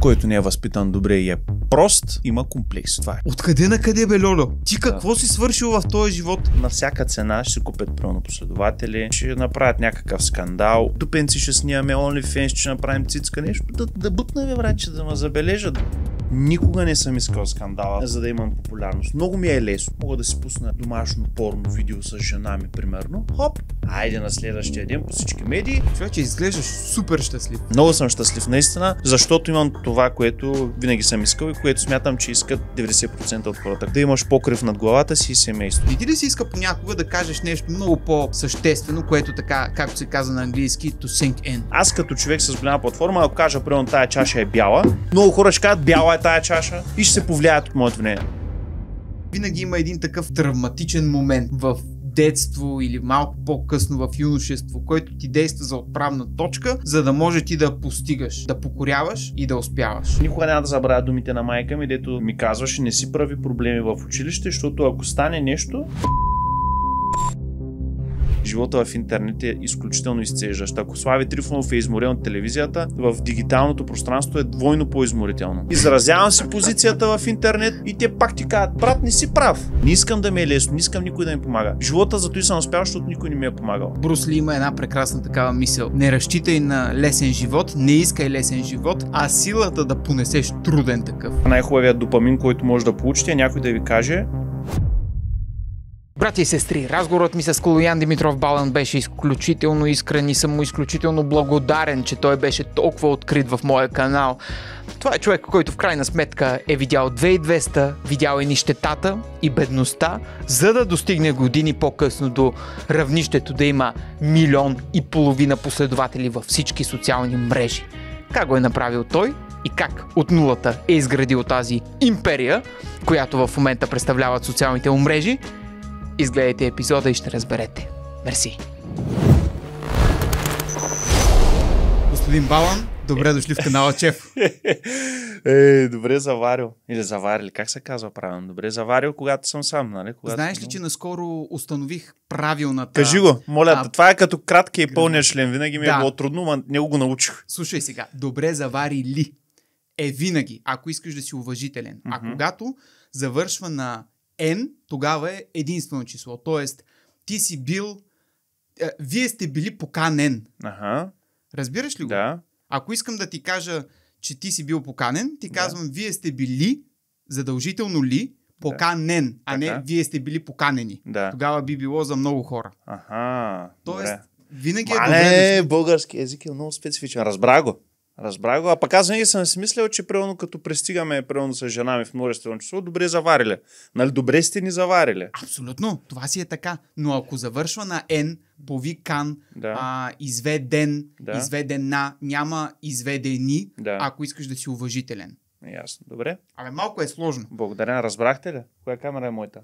който не е възпитан добре и е прост, има комплекс. Това е. Откъде на къде бе, Лоло? Ти да. какво си свършил в този живот? На всяка цена ще си купят пълно последователи, ще направят някакъв скандал, тупенци ще снимаме OnlyFans, ще направим цицка нещо, да, да бутнаме враче, да ме забележат. Никога не съм искал скандала, за да имам популярност. Много ми е лесно. Мога да си пусна домашно порно видео с жена ми, примерно. Хоп, айде на следващия ден по всички медии. Човече, изглеждаш супер щастлив. Много съм щастлив, наистина, защото имам това, което винаги съм искал и което смятам, че искат 90% от хората. Да имаш покрив над главата си и семейство. И ти ли си иска понякога да кажеш нещо много по-съществено, което така, както се казва на английски, to sink in? Аз като човек с голяма платформа, ако кажа, примерно, тая чаша е бяла, много хора ще кажат, бяла е тая чаша и ще се повлияят от моето мнение. Винаги има един такъв травматичен момент в детство или малко по-късно в юношество, който ти действа за отправна точка, за да може ти да постигаш, да покоряваш и да успяваш. Никога няма да забравя думите на майка ми, дето ми казваше не си прави проблеми в училище, защото ако стане нещо, живота в интернет е изключително изцежащ. Ако Слави Трифонов е изморен от телевизията, в дигиталното пространство е двойно по-изморително. Изразявам си позицията в интернет и те пак ти казват, брат, не си прав. Не искам да ми е лесно, не искам никой да ми помага. Живота зато и съм успял, защото никой не ми е помагал. Брус Ли има една прекрасна такава мисъл. Не разчитай на лесен живот, не искай лесен живот, а силата да понесеш труден такъв. Най-хубавият допамин, който може да получите е някой да ви каже Брати и сестри, разговорът ми с Колоян Димитров Балан беше изключително искрен и съм му изключително благодарен, че той беше толкова открит в моя канал. Това е човек, който в крайна сметка е видял 2200, видял е нищетата и бедността, за да достигне години по-късно до равнището да има милион и половина последователи във всички социални мрежи. Как го е направил той и как от нулата е изградил тази империя, която в момента представляват социалните мрежи, Изгледайте епизода и ще разберете. Мерси! Господин Балан, добре дошли в канала Чеф. Е, добре заварил. Или заварили, как се казва правилно? Добре заварил, когато съм сам, нали? Когато Знаеш ли, че наскоро установих правилната... Кажи го, моля, а... това е като кратки и пълния член. Винаги ми е да. е било трудно, но него го научих. Слушай сега, добре заварили е винаги, ако искаш да си уважителен. Mm-hmm. А когато завършва на n тогава е единствено число. Тоест, ти си бил, е, вие сте били поканен. Ага. Разбираш ли го? Да. Ако искам да ти кажа, че ти си бил поканен, ти казвам, да. вие сте били, задължително ли, поканен, да. а не така. вие сте били поканени. Да. Тогава би било за много хора. Ага. Тоест, добре. винаги е Мале, Не, български език е много специфичен. Разбра го. Разбрах го. А пък аз винаги съм си мислял, че примерно като пристигаме примерно с жена ми в множествено число, добре заварили. Нали, добре сте ни заварили. Абсолютно, това си е така. Но ако завършва на N, повикан, да. а, изведен, да. изведена, няма изведени, да. ако искаш да си уважителен. Ясно, добре. Абе, малко е сложно. Благодаря, разбрахте ли? Коя камера е моята?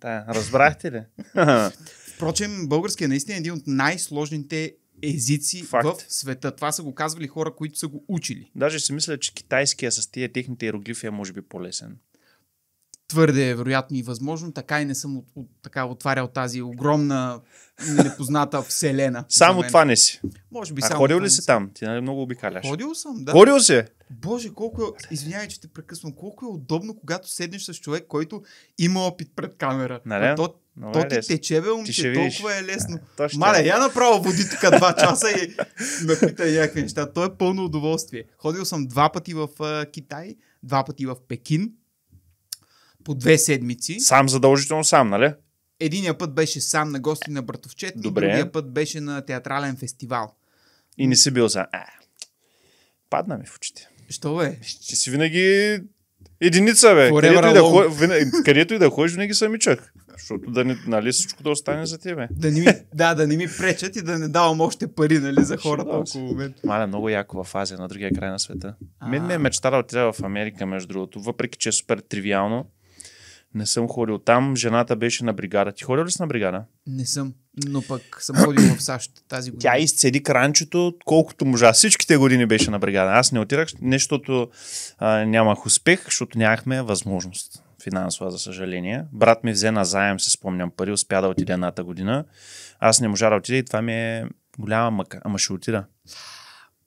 Та, разбрахте ли? Впрочем, български е наистина един от най-сложните езици Факт. в света. Това са го казвали хора, които са го учили. Даже си мисля, че китайския с тия техните иероглифи е може би по-лесен. Твърде е вероятно и възможно. Така и не съм от, от, така отварял тази огромна непозната вселена. Само това не си. Може би а само ходил ли си там? Ти нали много обикаляш? Ходил съм, да. Ходил си? Боже, колко е... Извинявай, че те прекъсвам. Колко е удобно, когато седнеш с човек, който има опит пред камера. Нали? То но То е ти лесно. тече, бе, момче, толкова е лесно. Да, Маля, е. я направо води тук два часа и ме пита някакви неща. То е пълно удоволствие. Ходил съм два пъти в uh, Китай, два пъти в Пекин, по две седмици. Сам задължително сам, нали? Единия път беше сам на гости на Братовчет Добре. и другия път беше на театрален фестивал. И не си бил сам. А, падна ми в очите. Що бе? Ти си винаги Единица, бе. Където и, да хо... където и да ходиш, винаги съм мичък. Защото да не, нали, всичко да остане за тебе. Да, не ми, да, да не ми пречат и да не давам още пари нали, за хората около мен. Маля, много яко в Азия, на другия край на света. Мен ме е мечта да отида в Америка, между другото, въпреки че е супер тривиално. Не съм ходил там. Жената беше на бригада. Ти ходил ли си на бригада? Не съм, но пък съм ходил в САЩ тази година. Тя изцеди кранчето колкото можа. Всичките години беше на бригада. Аз не отирах, нещото а, нямах успех, защото нямахме възможност финансова, за съжаление. Брат ми взе на заем, се спомням пари, успя да отиде едната година. Аз не можа да отида и това ми е голяма мъка. Ама ще отида.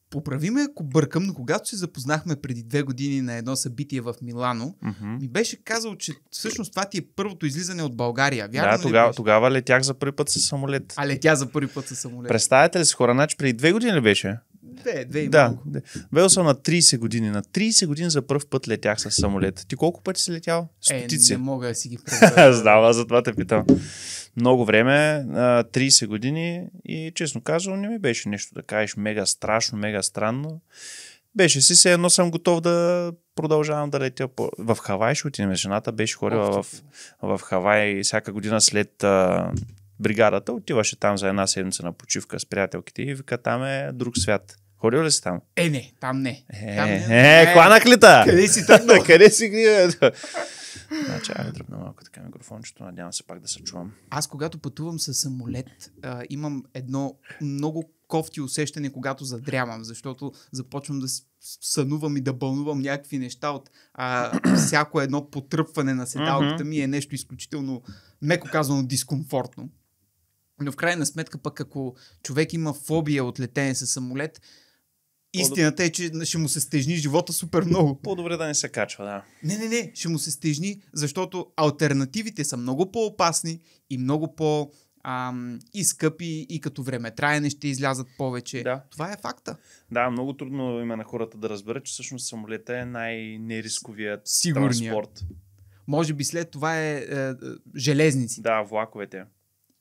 Поправи ме ако бъркам, но когато се запознахме преди две години на едно събитие в Милано, mm-hmm. ми беше казал, че всъщност това ти е първото излизане от България. Вярно да, ли тогава, беше? тогава летях за първи път със самолет. А летя за първи път със самолет. Представете ли си хора, значи преди две години ли беше? Две, две и да, много. Бел съм на 30 години. На 30 години за първ път летях с самолет. Ти колко пъти си летял? Е, Стотици. Е, не мога да си ги Знава, затова те питам много време, 30 години и честно казвам, не ми беше нещо да кажеш мега страшно, мега странно. Беше си се, едно съм готов да продължавам да летя. В Хавай ще отидем. Жената беше ходила в, в Хавай всяка година след а, бригадата. Отиваше там за една седмица на почивка с приятелките и вика, там е друг свят. Ходил ли си там? Е, не, там не. Е, е, не, е, е, кланах ли та? Къде си тръгнал? къде си ги? Значи, е? ай, дръпна малко така микрофончето, надявам се пак да се чувам. Аз когато пътувам със самолет, а, имам едно много кофти усещане, когато задрямам, защото започвам да сънувам и да бълнувам някакви неща от а, всяко едно потръпване на седалката ми е нещо изключително, меко казано, дискомфортно. Но в крайна сметка пък ако човек има фобия от летене със самолет, Истината е, че ще му се стежни живота супер много. По-добре да не се качва, да. Не, не, не, ще му се стежни, защото альтернативите са много по-опасни и много по- ам, и скъпи, и като време траяне ще излязат повече. Да. Това е факта. Да, много трудно има на хората да разберат, че всъщност самолета е най-нерисковият Сигурния. транспорт. Може би след това е, е, е железници. Да, влаковете.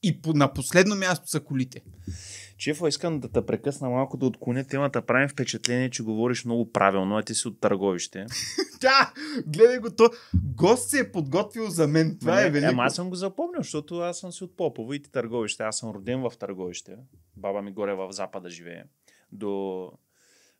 И по, на последно място са колите. Чефо, искам да те прекъсна малко да отклоня темата. Правим впечатление, че говориш много правилно, а ти си от търговище. Тя, гледай го, то гост се е подготвил за мен. Това не, е велико. Ама аз съм го запомнил, защото аз съм си от Попово и ти търговище. Аз съм роден в търговище. Баба ми горе в Запада живее. До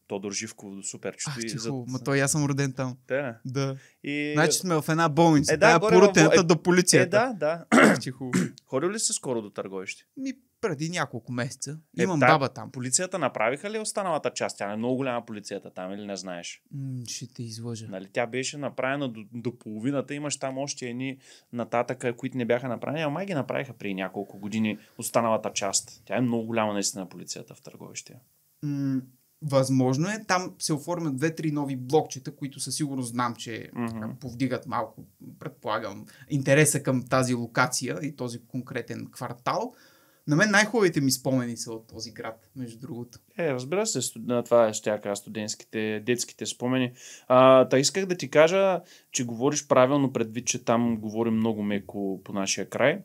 Тодор Живков до суперчето. Ах, и зад... Ма той аз съм роден там. Да. да. И... Значи сме в една болница. Е, да, Тая горе, е, до полицията. Е, да, да. Тихо. Ходил ли се скоро до търговище? Ми, преди няколко месеца. Е, Имам та, баба там. Полицията направиха ли останалата част? Тя не е много голяма полицията там или не знаеш? М, ще те излъжа. Нали, тя беше направена до, до половината. Имаш там още едни нататъка, които не бяха направени. Ама ги направиха при няколко години останалата част. Тя е много голяма наистина полицията в търговище. Възможно е, там се оформят две-три нови блокчета, които със сигурност знам, че mm-hmm. така, повдигат малко, предполагам, интереса към тази локация и този конкретен квартал. На мен най-хубавите ми спомени са от този град, между другото. Е, разбира се, студ... това е ще кажа студентските, детските спомени. А, та исках да ти кажа, че говориш правилно предвид, че там говори много меко по нашия край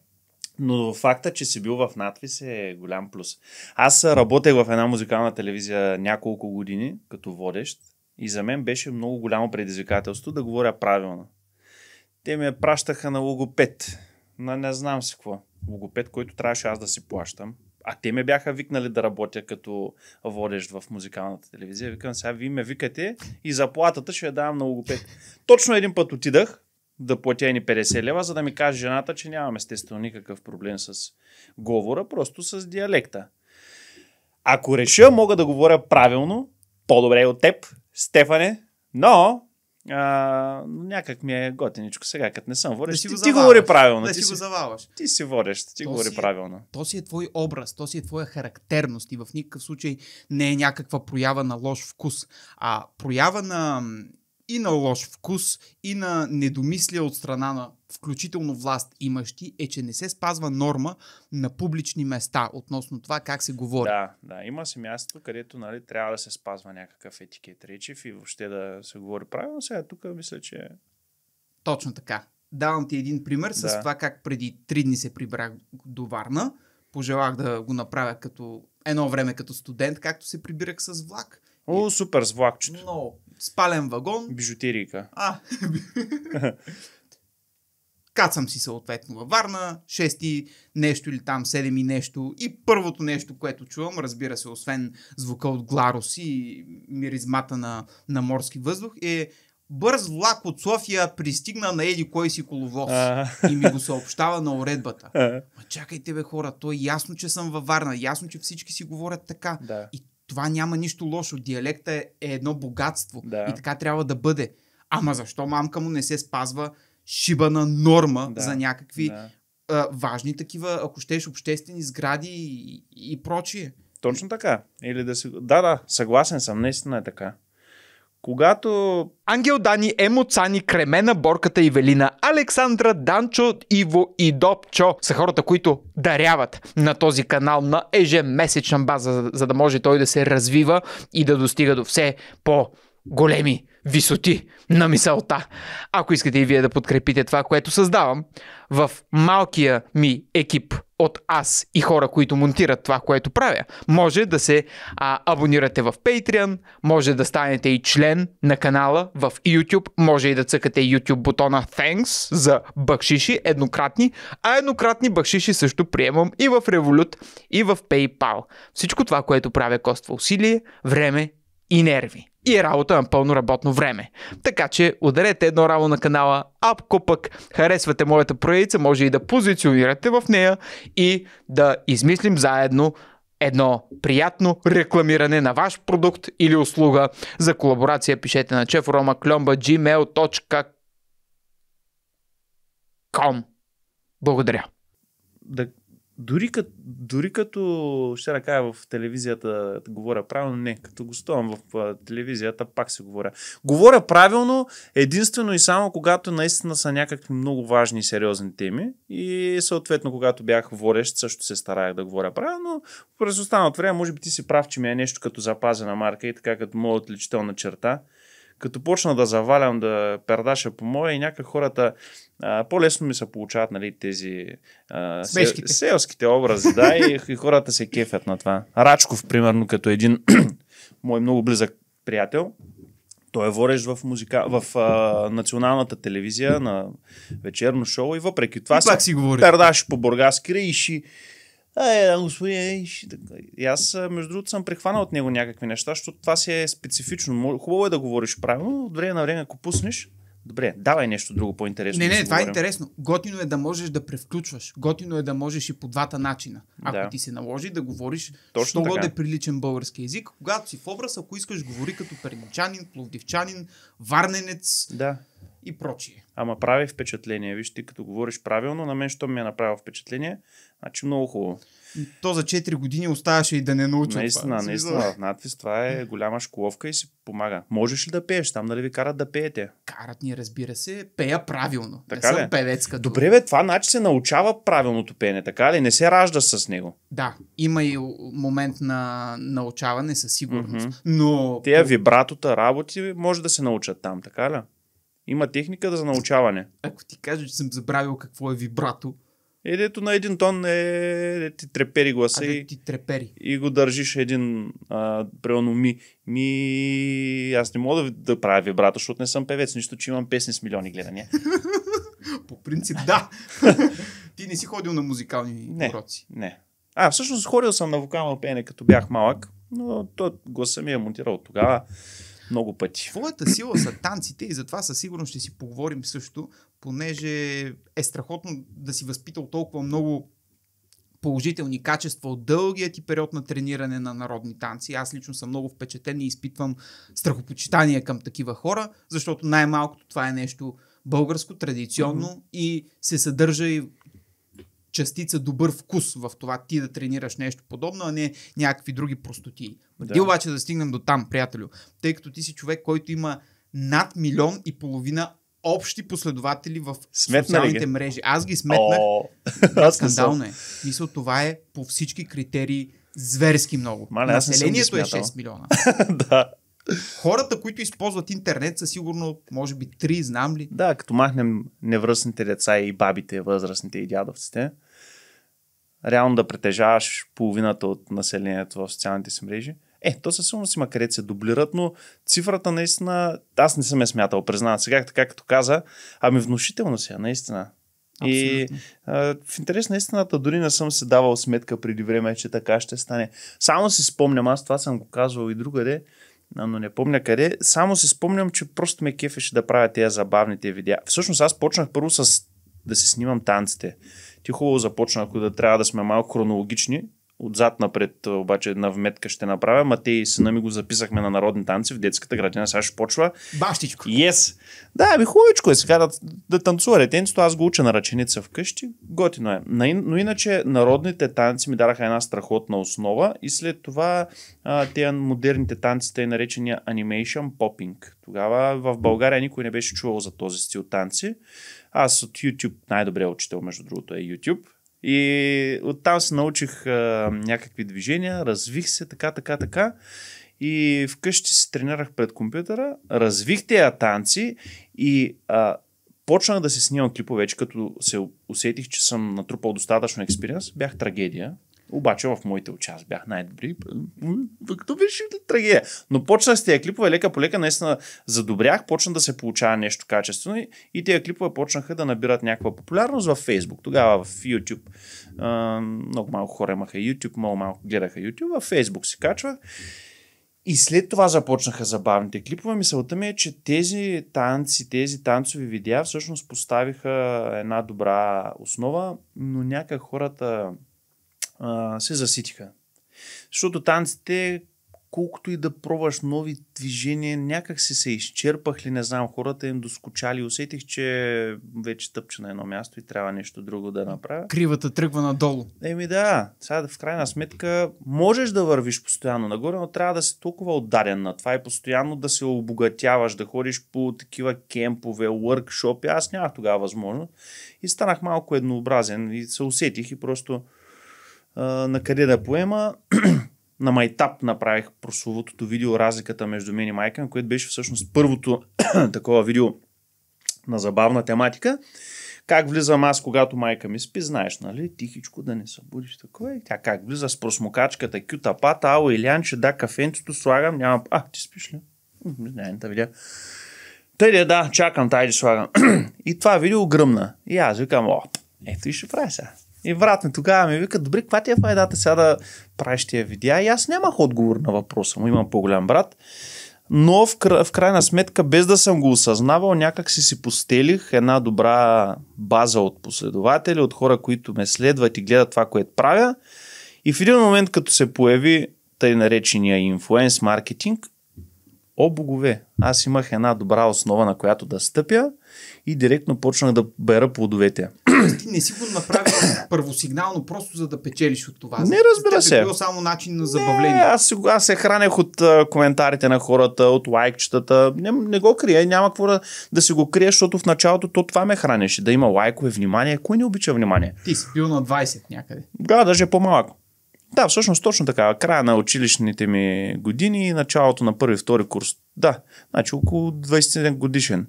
но факта, че си бил в надпис е голям плюс. Аз работех в една музикална телевизия няколко години като водещ и за мен беше много голямо предизвикателство да говоря правилно. Те ме пращаха на логопед, на не знам си какво. Логопед, който трябваше аз да си плащам. А те ме бяха викнали да работя като водещ в музикалната телевизия. Викам сега, вие ме викате и заплатата ще я давам на логопед. Точно един път отидах, да платя ни 50 лева, за да ми каже жената, че нямам естествено никакъв проблем с говора, просто с диалекта. Ако реша, мога да говоря правилно, по-добре от теб, Стефане, но а, някак ми е готиничко сега, като не съм водещ. Да ти, ти, ти говори правилно. Да ти, си го зававаш. Ти си водещ, ти то говори си, е- правилно. То си е твой образ, то си е твоя характерност и в никакъв случай не е някаква проява на лош вкус, а проява на и на лош вкус, и на недомислия от страна на включително власт имащи, е, че не се спазва норма на публични места относно това как се говори. Да, да, има се място, където нали, трябва да се спазва някакъв етикет речев и въобще да се говори правилно. Сега тук мисля, че... Точно така. Давам ти един пример с това как преди три дни се прибрах до Варна. Пожелах да го направя като едно време като студент, както се прибирах с влак. О, супер, с влакчето. Много, спален вагон. Бижутерийка. А, кацам си съответно във Варна, 6 нещо или там 7 и нещо. И първото нещо, което чувам, разбира се, освен звука от гларус и миризмата на, на морски въздух, е бърз влак от София пристигна на еди кой си коловоз и ми го съобщава на уредбата. Ма чакайте бе хора, то е ясно, че съм във Варна, ясно, че всички си говорят така. Да. И това няма нищо лошо. Диалекта е, е едно богатство. Да. И така трябва да бъде. Ама защо мамка му не се спазва шибана норма да. за някакви да. а, важни такива, ако щеш, обществени сгради и, и прочие? Точно така. Или да си... Да, да, съгласен съм, наистина е така. Когато... Ангел Дани, Емо Цани, Кремена, Борката и Велина, Александра, Данчо, Иво и Допчо са хората, които даряват на този канал на ежемесечна база, за, за да може той да се развива и да достига до все по големи висоти на мисълта. Ако искате и вие да подкрепите това, което създавам в малкия ми екип от аз и хора, които монтират това, което правя. Може да се а, абонирате в Patreon, може да станете и член на канала в YouTube, може и да цъкате YouTube бутона Thanks за бакшиши, еднократни, а еднократни бакшиши също приемам и в Revolut, и в PayPal. Всичко това, което правя, коства усилие, време и нерви и е работа на пълно работно време. Така че ударете едно рамо на канала, ако пък харесвате моята проедица, може и да позиционирате в нея и да измислим заедно едно приятно рекламиране на ваш продукт или услуга. За колаборация пишете на chefromaklomba.gmail.com Благодаря. Да дори като, дори като ще да кажа в телевизията да говоря правилно, не, като гостувам в телевизията пак се говоря. Говоря правилно единствено и само когато наистина са някакви много важни и сериозни теми и съответно когато бях ворещ, също се стараях да говоря правилно. През останалото време може би ти си прав, че ми е нещо като запазена марка и така като моя отличителна черта като почна да завалям, да пердаша по моя и някак хората а, по-лесно ми се получават нали, тези а, Смешките. селските образи, да, и, и хората се кефят на това. Рачков, примерно, като един мой много близък приятел, той е ворещ в, музика... в а, националната телевизия на вечерно шоу и въпреки това и пак си пердаш по бургаски рейши е, господин, е, и аз между другото съм прехванал от него някакви неща, защото това си е специфично. Хубаво е да говориш правилно, от време на време, ако пуснеш, Добре, давай нещо друго по-интересно. Не, не, да това е говорим. е интересно. Готино е да можеш да превключваш. Готино е да можеш и по двата начина. Ако да. ти се наложи да говориш, Точно така. да е приличен български язик, когато си в образ, ако искаш, говори като перничанин, пловдивчанин, варненец да. и прочие. Ама прави впечатление. Виж, ти като говориш правилно, на мен, що ми е направил впечатление, Значи много хубаво. То за 4 години оставаше и да не научи. Наистина, това. наистина. Надпис това е голяма школовка и си помага. Можеш ли да пееш? Там нали ви карат да пеете? Карат ни, разбира се. Пея правилно. Така не ли? съм певецка. Добре, бе, това значи се научава правилното пеене, така ли? Не се ражда с него. Да, има и момент на научаване със сигурност. Mm-hmm. Но... Те вибратота работи може да се научат там, така ли? Има техника за научаване. Ако ти кажа, че съм забравил какво е вибрато, и е, дето на един тон е, е ти трепери гласа а, и, ти трепери. и го държиш един, а, примерно ми, ми, аз не мога да, да правя вибрато, защото не съм певец, нищо, че имам песни с милиони гледания. По принцип, да. ти не си ходил на музикални не, уроци. Не. А, всъщност ходил съм на вокално пеене, като бях малък, но то гласа ми е монтирал тогава много пъти. Твоята сила са танците и затова със сигурност ще си поговорим също, понеже е страхотно да си възпитал толкова много положителни качества от дългия ти период на трениране на народни танци. Аз лично съм много впечатлен и изпитвам страхопочитание към такива хора, защото най-малкото това е нещо българско, традиционно mm-hmm. и се съдържа и частица добър вкус в това ти да тренираш нещо подобно, а не някакви други Преди Да. обаче да стигнем до там, приятелю, тъй като ти си човек, който има над милион и половина общи последователи в Сметна социалните мрежи. Аз ги сметнах. О, аз скандално е. Мисля, това е по всички критерии зверски много. Мале, Населението е 6 милиона. да. Хората, които използват интернет са сигурно, може би, три, знам ли? Да, като махнем невръстните деца и бабите, възрастните и дядовците, реално да притежаваш половината от населението в социалните си мрежи, е, то със сигурност има къде се дублират, но цифрата наистина, аз не съм я смятал, признавам сега, така като каза, ами внушително си е, наистина. Абсолютно. И а, в интерес на истината дори не съм се давал сметка преди време, че така ще стане. Само си спомням, аз това съм го казвал и другаде, но не помня къде. Само си спомням, че просто ме кефеше да правя тези забавните видеа. Всъщност аз почнах първо с да си снимам танците. Ти хубаво започна, ако да трябва да сме малко хронологични, отзад напред обаче една вметка ще направя, ма те и сина ми го записахме на народни танци в детската градина, сега ще почва. Бащичко. Yes. Да, би хубавичко е сега да, да танцува ретенцето, аз го уча на ръченица вкъщи, готино е. Но иначе народните танци ми дараха една страхотна основа и след това те модерните танци, тъй наречения animation popping. Тогава в България никой не беше чувал за този стил танци. Аз от YouTube, най-добре учител между другото е YouTube, и оттам се научих а, някакви движения, развих се така, така, така. И вкъщи се тренирах пред компютъра, развих тези танци и а, почнах да се снимам клипове, вече като се усетих, че съм натрупал достатъчно експириенс. Бях трагедия, обаче в моите очи аз бях най-добри, като виж трагедия. Но почна с тези клипове, лека по лека наистина задобрях, почна да се получава нещо качествено и, и тези клипове почнаха да набират някаква популярност във Facebook. Тогава в YouTube много малко хора имаха YouTube, много малко гледаха YouTube, във Facebook се качвах. И след това започнаха забавните клипове. Мисълта ми е, че тези танци, тези танцови видеа всъщност поставиха една добра основа, но някак хората а, се заситиха. Защото танците, колкото и да пробваш нови движения, някак си се изчерпах ли, не знам, хората им доскочали. Усетих, че вече тъпча на едно място и трябва нещо друго да направя. Кривата тръгва надолу. Еми да, сега в крайна сметка можеш да вървиш постоянно нагоре, но трябва да си толкова отдаден на това и постоянно да се обогатяваш, да ходиш по такива кемпове, workshop. Аз нямах тогава възможност и станах малко еднообразен и се усетих и просто на къде да поема. на майтап направих прословутото видео разликата между мен и майка което беше всъщност първото такова видео на забавна тематика. Как влизам аз, когато майка ми спи, знаеш, нали? Тихичко да не събудиш такова. тя как влиза с просмокачката, кюта пата, ало, Илянче, да, кафенцето слагам, няма... А, ти спиш ли? Не, не те видя. Тъй да, да, чакам, тайди слагам. и това видео гръмна. И аз викам, о, ето и ще правя сега. И врат ми тогава ми вика, добре, каква ти е файдата сега да правиш тия видеа? И аз нямах отговор на въпроса му, имам по-голям брат. Но в, кра... в крайна сметка, без да съм го осъзнавал, някак си си постелих една добра база от последователи, от хора, които ме следват и гледат това, което правя. И в един момент, като се появи тъй наречения инфлуенс маркетинг, о богове, аз имах една добра основа, на която да стъпя и директно почнах да бера плодовете. Ти не си го направил първосигнално, просто за да печелиш от това. Не, разбира е се. Е само начин на забавление. Не, аз, аз се хранех от а, коментарите на хората, от лайкчетата. Не, не го крия, няма какво да, да си го крия, защото в началото то това ме хранеше. Да има лайкове, внимание. Кой не обича внимание? Ти си бил на 20 някъде. Да, даже по-малко. Да, всъщност точно така. Края на училищните ми години и началото на първи-втори курс. Да, значи около 27 годишен.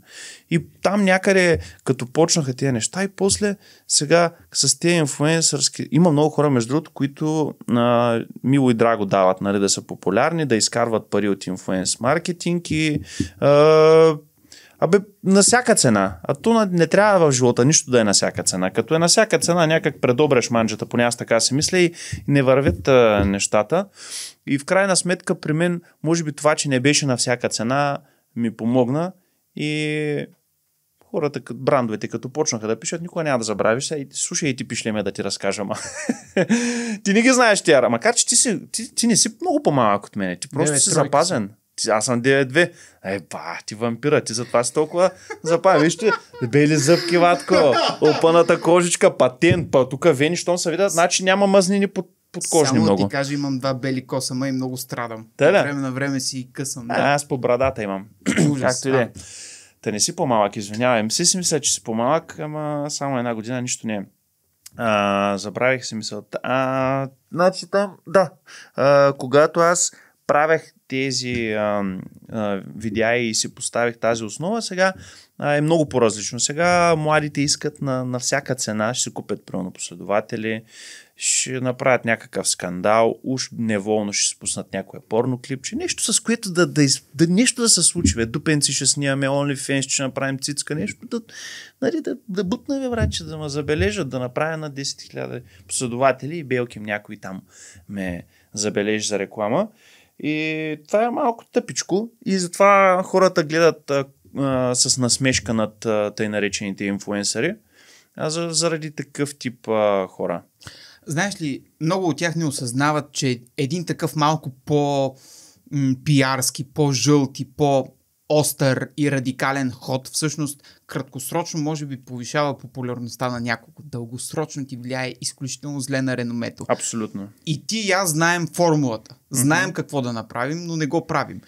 И там някъде, като почнаха тези неща и после сега с тези инфуенсърски... Има много хора, между другото, които а, мило и драго дават, нали, да са популярни, да изкарват пари от инфуенс маркетинг и а, Абе, на всяка цена. А то не трябва в живота нищо да е на всяка цена. Като е на всяка цена, някак предобреш манджата, поне аз така си мисля и не вървят а, нещата. И в крайна сметка при мен, може би това, че не беше на всяка цена, ми помогна и хората, брандовете, като почнаха да пишат, никога няма да забравиш. Сега, слушай, и ти пишли ме да ти разкажа, ма. ти не ги знаеш Тиара. макар че ти, си, ти, ти, не си много по-малък от мене. Ти просто не, си тройка. запазен аз съм 9-2. Е, ба, ти вампира, ти затова си толкова запави. Вижте, бели зъбки, ватко, опъната кожичка, патент, па тук вени, щом се видят, значи няма мъзнини под кожни Само много. Само да ти кажа, имам два бели косама и много страдам. Та, да? Време на време си късам. Да. А, аз по брадата имам. Както и да е. Та не си по-малък, извинявай. Мисли си мисля, че си по-малък, ама само една година нищо не е. А, забравих си мисълта. А, значи там, да. А, когато аз правех тези а, а, видеа и си поставих тази основа, сега а, е много по-различно. Сега младите искат на, на всяка цена, ще си купят правилно последователи, ще направят някакъв скандал, уж неволно ще спуснат някое порно клипче, нещо с което да, да, да, нещо да се случи. Бе. Дупенци ще снимаме, OnlyFans ще направим цицка, нещо да, нали, да, да бутна бе, врача, да ме забележат, да направя на 10 000 последователи и белки някой там ме забележи за реклама. И това е малко тъпичко и затова хората гледат а, с насмешка над а, тъй наречените инфуенсъри, а за, заради такъв тип а, хора. Знаеш ли, много от тях не осъзнават, че един такъв малко по пиарски, по-жълти, по остър и радикален ход, всъщност краткосрочно може би повишава популярността на няколко. Дългосрочно ти влияе изключително зле на реномето. Абсолютно. И ти и аз знаем формулата. Знаем mm-hmm. какво да направим, но не го правим.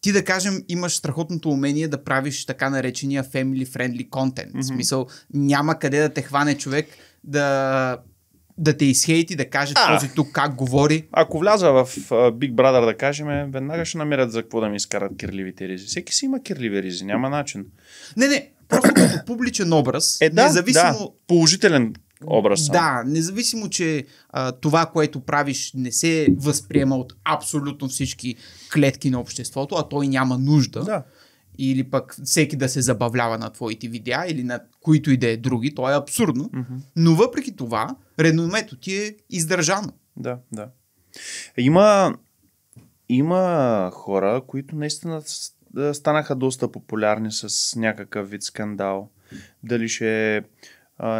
Ти да кажем, имаш страхотното умение да правиш така наречения family friendly content. Mm-hmm. В смисъл, няма къде да те хване човек да да те изхейти, да каже а, този тук как говори. Ако вляза в uh, Big Brother, да кажем, веднага ще намерят за какво да ми изкарат кирливите ризи. Всеки си има кирливи ризи, няма начин. Не, не, просто като публичен образ, е, да, независимо... Да, положителен образ. Да, независимо, че а, това, което правиш, не се е възприема от абсолютно всички клетки на обществото, а той няма нужда. Да или пък всеки да се забавлява на твоите видеа или на които и да е други, то е абсурдно, mm-hmm. но въпреки това реномето ти е издържано. Да, да. Има, има хора, които наистина станаха доста популярни с някакъв вид скандал. Дали ще е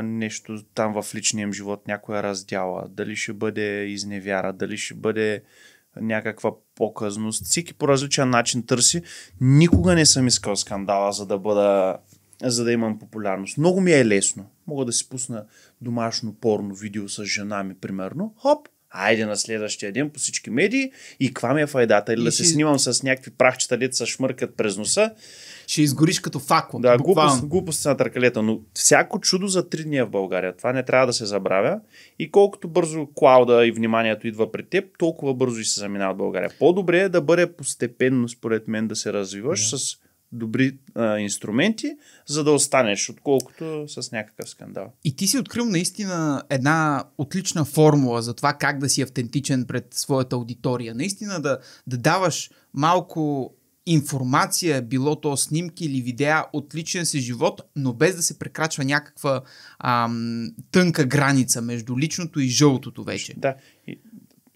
нещо там в личния им живот, някоя раздяла, дали ще бъде изневяра, дали ще бъде някаква показност. Всеки по различен начин търси. Никога не съм искал скандала, за да бъда за да имам популярност. Много ми е лесно. Мога да си пусна домашно порно видео с жена ми, примерно. Хоп, айде на следващия ден по всички медии и каква ми е файдата? Или и да си... се снимам с някакви прахчета, дет са шмъркат през носа ще изгориш като факло. Да, глупост, глупост е на търкалета, но всяко чудо за три дни е в България. Това не трябва да се забравя. И колкото бързо клауда и вниманието идва при теб, толкова бързо и се заминава в България. По-добре е да бъде постепенно, според мен, да се развиваш да. с добри а, инструменти, за да останеш, отколкото с някакъв скандал. И ти си открил наистина една отлична формула за това как да си автентичен пред своята аудитория. Наистина да, да даваш малко информация, било то снимки или видеа от личен си живот, но без да се прекрачва някаква ам, тънка граница между личното и жълтото вече. Да,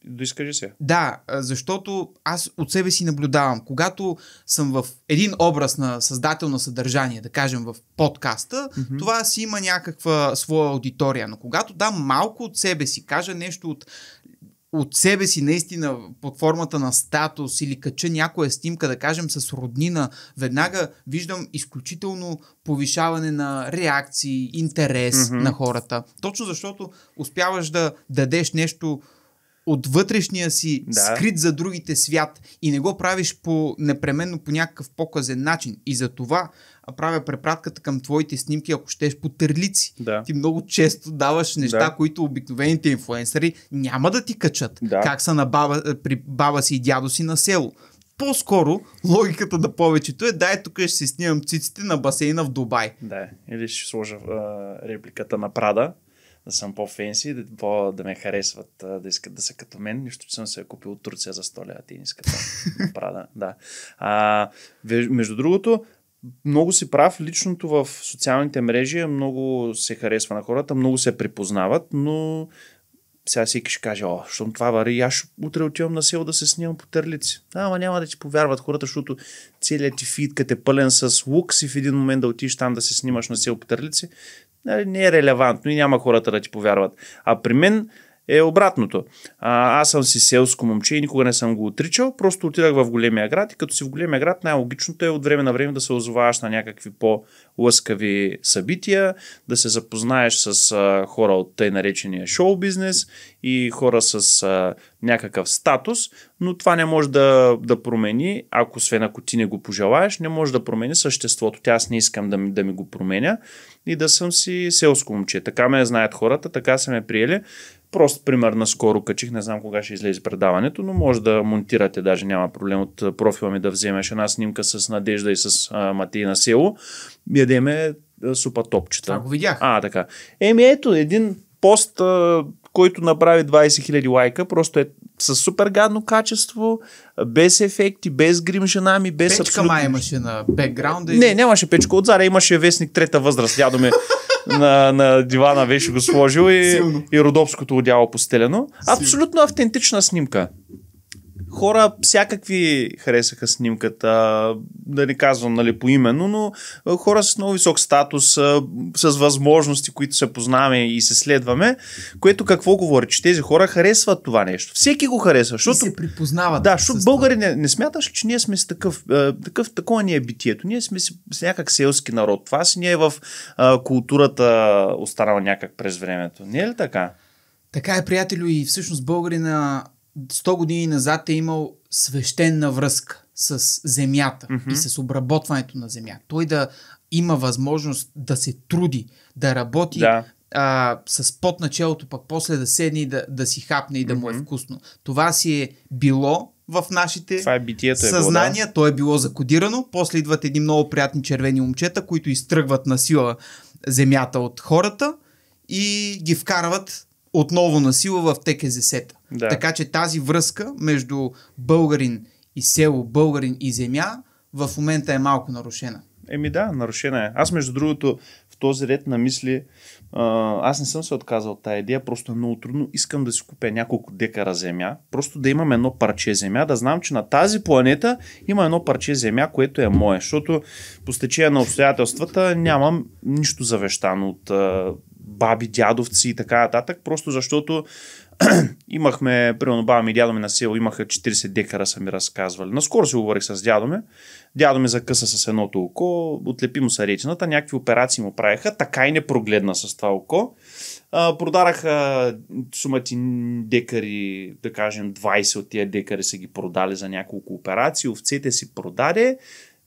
Доискажи се. Да, защото аз от себе си наблюдавам. Когато съм в един образ на на съдържание, да кажем в подкаста, mm-hmm. това си има някаква своя аудитория. Но когато дам малко от себе си, кажа нещо от от себе си наистина под формата на статус или кача някоя снимка, да кажем с роднина, веднага виждам изключително повишаване на реакции, интерес mm-hmm. на хората. Точно защото успяваш да дадеш нещо от вътрешния си, да. скрит за другите свят и не го правиш по, непременно по някакъв показен начин. И за това правя препратката към твоите снимки, ако щеш по търлици. Да. Ти много често даваш неща, да. които обикновените инфлуенсъри няма да ти качат. Да. Как са на баба, е, при баба си и дядо си на село по-скоро логиката на да повечето е дай тук ще си снимам циците на басейна в Дубай. Да, или ще сложа а, репликата на Прада да съм по-фенси, да, по, да ме харесват, да искат да са като мен, нищо, че съм се купил от Турция за 100 лева тениската. Прада, да. А, между другото, много си прав, личното в социалните мрежи е много се харесва на хората, много се припознават, но сега всеки ще каже, о, щом това вари, аз утре отивам на село да се снимам по търлици. Ама няма да ти повярват хората, защото целият ти като е пълен с лукс и в един момент да отиш там да се снимаш на село по търлици. Нали, не е релевантно и няма хората да ти повярват. А при мен е обратното. А, аз съм си селско момче и никога не съм го отричал, просто отидах в големия град и като си в големия град най-логичното е от време на време да се озоваваш на някакви по-лъскави събития, да се запознаеш с а, хора от тъй наречения шоу бизнес и хора с а, някакъв статус, но това не може да, да промени, ако свен ако ти не го пожелаеш, не може да промени съществото. Тя аз не искам да ми, да ми го променя и да съм си селско момче. Така ме знаят хората, така са ме приели. Прост пример наскоро качих, не знам кога ще излезе предаването, но може да монтирате, даже няма проблем от профила ми да вземеш една снимка с Надежда и с Матей на село. Ядеме супа топчета. Това го видях. А, така. Еми ето, един пост, който направи 20 000 лайка, просто е с супер гадно качество, без ефекти, без жена ми, без Печка абсолютно... май имаше на бекграунда. Не, нямаше печка отзаре, имаше вестник трета възраст, дядо ми. на, на дивана беше го сложил и, и родопското одяло постелено. Абсолютно автентична снимка. Хора всякакви харесаха снимката, да не казвам нали, поименно, но хора с много висок статус, с възможности, които се познаваме и се следваме, което какво говори, че тези хора харесват това нещо. Всеки го харесва. Защото, и се припознават. Да, защото българи не, не смяташ, че ние сме с такъв, такъв, такова ни е битието. Ние сме с, с някак селски народ. Това си ние в а, културата останала някак през времето. Не е ли така? Така е, приятелю, и всъщност българина 100 години назад е имал свещена връзка с земята mm-hmm. и с обработването на земя. Той да има възможност да се труди, да работи да. А, с пот началото, пък после да седне и да, да си хапне и да mm-hmm. му е вкусно. Това си е било в нашите Това е битието съзнания. Е било, да. То е било закодирано. После идват едни много приятни червени момчета, които изтръгват на сила земята от хората и ги вкарват отново на сила в ТКЗС-та. Да. Така че тази връзка между българин и село, българин и земя в момента е малко нарушена. Еми да, нарушена е. Аз между другото в този ред на мисли, аз не съм се отказал от тази идея, просто е много трудно. Искам да си купя няколко декара земя, просто да имам едно парче земя, да знам, че на тази планета има едно парче земя, което е мое, защото по стечение на обстоятелствата нямам нищо завещано от баби, дядовци и така нататък, просто защото имахме, примерно баба ми и дядо ми на село имаха 40 декара, са ми разказвали. Наскоро си говорих с дядо ми. Дядо ми закъса с едното око, отлепи му са речената, някакви операции му правеха, така и не прогледна с това око. А, продараха сумати декари, да кажем 20 от тия декари са ги продали за няколко операции, овцете си продаде,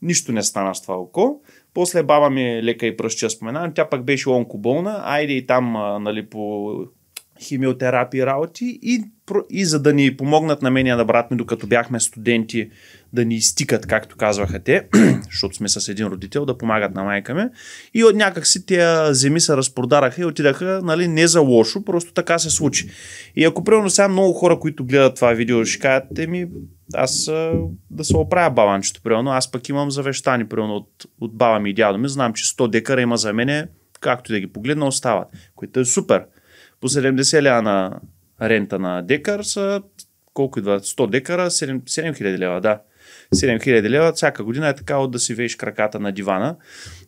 нищо не стана с това око. После баба ми е лека и пръща споменавам, тя пък беше онкоболна, айде и там а, нали, по химиотерапия работи и, и за да ни помогнат на мен и на брат ми, докато бяхме студенти да ни изтикат, както казваха те, защото сме с един родител, да помагат на майка ми. И от някак си тия земи се разпродараха и отидаха, нали, не за лошо, просто така се случи. И ако примерно сега много хора, които гледат това видео, ще кажат, еми, аз да се оправя баланчето примерно, аз пък имам завещани, примерно, от, от баба ми и дядо ми, знам, че 100 декара има за мене, както и да ги погледна, остават, което е супер. По 70 ля на рента на декар са колко идва, 100 декара, 7000 лева, да. 7000 лева, всяка година е така от да си вееш краката на дивана.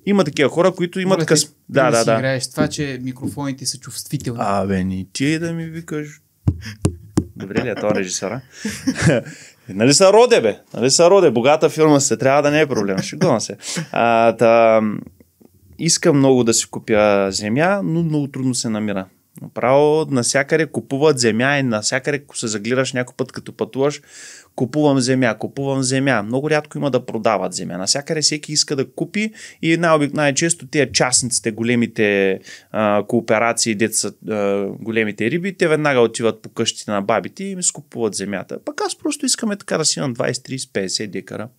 Има такива хора, които имат къс... Да, да, да. да. Играеш, това, че микрофоните са чувствителни. Абе, ни ти е да ми викаш. Добре ли е това режисера? нали са роде, бе? Нали са роде? Богата фирма се, трябва да не е проблем. Шегувам се. А, та, искам много да си купя земя, но много трудно се намира. Направо насякъде купуват земя и насякъде, ако се заглираш някой път като пътуваш, купувам земя, купувам земя. Много рядко има да продават земя. Насякъде всеки иска да купи и най-често тия частниците, големите а, кооперации, деца, а, големите риби, те веднага отиват по къщите на бабите и ми скупуват земята. Пък аз просто искаме така да си имам 20, 30, 50 декара.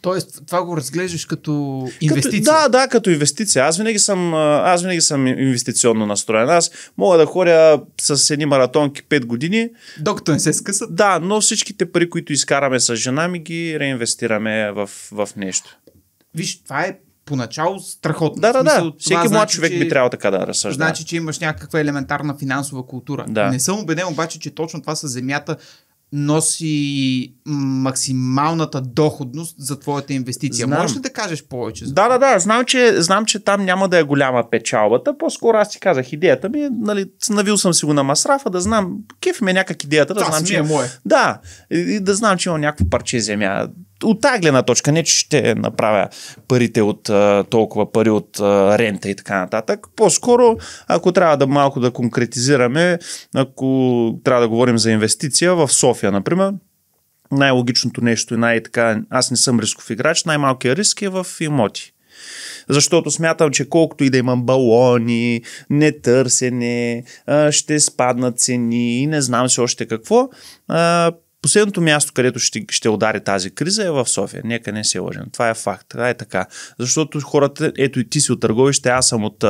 Тоест, това го разглеждаш като инвестиция. Като, да, да, като инвестиция. Аз винаги съм, аз винаги съм инвестиционно настроен. Аз мога да хоря с едни маратонки 5 години. Докато не се скъсат. Да, но всичките пари, които изкараме с жена ми, ги реинвестираме в, в нещо. Виж, това е поначало страхотно. Да, да, да. Смисъл, Всеки млад значи, човек че, би трябвало така да разсъждава. Значи, че имаш някаква елементарна финансова култура. Да. Не съм убеден обаче, че точно това с земята носи максималната доходност за твоята инвестиция. Знам. Можеш ли да кажеш повече? За да, да, да. Знам че, знам, че там няма да е голяма печалбата. По-скоро аз ти казах идеята ми. Нали, навил съм си го на масрафа, да знам. Кеф ме някак идеята. Да, да знам, че е мое. Да. И да знам, че има някакво парче земя от тази гледна точка, не че ще направя парите от толкова пари от рента и така нататък. По-скоро, ако трябва да малко да конкретизираме, ако трябва да говорим за инвестиция в София, например, най-логичното нещо и най-така, аз не съм рисков играч, най-малкият риск е в имоти защото смятам, че колкото и да имам балони, нетърсене, ще спаднат цени и не знам все още какво, Последното място, където ще, ще удари тази криза е в София. Нека не се лъжим. Това е факт. Това е така. Защото хората, ето и ти си от търговище, аз съм от,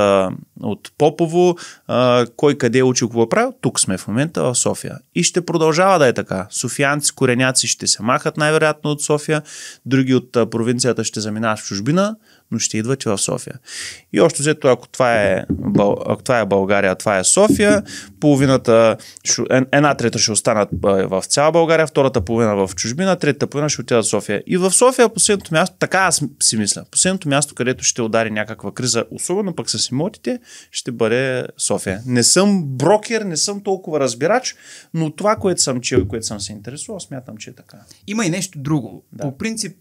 от Попово, кой къде е учил, какво е правил. Тук сме в момента в София. И ще продължава да е така. Софиянци, кореняци ще се махат най-вероятно от София, други от провинцията ще заминават в чужбина но ще идват и в София. И още взето, ако това е, ако това е България, това е София, половината, една трета ще останат в цяла България, втората половина в чужбина, третата половина ще отидат в София. И в София последното място, така аз си мисля, последното място, където ще удари някаква криза, особено пък с имотите, ще бъде София. Не съм брокер, не съм толкова разбирач, но това, което съм чел и което съм се интересувал, смятам, че е така. Има и нещо друго. Да. По принцип,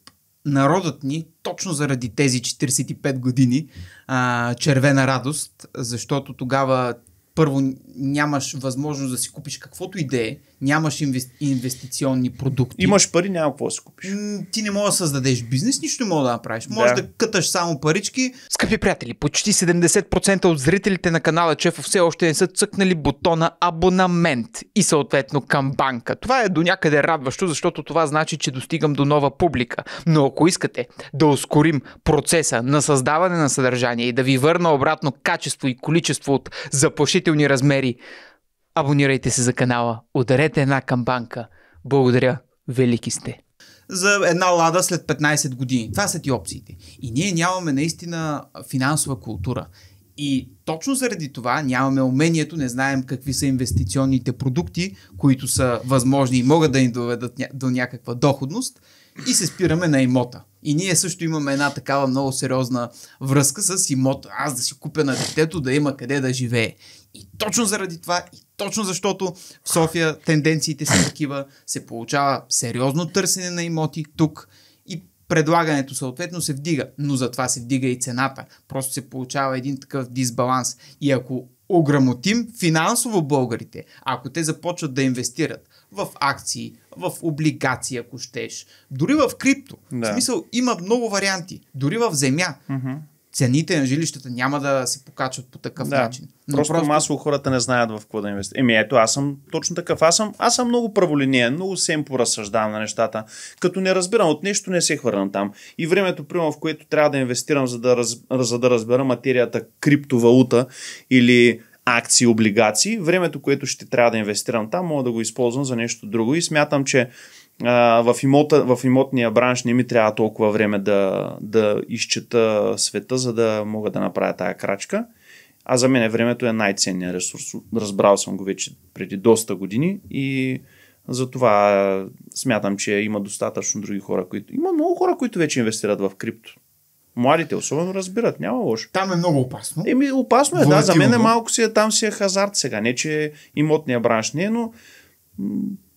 народът ни, точно заради тези 45 години, а, червена радост, защото тогава първо нямаш възможност да си купиш каквото и да е, нямаш инвести... инвестиционни продукти. Имаш пари, няма какво да си купиш. Ти не можеш да създадеш бизнес, нищо не можеш да направиш. Можеш да. да къташ само парички. Скъпи приятели, почти 70% от зрителите на канала Чефо все още не са цъкнали бутона абонамент и съответно към банка. Това е до някъде радващо, защото това значи, че достигам до нова публика. Но ако искате да ускорим процеса на създаване на съдържание и да ви върна обратно качество и количество от заплашителни размери приятели, абонирайте се за канала, ударете една камбанка. Благодаря, велики сте! за една лада след 15 години. Това са ти опциите. И ние нямаме наистина финансова култура. И точно заради това нямаме умението, не знаем какви са инвестиционните продукти, които са възможни и могат да ни доведат до някаква доходност и се спираме на имота. И ние също имаме една такава много сериозна връзка с имота. Аз да си купя на детето, да има къде да живее. И точно заради това, и точно защото в София тенденциите са такива, се получава сериозно търсене на имоти тук и предлагането съответно се вдига, но затова се вдига и цената. Просто се получава един такъв дисбаланс. И ако ограмотим финансово българите, ако те започват да инвестират в акции, в облигации, ако щеш, дори в крипто. Да. В смисъл има много варианти, дори в земя. Mm-hmm цените на жилищата няма да се покачват по такъв да, начин. Но просто, просто масово хората не знаят в какво да инвестират. Еми ето, аз съм точно такъв. Аз съм, аз съм много праволиния, много семпо поразсъждавам на нещата. Като не разбирам от нещо, не се хвърлям там. И времето, примерно, в което трябва да инвестирам, за да, раз, за да разбера материята криптовалута или акции, облигации, времето, което ще трябва да инвестирам там, мога да го използвам за нещо друго и смятам, че в, имота, в имотния бранш не ми трябва толкова време да, да изчета света, за да мога да направя тая крачка. А за мен времето е най-ценният ресурс. Разбрал съм го вече преди доста години и затова смятам, че има достатъчно други хора, които... Има много хора, които вече инвестират в крипто. Младите особено разбират, няма лошо. Там е много опасно. Еми, опасно е, Волативно. да, за мен е малко си е, там си е хазарт сега. Не, че имотния бранш не е, но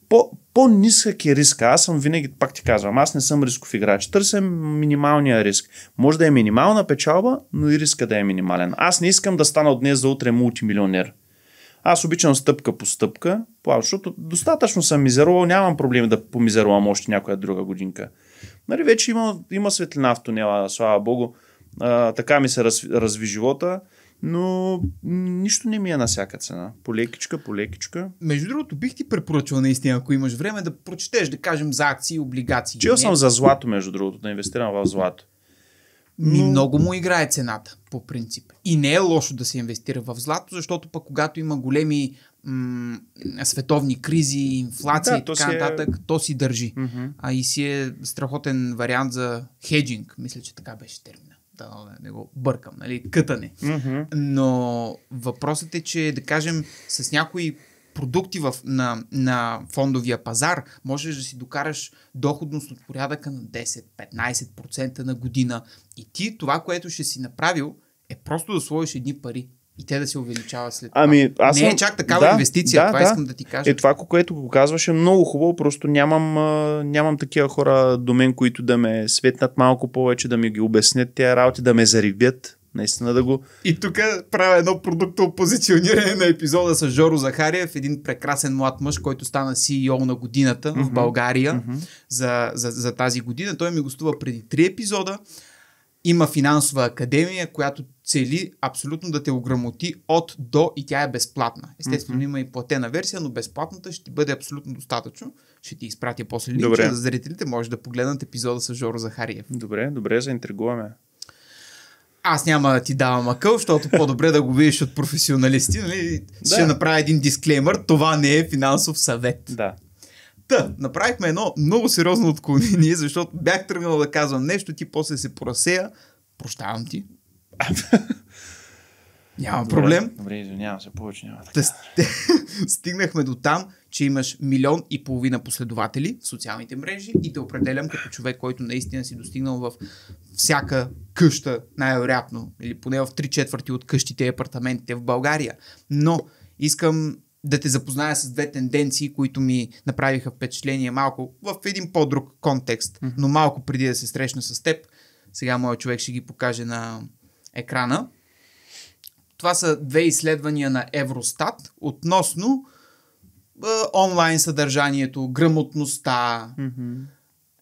по, по-нисък е риска. Аз съм винаги, пак ти казвам, аз не съм рисков играч. Търся минималния риск. Може да е минимална печалба, но и риска да е минимален. Аз не искам да стана от днес за утре мултимилионер. Аз обичам стъпка по стъпка, защото достатъчно съм мизерувал, нямам проблем да помизерувам още някоя друга годинка. Нали, вече има, има светлина в тунела, слава богу. А, така ми се разви, разви живота но нищо не ми е на всяка цена. Полекичка, полекичка. Между другото, бих ти препоръчал наистина, ако имаш време да прочетеш, да кажем, за акции, облигации. Чел съм за злато, между другото, да инвестирам в злато. Ми много му играе цената, по принцип. И не е лошо да се инвестира в злато, защото пък когато има големи м- световни кризи, инфлация да, и така е- нататък, е... то си държи. Mm-hmm. А и си е страхотен вариант за хеджинг, мисля, че така беше термин да не го бъркам, нали, кътане. Mm-hmm. Но въпросът е, че да кажем с някои продукти в, на, на фондовия пазар, можеш да си докараш доходност от порядъка на 10-15% на година. И ти това, което ще си направил, е просто да сложиш едни пари и те да се увеличават след това. Ами, аз не е съм... е чак такава да, инвестиция, да, това да. искам да ти кажа. Е, това, което го казваш е много хубаво, просто нямам, нямам такива хора до мен, които да ме светнат малко повече, да ми ги обяснят тези работи, да ме зарибят, наистина да го... И тук правя едно продукто позициониране на епизода с Жоро Захариев, един прекрасен млад мъж, който стана CEO на годината mm-hmm. в България mm-hmm. за, за, за тази година. Той ми гостува преди три епизода има финансова академия, която цели абсолютно да те ограмоти от до и тя е безплатна. Естествено, mm-hmm. има и платена версия, но безплатната ще ти бъде абсолютно достатъчно. Ще ти изпратя после линк, за зрителите може да погледнат епизода с Жоро Захариев. Добре, добре, заинтригуваме. Аз няма да ти давам акъл, защото по-добре да го видиш от професионалисти. Нали? Да. Ще направя един дисклеймър. Това не е финансов съвет. Да, Та, направихме едно много сериозно отклонение, защото бях тръгнал да казвам нещо, ти после се просея. Прощавам ти. Няма добре, проблем. Добре, извинявам се, повече няма така. Стигнахме до там, че имаш милион и половина последователи в социалните мрежи и те определям като човек, който наистина си достигнал в всяка къща, най-вероятно, или поне в три четвърти от къщите и апартаментите в България. Но искам да те запозная с две тенденции, които ми направиха впечатление малко в един по-друг контекст, mm-hmm. но малко преди да се срещна с теб. Сега моят човек ще ги покаже на екрана. Това са две изследвания на Евростат относно е, онлайн съдържанието, грамотността. Mm-hmm.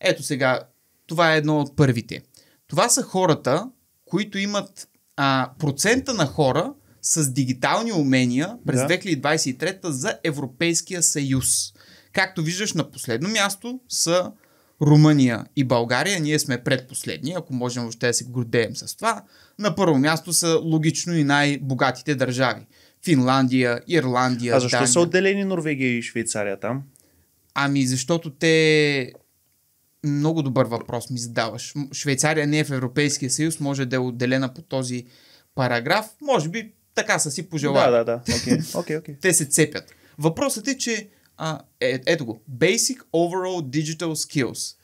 Ето сега, това е едно от първите. Това са хората, които имат а, процента на хора, с дигитални умения през да. 2023 за Европейския съюз. Както виждаш, на последно място са Румъния и България. Ние сме предпоследни, ако можем въобще да се гордеем с това. На първо място са логично и най-богатите държави. Финландия, Ирландия. А защо Дания. са отделени Норвегия и Швейцария там? Ами защото те много добър въпрос ми задаваш. Швейцария не е в Европейския съюз, може да е отделена по този параграф. Може би така са си пожелали. Да, да, да. Okay. Okay, okay. Те се цепят. Въпросът е, че а, е, ето го. Basic Overall Digital Skills.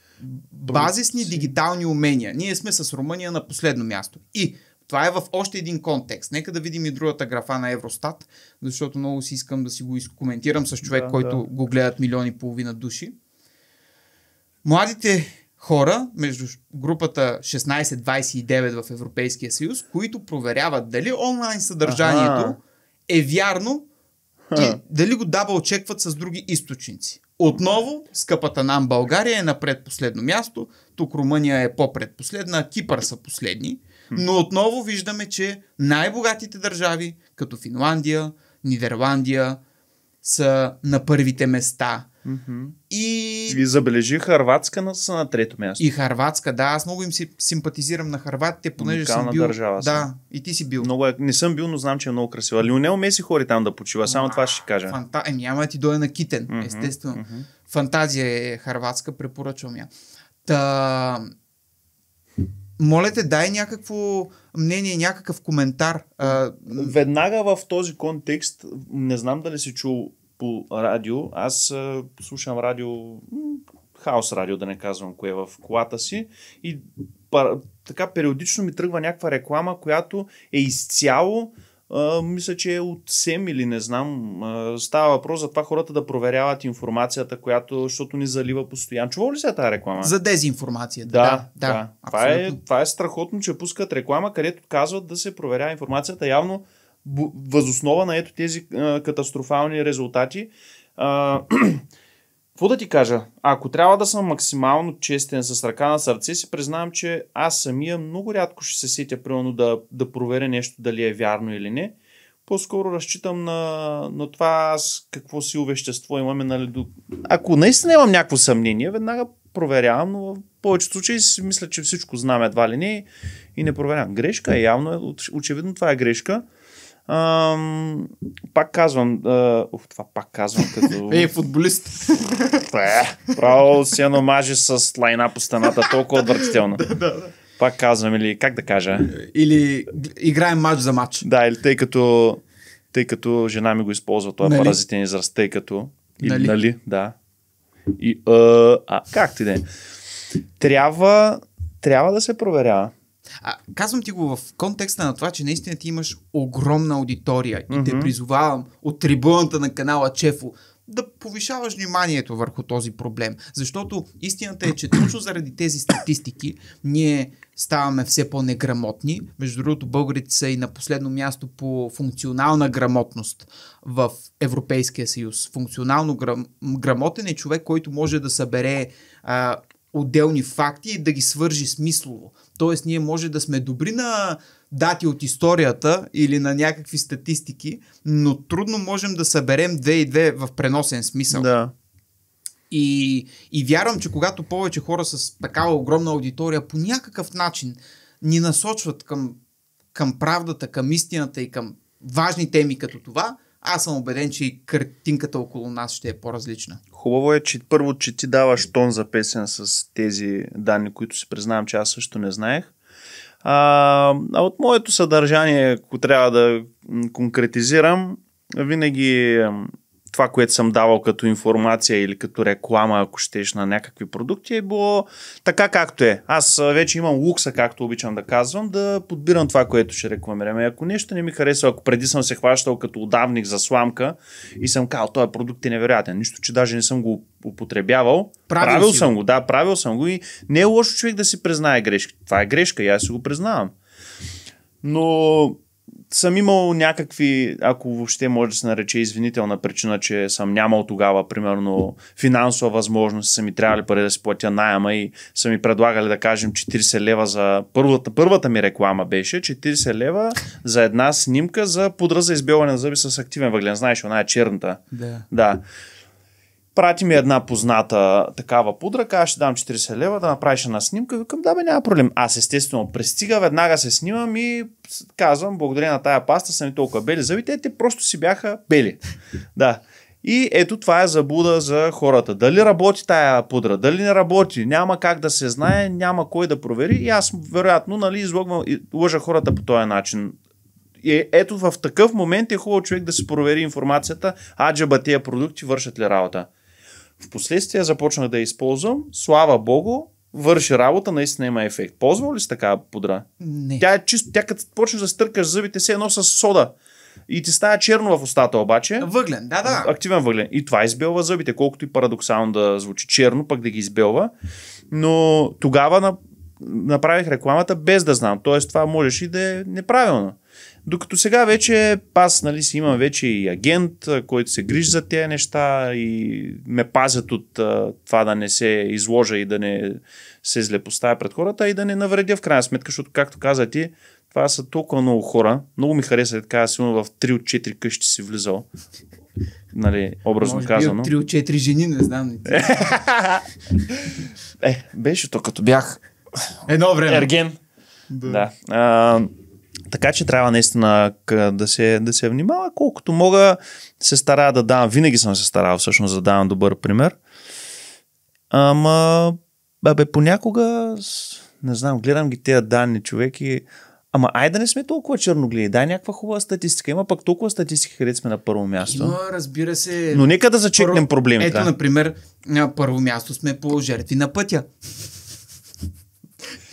Базисни дигитални умения. Ние сме с Румъния на последно място. И това е в още един контекст. Нека да видим и другата графа на Евростат, защото много си искам да си го коментирам с човек, да, който да. го гледат милиони и половина души. Младите хора между групата 16-29 в Европейския съюз, които проверяват дали онлайн съдържанието Аха. е вярно и дали го дабъл очекват с други източници. Отново, скъпата нам България е на предпоследно място, тук Румъния е по-предпоследна, Кипър са последни, но отново виждаме, че най-богатите държави, като Финландия, Нидерландия, са на първите места – Mm-hmm. И... и забележи Харватска на, са на трето място. И Харватска, да, аз много им си симпатизирам на Харватите, понеже Уникална съм бил. държава. Съм. Да, и ти си бил. Много е... Не съм бил, но знам, че е много красива. Лионел Меси хори там да почива, само а, това ще кажа. Фанта... Еми, няма да ти дойде на Китен, mm-hmm. естествено. Mm-hmm. Фантазия е Харватска, препоръчвам я. Та... Моля те, дай някакво мнение, някакъв коментар. Веднага в този контекст, не знам дали си чул по радио. Аз а, слушам радио, хаос радио, да не казвам кое е в колата си и пар, така периодично ми тръгва някаква реклама, която е изцяло а, мисля, че е от СЕМ или не знам. А, става въпрос за това хората да проверяват информацията, която, защото ни залива постоянно. Чувал ли се тази реклама? За дезинформацията. Да, да. да, да. Това, е, това е страхотно, че пускат реклама, където казват да се проверява информацията. Явно възоснова на ето тези а, катастрофални резултати. какво да ти кажа? Ако трябва да съм максимално честен с ръка на сърце, си признавам, че аз самия много рядко ще се сетя, примерно, да, да проверя нещо дали е вярно или не. По-скоро разчитам на, на това аз какво си вещество имаме. Нали, до... Ако наистина имам някакво съмнение, веднага проверявам, но в повечето случаи си мисля, че всичко знам едва ли не и не проверявам. Грешка е явно, е, очевидно това е грешка. Ам, пак казвам, а, уф, това пак казвам като... Ей, футболист! Е, право си едно мажи с лайна по стената, толкова отвратително. да, да, да. Пак казвам, или как да кажа? Или играем матч за матч. Да, или тъй като, тъй като жена ми го използва, това нали? паразитен израз, тъй като... И, нали? нали? Да. И, а, а, как ти да е? Трябва, трябва да се проверява. А, казвам ти го в контекста на това, че наистина ти имаш огромна аудитория mm-hmm. и те призовавам от трибуната на канала Чефо да повишаваш вниманието върху този проблем. Защото истината е, че точно заради тези статистики ние ставаме все по-неграмотни. Между другото, българите са и на последно място по функционална грамотност в Европейския съюз. Функционално грам... грамотен е човек, който може да събере а, отделни факти и да ги свържи смислово. Тоест, ние може да сме добри на дати от историята или на някакви статистики, но трудно можем да съберем 2 и 2 в преносен смисъл. Да. И, и вярвам, че когато повече хора с такава огромна аудитория по някакъв начин ни насочват към, към правдата, към истината и към важни теми като това, аз съм убеден, че и картинката около нас ще е по-различна. Хубаво е, че първо, че ти даваш тон за песен с тези данни, които си признавам, че аз също не знаех. А, а от моето съдържание, ако трябва да конкретизирам, винаги това, което съм давал като информация или като реклама, ако щеш на някакви продукти, е било така както е. Аз вече имам лукса, както обичам да казвам, да подбирам това, което ще рекламираме. Ако нещо не ми харесва, ако преди съм се хващал като удавник за сламка и съм казал, този продукт е невероятен, нищо, че даже не съм го употребявал, правил, правил съм го, да, правил съм го и не е лошо човек да си признае грешки. Това е грешка и аз си го признавам. Но съм имал някакви, ако въобще може да се нарече извинителна причина, че съм нямал тогава, примерно, финансова възможност, са ми трябвали пари да си платя найема и са ми предлагали да кажем 40 лева за първата, първата ми реклама беше 40 лева за една снимка за подраза избелване на зъби с активен въглен. Знаеш, она е черната. Да. да прати ми една позната такава пудра, аз ще дам 40 лева да направиш една снимка. Викам, да бе, няма проблем. Аз естествено пристига, веднага се снимам и казвам, благодаря на тая паста са ми толкова бели зъбите, те просто си бяха бели. да. И ето това е заблуда за хората. Дали работи тая пудра, дали не работи, няма как да се знае, няма кой да провери. И аз вероятно нали, излъгвам, лъжа хората по този начин. И ето в такъв момент е хубаво човек да се провери информацията, аджаба тия продукти вършат ли работа. Впоследствие започнах да я използвам. Слава богу, върши работа, наистина има ефект. Ползвал ли си такава пудра? Не. Тя е чисто, тя като почнеш да стъркаш зъбите, се едно с сода. И ти става черно в устата обаче. Въглен, да, да. Активен въглен. И това избелва зъбите, колкото и парадоксално да звучи черно, пък да ги избелва. Но тогава направих рекламата без да знам. Тоест това можеше и да е неправилно. Докато сега вече аз нали, си имам вече и агент, който се грижи за тези неща и ме пазят от а, това да не се изложа и да не се злепоставя пред хората и да не навредя в крайна сметка, защото както каза ти, това са толкова много хора. Много ми хареса така, сигурно в 3 от 4 къщи си влизал. Нали, образно Може казано. Би от 3 от 4 жени, не знам. е, беше то като бях. Едно време. Ерген. Да. да. А, така че трябва наистина да се, да се внимава. Колкото мога, се стара да давам. Винаги съм се старал всъщност да давам добър пример. Ама, бе, понякога, не знам, гледам ги тези данни, човеки. Ама ай да не сме толкова черногледи, дай някаква хубава статистика. Има пък толкова статистика, където сме на първо място. Но, разбира се. Но нека да зачекнем първо... проблемите. Ето, например, на първо място сме по жертви на пътя.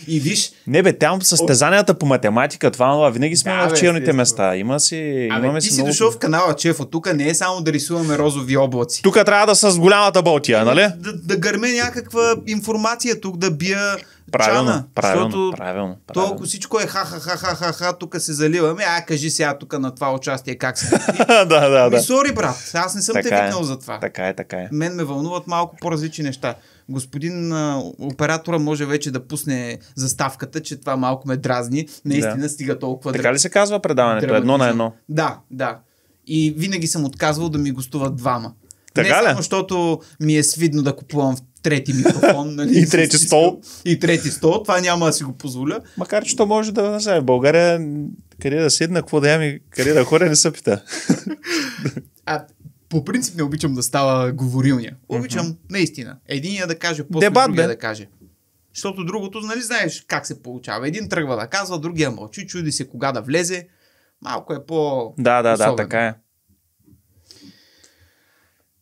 И виж... Не бе, там състезанията по математика, това нова, винаги сме да, в черните места. Има си, А, имаме ти си, си дошъл в канала, от Тук не е само да рисуваме розови облаци. Тук трябва да с голямата Балтия, ами, нали? Да, да гърме някаква информация тук, да бия правилно, чана. Правилно, защото правилно, правилно. Толкова всичко е ха-ха-ха-ха-ха, тук се заливаме. А, кажи сега тук на това участие как се да, да, да. Ми, сори, брат, аз не съм така те викнал е, за това. Така е, така е. Мен ме вълнуват малко по-различни неща господин а, оператора може вече да пусне заставката, че това малко ме дразни. Наистина да. стига толкова. Така ли се казва предаването? Драматизм. Едно на едно. Да, да. И винаги съм отказвал да ми гостуват двама. Така Не ли? само, защото ми е свидно да купувам трети микрофон. Нали, и трети стол. И трети стол. Това няма да си го позволя. Макар, че то може да не в България къде да седна, какво да ям и къде да хоря, не се пита. а, по принцип не обичам да става говорилния. Обичам mm-hmm. наистина. Единия да каже после Дебат, другия бе. да каже. Защото другото, нали знаеш как се получава. Един тръгва да казва, другия мълчи, чуди се кога да влезе. Малко е по... Да, да, особено. да, така е. е.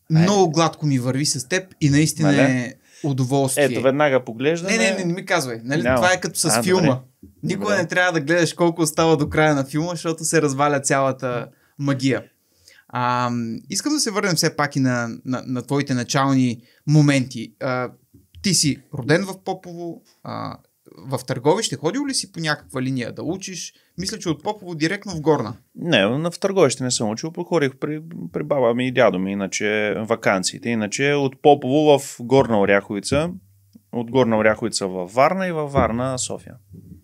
Много е. гладко ми върви с теб и наистина Мале. Нали? е удоволствие. Ето, веднага поглеждаме. Не, не, не, не ми казвай. Нали? Няма. Това е като с а, филма. Добре. Никога добре. не трябва да гледаш колко остава до края на филма, защото се разваля цялата магия. А, искам да се върнем все пак и на, на, на твоите начални моменти. А, ти си роден в Попово, а, в търговище ходил ли си по някаква линия да учиш? Мисля, че от Попово директно в Горна. Не, в търговище не съм учил, походих при, при баба ми и дядо ми, иначе вакансиите. Иначе от Попово в Горна Оряховица, от Горна Оряховица във Варна и във Варна София.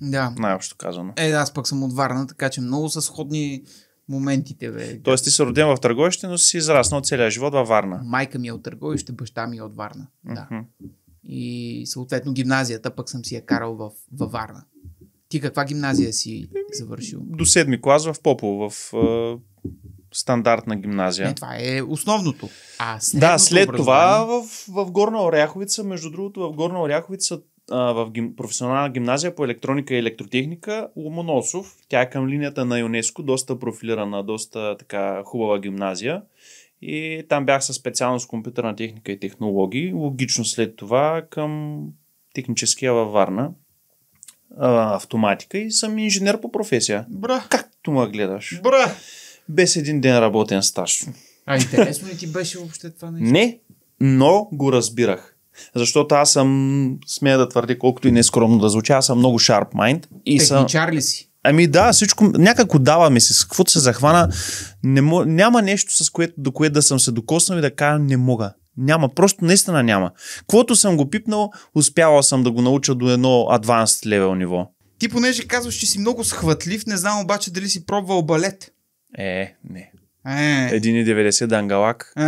Да. Най-общо казано. Е, да, аз пък съм от Варна, така че много са сходни моментите. Бе. Тоест ти си роден в Търговище, но си израснал целия живот във Варна. Майка ми е от Търговище, баща ми е от Варна. Да. Mm-hmm. И съответно гимназията пък съм си я карал в, във Варна. Ти каква гимназия си завършил? До седми клас в Попо, в е, стандартна гимназия. Не, това е основното. А да, след това в, в Горна Оряховица, между другото, в Горна Оряховица а, в гим, професионална гимназия по електроника и електротехника Ломоносов. Тя е към линията на ЮНЕСКО, доста профилирана, доста така хубава гимназия. И там бях със специалност компютърна техника и технологии. Логично след това към техническия във Варна а, автоматика и съм инженер по професия. Бра! Както ме гледаш. Бра! Без един ден работен стаж. А интересно ли ти беше въобще това нещо? Не, но го разбирах. Защото аз съм, смея да твърди, колкото и нескромно да звуча, аз съм много sharp mind. И е, съм... ли си? Ами да, всичко, някакво дава ми се, с каквото се захвана, не мо, няма нещо с което, до което да съм се докоснал и да кажа не мога. Няма, просто наистина няма. Квото съм го пипнал, успявал съм да го науча до едно адванст левел ниво. Ти понеже казваш, че си много схватлив, не знам обаче дали си пробвал балет. Е, не. Е. 1,90 дангалак. Е,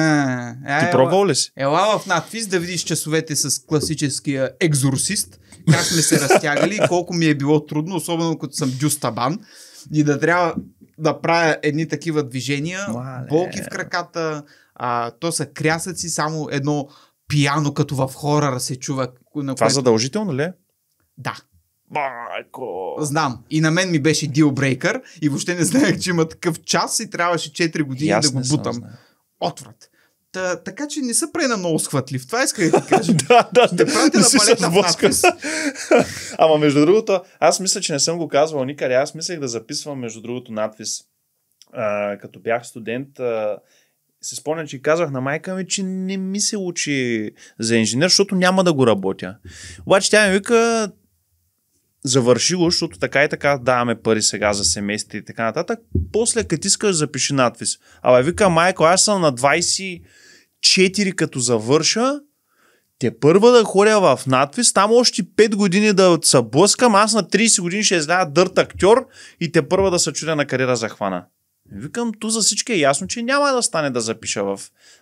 е, Ти пробвал ли си? Ела в надфис да видиш часовете с класическия екзорсист, как сме се разтягали и колко ми е било трудно, особено като съм дюстабан и да трябва да правя едни такива движения, Мале. болки в краката, а, то са крясъци, само едно пияно като в хора се чува. На Това което... задължително ли е? Да. Майко. Знам. И на мен ми беше дилбрейкър и въобще не знаех, че има такъв час и трябваше 4 години да го бутам. Съм, Отврат. Та, така че не са прена много схватлив. Това исках да ти кажа. да, да, Ще пратя на палета в Ама между другото, аз мисля, че не съм го казвал никъде. Аз мислех да записвам между другото надпис. А, като бях студент, а, се спомня, че казах на майка ми, че не ми се учи за инженер, защото няма да го работя. Обаче тя ми вика, завършило, защото така и така даваме пари сега за семейство и така нататък. После, като искаш, запиши надпис. Абе, вика, майко, аз съм на 24 като завърша, те първа да ходя в надпис, там още 5 години да се блъскам, аз на 30 години ще изляда дърт актьор и те първа да се чудя на кариера захвана. Викам, ту за всички е ясно, че няма да стане да запиша в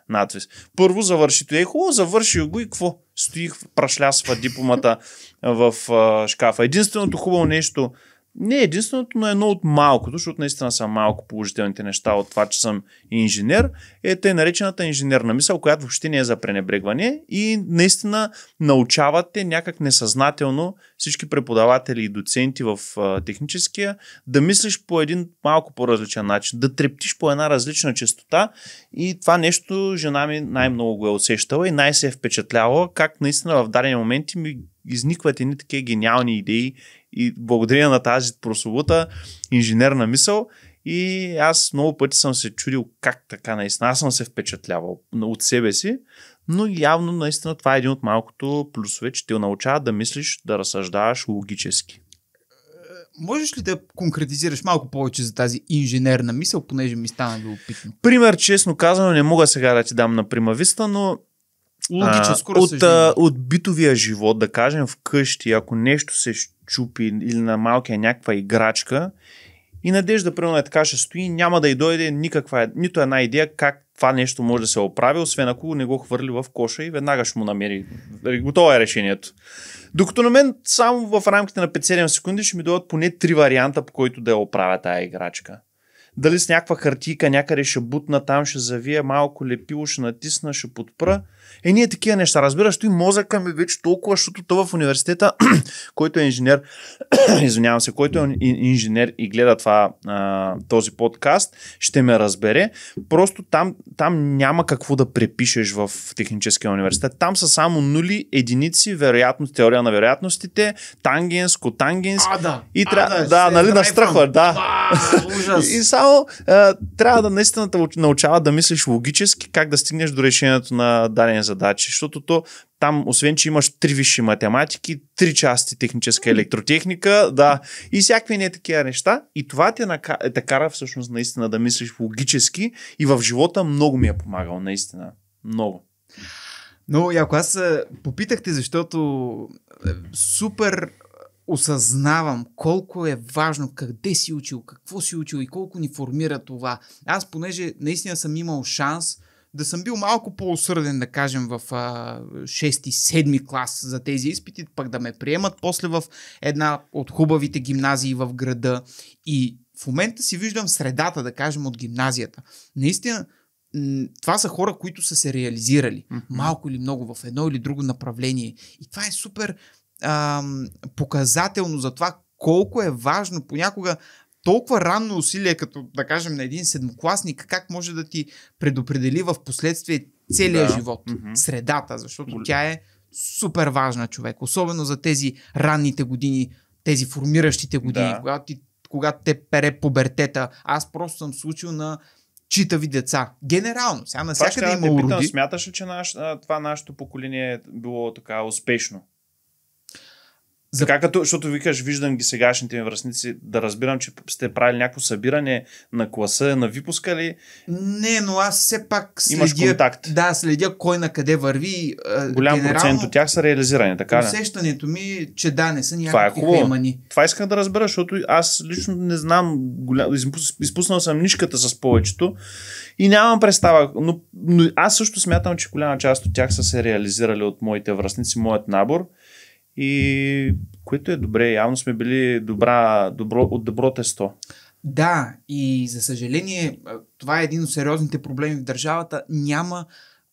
надвис. Първо завърши. Той е хубаво, завърши го и какво? Стоих, прашлясва дипломата в а, шкафа. Единственото хубаво нещо не е единственото, но едно от малкото, защото наистина са малко положителните неща от това, че съм инженер, е тъй наречената инженерна мисъл, която въобще не е за пренебрегване и наистина научавате някак несъзнателно всички преподаватели и доценти в техническия да мислиш по един малко по-различен начин, да трептиш по една различна частота и това нещо жена ми най-много го е усещала и най-се е впечатляла как наистина в дадени моменти ми изникват едни такива гениални идеи и благодарение на тази прословута инженерна мисъл, и аз много пъти съм се чудил как така наистина. Аз съм се впечатлявал от себе си, но явно наистина това е един от малкото плюсове, че те научава да мислиш, да разсъждаваш логически. Можеш ли да конкретизираш малко повече за тази инженерна мисъл, понеже ми стана любопитно? Пример, честно казано, не мога сега да ти дам на примависта, но Логическо а, от, а, от битовия живот, да кажем вкъщи, ако нещо се щупи или на малкия някаква играчка и надежда, примерно е така ще стои, няма да й дойде никаква, нито една идея как това нещо може да се оправи, освен ако не го хвърли в коша и веднага ще му намери. Готово е решението. Докато на мен само в рамките на 5-7 секунди ще ми дойдат поне три варианта, по които да я оправя тая играчка. Дали с някаква хартийка някъде ще бутна там, ще завия малко лепило, ще натисна, ще подпра. Mm е, ние такива неща. Разбираш, той мозъка ми вече толкова, защото то в университета, който е инженер, извинявам се, който е инженер и гледа това, а, този подкаст, ще ме разбере. Просто там, там няма какво да препишеш в техническия университет. Там са само нули, единици, вероятност, теория на вероятностите, тангенс, котангенс. А, да. И а, трябва, да, да нали, настръхва, да. А, и само а, трябва да наистина научава да мислиш логически как да стигнеш до решението на даден сложни задачи, защото то там, освен, че имаш три висши математики, три части техническа електротехника, да, и всякакви не такива неща. И това те, нака... Е, те кара всъщност наистина да мислиш логически и в живота много ми е помагал, наистина. Много. Но, ако аз е, попитахте, защото е, супер осъзнавам колко е важно къде си учил, какво си учил и колко ни формира това. Аз, понеже наистина съм имал шанс да съм бил малко по-усърден, да кажем, в 6-7 клас за тези изпити, пък да ме приемат после в една от хубавите гимназии в града и в момента си виждам средата, да кажем, от гимназията. Наистина, това са хора, които са се реализирали mm-hmm. малко или много в едно или друго направление. И това е супер ам, показателно за това колко е важно понякога толкова ранно усилие, като да кажем на един седмокласник, как може да ти предопредели в последствие целия да. живот, mm-hmm. средата, защото Боле. тя е супер важна човек, особено за тези ранните години, тези формиращите години, да. когато, ти, когато те пере пубертета. Аз просто съм случил на читави деца. Генерално, сега на всяка да има уроди. смяташ ли, че наш, това нашето поколение е било така успешно? За... Така като, защото викаш, виждам ги сегашните ми връзници, да разбирам, че сте правили някакво събиране на класа, на випуска ли? Не, но аз все пак следя... Имаш контакт. Да, следя кой на къде върви. Голям процент от тях са реализирани, така ли? Усещането ми, че да, не са някакви Това е хемани. Това искам да разбера, защото аз лично не знам, голям... изпуснал съм нишката с повечето и нямам представа, но, но аз също смятам, че голяма част от тях са се реализирали от моите връзници, моят набор и което е добре. Явно сме били добра, добро, от добро тесто. Да, и за съжаление, това е един от сериозните проблеми в държавата. Няма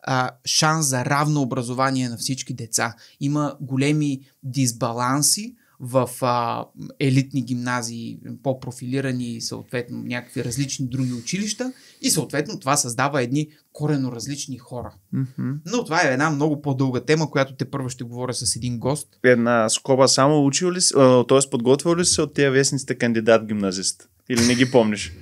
а, шанс за равно образование на всички деца. Има големи дисбаланси, в а, елитни гимназии, по-профилирани и съответно някакви различни други училища и съответно това създава едни корено различни хора. Mm-hmm. Но това е една много по-дълга тема, която те първо ще говоря с един гост. Една скоба само учил ли си, т.е. подготвил ли си от тези вестниците кандидат гимназист? Или не ги помниш?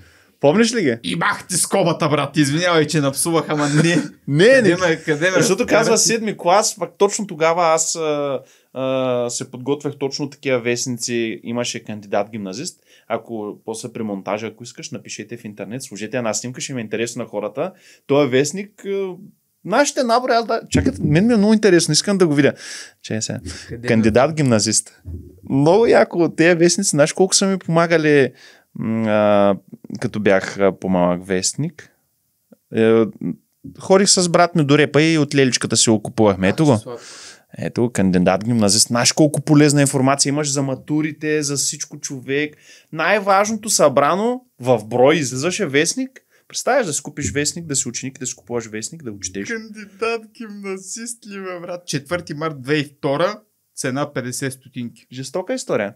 Помниш ли ги? Имахте скобата, брат. Извинявай, че напсувах, ама не. не, не. Къде ме, къде ме, Защото казва седми клас, пак точно тогава аз а, а, се подготвях точно такива вестници. Имаше кандидат гимназист. Ако после при монтажа, ако искаш, напишете в интернет, сложете една снимка, ще ми е интересно на хората. Той е вестник, Нашите набори, аз да... Чакайте, мен ми е много интересно, искам да го видя. Че се. Кандидат е? гимназист. Много яко, тези вестници, знаеш колко са ми помагали а, като бях по-малък вестник. Е, ходих с брат ми до репа и от леличката си го купувахме. Ето го. Ето, кандидат гимназист. Знаеш колко полезна информация имаш за матурите, за всичко човек. Най-важното събрано в брой излизаше вестник. Представяш да си купиш вестник, да си ученик, да си купуваш вестник, да учиш. Кандидат гимназист ли, брат? 4 март 2002, цена 50 стотинки. Жестока история.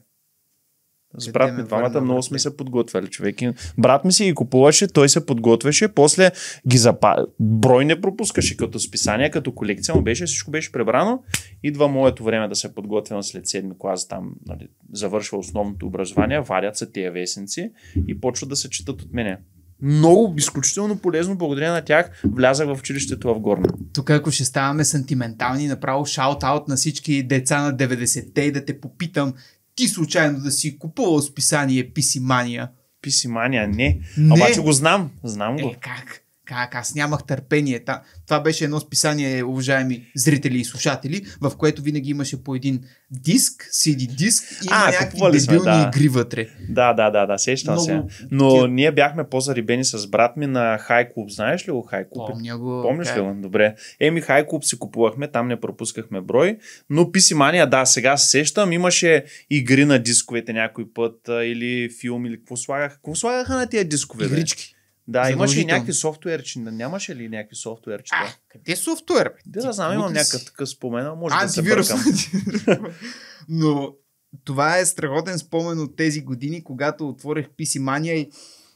Е, С брат ми двамата много сме се подготвяли. Човек. Брат ми си ги купуваше, той се подготвяше, после ги запа... брой не пропускаше като списание, като колекция му беше, всичко беше пребрано. Идва моето време да се подготвям след седми клас, там нали, завършва основното образование, варят се тия вестници и почват да се четат от мене. Много, изключително полезно, благодаря на тях, влязах в училището в Горна. Тук ако ще ставаме сантиментални, направо шаут-аут на всички деца на 90-те и да те попитам ти случайно да си купувал списание PC Mania? PC Mania, не. не. Обаче го знам. Знам го. Е, как? Как? Аз нямах търпение. Та, това беше едно списание, уважаеми зрители и слушатели, в което винаги имаше по един диск, CD диск и а, някакви дебилни сме, да. игри вътре. Да, да, да, да, сещам Много... се. Но Ти... ние бяхме по-зарибени с брат ми на Хай Клуб. Знаеш ли го Хай Клуб? Помня го. Помниш okay. ли го? Добре. Еми Хай Клуб си купувахме, там не пропускахме брой. Но Писимания, да, сега сещам, имаше игри на дисковете някой път или филми, или какво слагаха. Какво слагаха на тия дискове? Игрички. Бе? Да, имаше и някакви софтуерчи. Нямаше ли някакви софтуерчета? А, къде е софтуер? Бе? Да, да знам, имам някакъв такъв спомен, може Антивирус. да се бъркам. Но това е страхотен спомен от тези години, когато отворих PC Mania и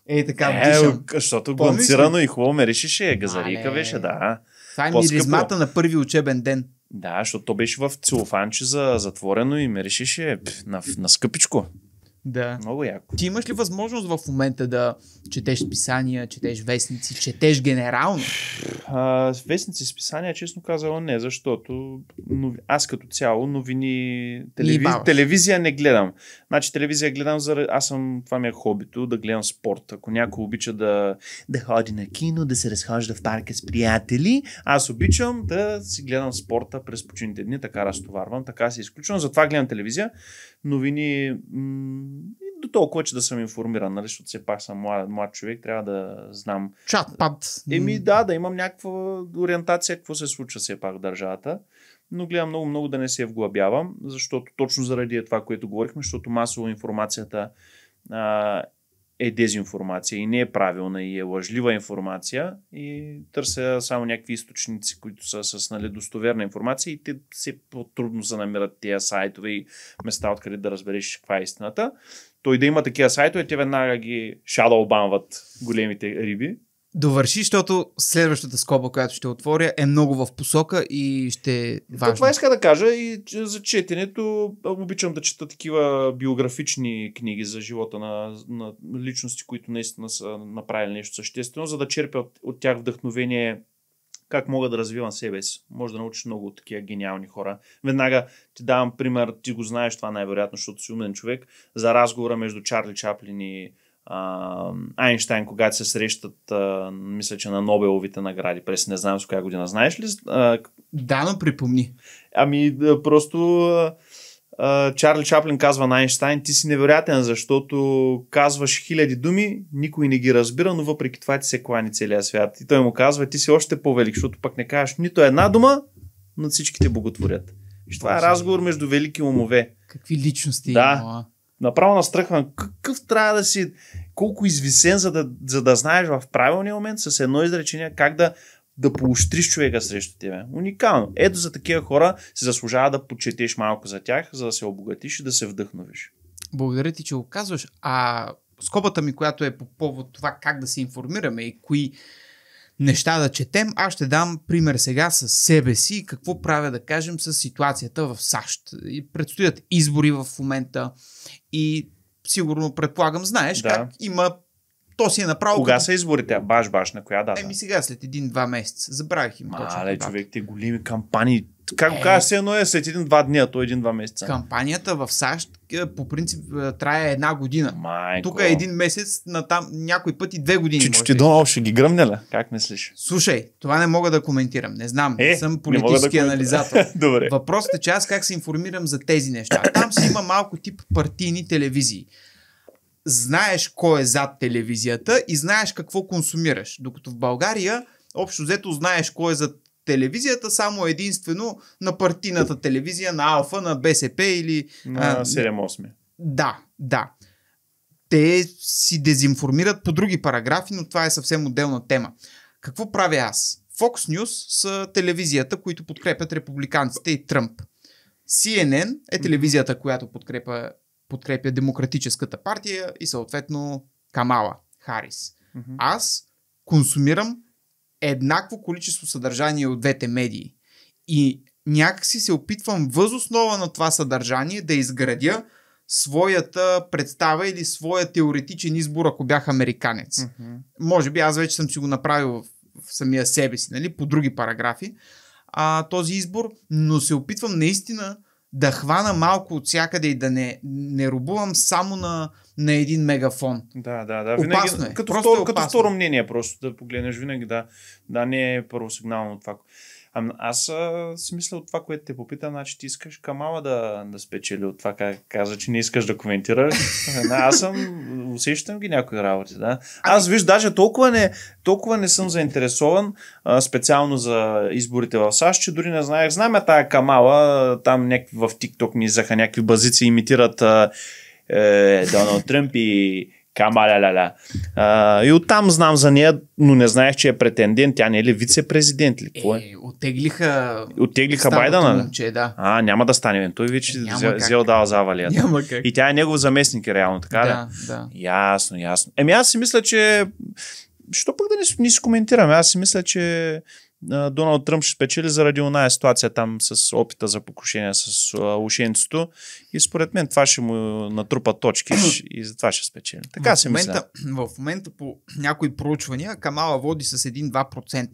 е така е, дишам. Защото гонцирано и хубаво ме решише. Е, Газарика беше, да. Това е миризмата на първи учебен ден. Да, защото то беше в целофанче за затворено и меришеше на, на скъпичко. Да. Много яко. Ти имаш ли възможност в момента да четеш писания, четеш вестници, четеш генерално? А, вестници с писания, честно казала, не, защото нов... аз като цяло новини, телевиз... телевизия не гледам. Значи телевизия гледам, заради... аз съм, това ми е хобито, да гледам спорт. Ако някой обича да... да ходи на кино, да се разхожда в парка с приятели, аз обичам да си гледам спорта през почините дни, така разтоварвам, така се изключвам, затова гледам телевизия новини м- до толкова, че да съм информиран, нали, защото все пак съм млад, млад човек, трябва да знам. чат пат! Еми да, да имам някаква ориентация какво се случва все пак в държавата, но гледам много, много да не се вглъбявам, защото точно заради това, което говорихме, защото масово информацията а, е дезинформация и не е правилна и е лъжлива информация и търся само някакви източници, които са с нали, достоверна информация и те се по-трудно за намират тези сайтове и места, откъде да разбереш каква е истината. Той да има такива сайтове, те веднага ги обамват големите риби довърши, защото следващата скоба, която ще отворя, е много в посока и ще е важна. Това иска да кажа и за четенето. Обичам да чета такива биографични книги за живота на, на личности, които наистина са направили нещо съществено, за да черпя от, от тях вдъхновение как мога да развивам себе си. Може да научиш много от такива гениални хора. Веднага ти давам пример, ти го знаеш това най-вероятно, защото си умен човек, за разговора между Чарли Чаплин и а, Айнштайн, когато се срещат, а, мисля, че на Нобеловите награди през не знам с коя година. Знаеш ли? А, да, но припомни. Ами, да, просто а, Чарли Чаплин казва на Айнштайн, ти си невероятен, защото казваш хиляди думи, никой не ги разбира, но въпреки това ти се клани целия свят. И той му казва, ти си още по-велик, защото пък не кажеш нито една дума, но всичките боготворят. Това е разговор между велики умове. Какви личности да. имала направо настръхвам. Какъв трябва да си, колко извисен, за да, за да знаеш в правилния момент с едно изречение как да, да поощриш човека срещу тебе. Уникално. Ето за такива хора се заслужава да почетеш малко за тях, за да се обогатиш и да се вдъхновиш. Благодаря ти, че го казваш. А скобата ми, която е по повод това как да се информираме и кои неща да четем. Аз ще дам пример сега с себе си и какво правя да кажем с ситуацията в САЩ. И предстоят избори в момента и сигурно предполагам, знаеш да. как има то си е направо. Кога като... са изборите? Баш, баш, на коя дата? Еми сега, след един-два месеца. Забравих им. Мале, човек, те големи кампании как е... казва, едно е след един-два дни, а то един-два месеца. Кампанията в САЩ е, по принцип е, трае една година. Майко. Тук е един месец, на там някой път и две години. Чичо ти дома ще ги гръмне ли? Как мислиш? Слушай, това не мога да коментирам. Не знам. Е, не съм политически не да анализатор. Добре. Въпросът е, че аз как се информирам за тези неща. Там си има малко тип партийни телевизии знаеш кой е зад телевизията и знаеш какво консумираш. Докато в България, общо взето, знаеш кой е зад телевизията, само единствено на партийната телевизия, на Алфа, на БСП или... На 7-8. Да, да. Те си дезинформират по други параграфи, но това е съвсем отделна тема. Какво правя аз? Fox News са телевизията, които подкрепят републиканците и Тръмп. CNN е телевизията, която подкрепя, подкрепя Демократическата партия и съответно Камала Харис. Аз консумирам еднакво количество съдържание от двете медии. И някакси се опитвам възоснова на това съдържание да изградя своята представа или своя теоретичен избор, ако бях американец. Mm-hmm. Може би аз вече съм си го направил в, в самия себе си, нали, по други параграфи, а, този избор, но се опитвам наистина да хвана малко от всякъде и да не, не рубувам само на, на един мегафон. Да, да, да. Винаги, опасно е. Като, просто второ, е като второ мнение просто да погледнеш винаги, да. Да, не е първосигнално това. А, аз а, си мисля от това, което те попита, значи ти искаш Камала да, да спечели от това, как каза, че не искаш да коментираш. аз съм, усещам ги някои работи, да. Ами- аз виж, даже толкова не, толкова не съм заинтересован а, специално за изборите в САЩ, че дори не знаех. Знаме тая Камала, там някакви в Тикток ми изаха някакви базици, имитират а, е, Доналд Тръмп и Камаля-ля-ля. И оттам знам за нея, но не знаех, че е претендент. Тя не е ли вице-президент ли? Е, отеглиха Отеглиха Байдена? Нали? Момче, да. А, няма да стане. Той вече взел, взел дал Няма как. И тя е негов заместник, е реално, така да, да? да. Ясно, ясно. Еми аз си мисля, че... Що пък да не, не си коментираме? Аз си мисля, че Доналд Тръмп ще спечели заради оная ситуация там с опита за покушение с ушенцето и според мен това ще му натрупа точки и затова ще спечели. Така в момента, мисля. В момента по някои проучвания Камала води с 1-2%.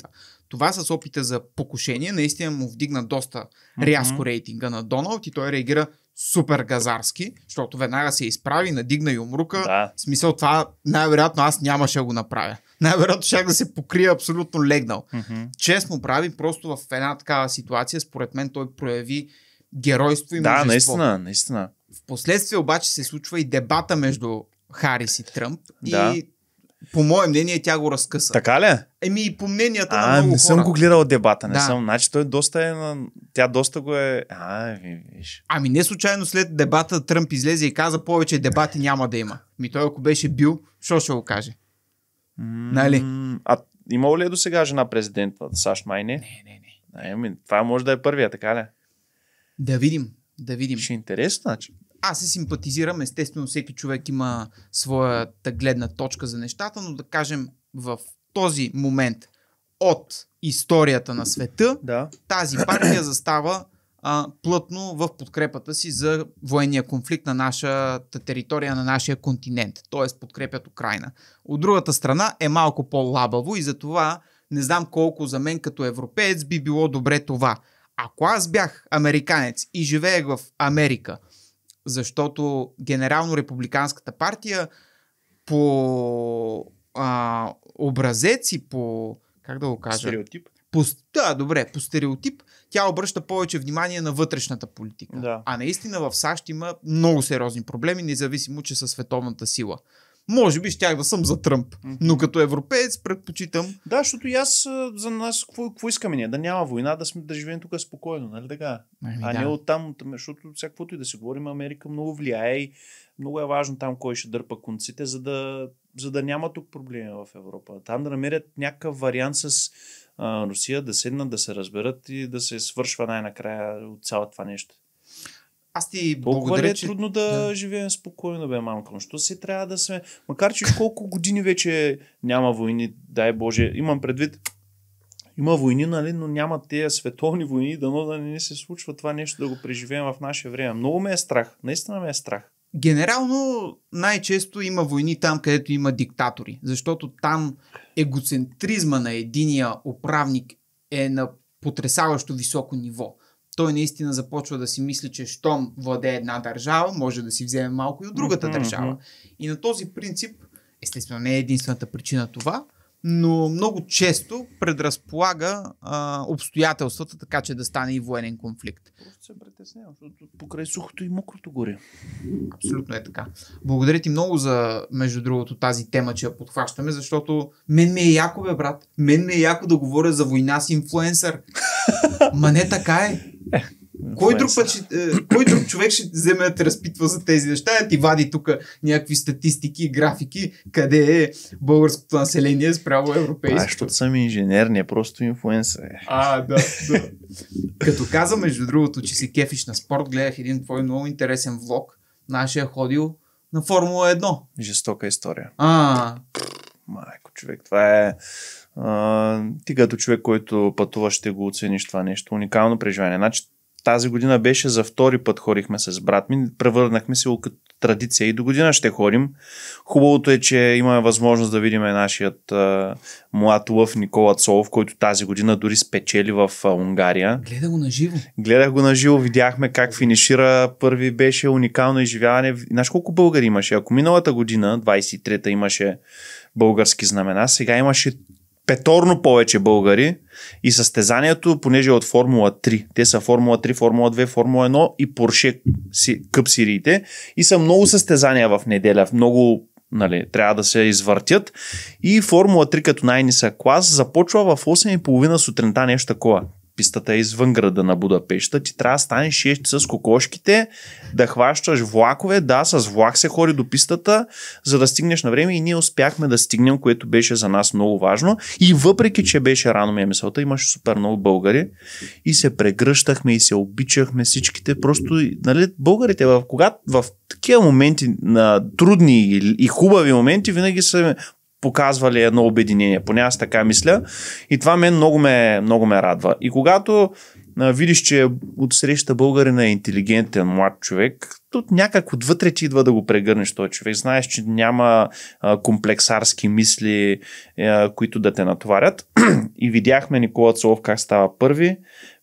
Това с опита за покушение наистина му вдигна доста рязко рейтинга на Доналд и той реагира супер газарски, защото веднага се изправи, надигна и умрука. Да. В смисъл това най-вероятно аз нямаше да го направя най-вероятно ще да се покрие абсолютно легнал. Mm-hmm. Честно прави, просто в една такава ситуация, според мен той прояви геройство и Да, наистина, наистина. Впоследствие обаче се случва и дебата между Харис и Тръмп да. и по мое мнение тя го разкъса. Така ли? Еми и по мненията а, на много не съм го гледал дебата, не да. съм. Значи той доста е на... Тя доста го е... А, виж. Ами не случайно след дебата Тръмп излезе и каза повече дебати няма да има. Ми той ако беше бил, що ще го каже? Нали? А има ли е до сега жена президент в САЩ? Май не. Не, не, не. Ами, това може да е първия, така ли? Да видим. Да видим. Ще е интересно, значи. Аз се симпатизирам. Естествено, всеки човек има своята гледна точка за нещата, но да кажем в този момент от историята на света, да. тази партия застава а, плътно в подкрепата си за военния конфликт на нашата територия, на нашия континент, т.е. подкрепят Украина. От другата страна е малко по-лабаво и затова не знам колко за мен като европеец би било добре това. Ако аз бях американец и живеех в Америка, защото генерално републиканската партия по а, образец и по как да го кажа? Стереотип? по, да, добре, по стереотип тя обръща повече внимание на вътрешната политика. Да. А наистина в САЩ има много сериозни проблеми, независимо, че са световната сила. Може би щях да съм за Тръмп, но като европеец предпочитам. Да, защото и аз за нас какво, какво искаме ние? Да няма война, да, сме, да живеем тук спокойно, нали така? Ами, а да. не от там, защото всякаквото и да се говорим, Америка много влияе и много е важно там кой ще дърпа конците, за да, за да няма тук проблеми в Европа. Там да намерят някакъв вариант с Русия да седнат, да се разберат и да се свършва най-накрая от цялото това нещо. Аз ти Толкова ли е че... трудно да, да. живеем спокойно, бе, мамка? Що си трябва да сме... Макар, че колко години вече няма войни, дай Боже, имам предвид, има войни, нали, но няма тези световни войни, дано да не се случва това нещо да го преживеем в наше време. Много ме е страх, наистина ме е страх. Генерално най-често има войни там, където има диктатори, защото там егоцентризма на единия управник е на потрясаващо високо ниво. Той наистина започва да си мисли, че щом владее една държава, може да си вземе малко и от другата mm-hmm. държава. И на този принцип, естествено, не е единствената причина това, но много често предразполага а, обстоятелствата, така че да стане и военен конфликт. Просто се притеснявам, защото покрай сухото и мокрото горе. Абсолютно е така. Благодаря ти много за, между другото, тази тема, че я подхващаме, защото мен ми е яко, бе, брат. Мен ми е яко да говоря за война с инфлуенсър. Ма не така е. Кой друг, път е, кой друг човек ще вземе да те разпитва за тези неща? Да ти вади тук някакви статистики, графики, къде е българското население спрямо европейското. А, защото съм инженер, не просто инфуенсър. Е. А, да, да. Като каза, между другото, че си кефиш на спорт, гледах един твой много интересен влог. Нашия е ходил на Формула 1. Жестока история. А. Майко, човек, това е а, ти като човек, който пътува, ще го оцениш това нещо. Уникално преживяване. Значи, тази година беше за втори път хорихме с брат ми. Превърнахме се като традиция и до година ще ходим. Хубавото е, че имаме възможност да видим нашият а, млад лъв Никола Цолов, който тази година дори спечели в а, Унгария. Гледа го на живо. Гледах го на живо, видяхме как финишира. Първи беше уникално изживяване. Знаеш колко българи имаше? Ако миналата година, 23-та, имаше български знамена, сега имаше петорно повече българи и състезанието, понеже е от Формула 3, те са Формула 3, Формула 2, Формула 1 и Порше къп сириите и са много състезания в неделя, много нали, трябва да се извъртят и Формула 3 като най-нисък клас започва в 8.30 сутринта нещо такова пистата е извън града на Будапешта, ти трябва да станеш 6 с кокошките, да хващаш влакове, да, с влак се хори до пистата, за да стигнеш на време и ние успяхме да стигнем, което беше за нас много важно. И въпреки, че беше рано ми е мисълта, имаше супер много българи и се прегръщахме и се обичахме всичките. Просто, нали, българите, в, когато в такива моменти на трудни и, и хубави моменти, винаги са показвали едно обединение. Поне аз така мисля. И това мен много ме, много ме радва. И когато а, видиш, че от среща българина е интелигентен млад човек, тук някак отвътре ти идва да го прегърнеш този човек. Знаеш, че няма а, комплексарски мисли, а, които да те натоварят. и видяхме Никола Цолов как става първи.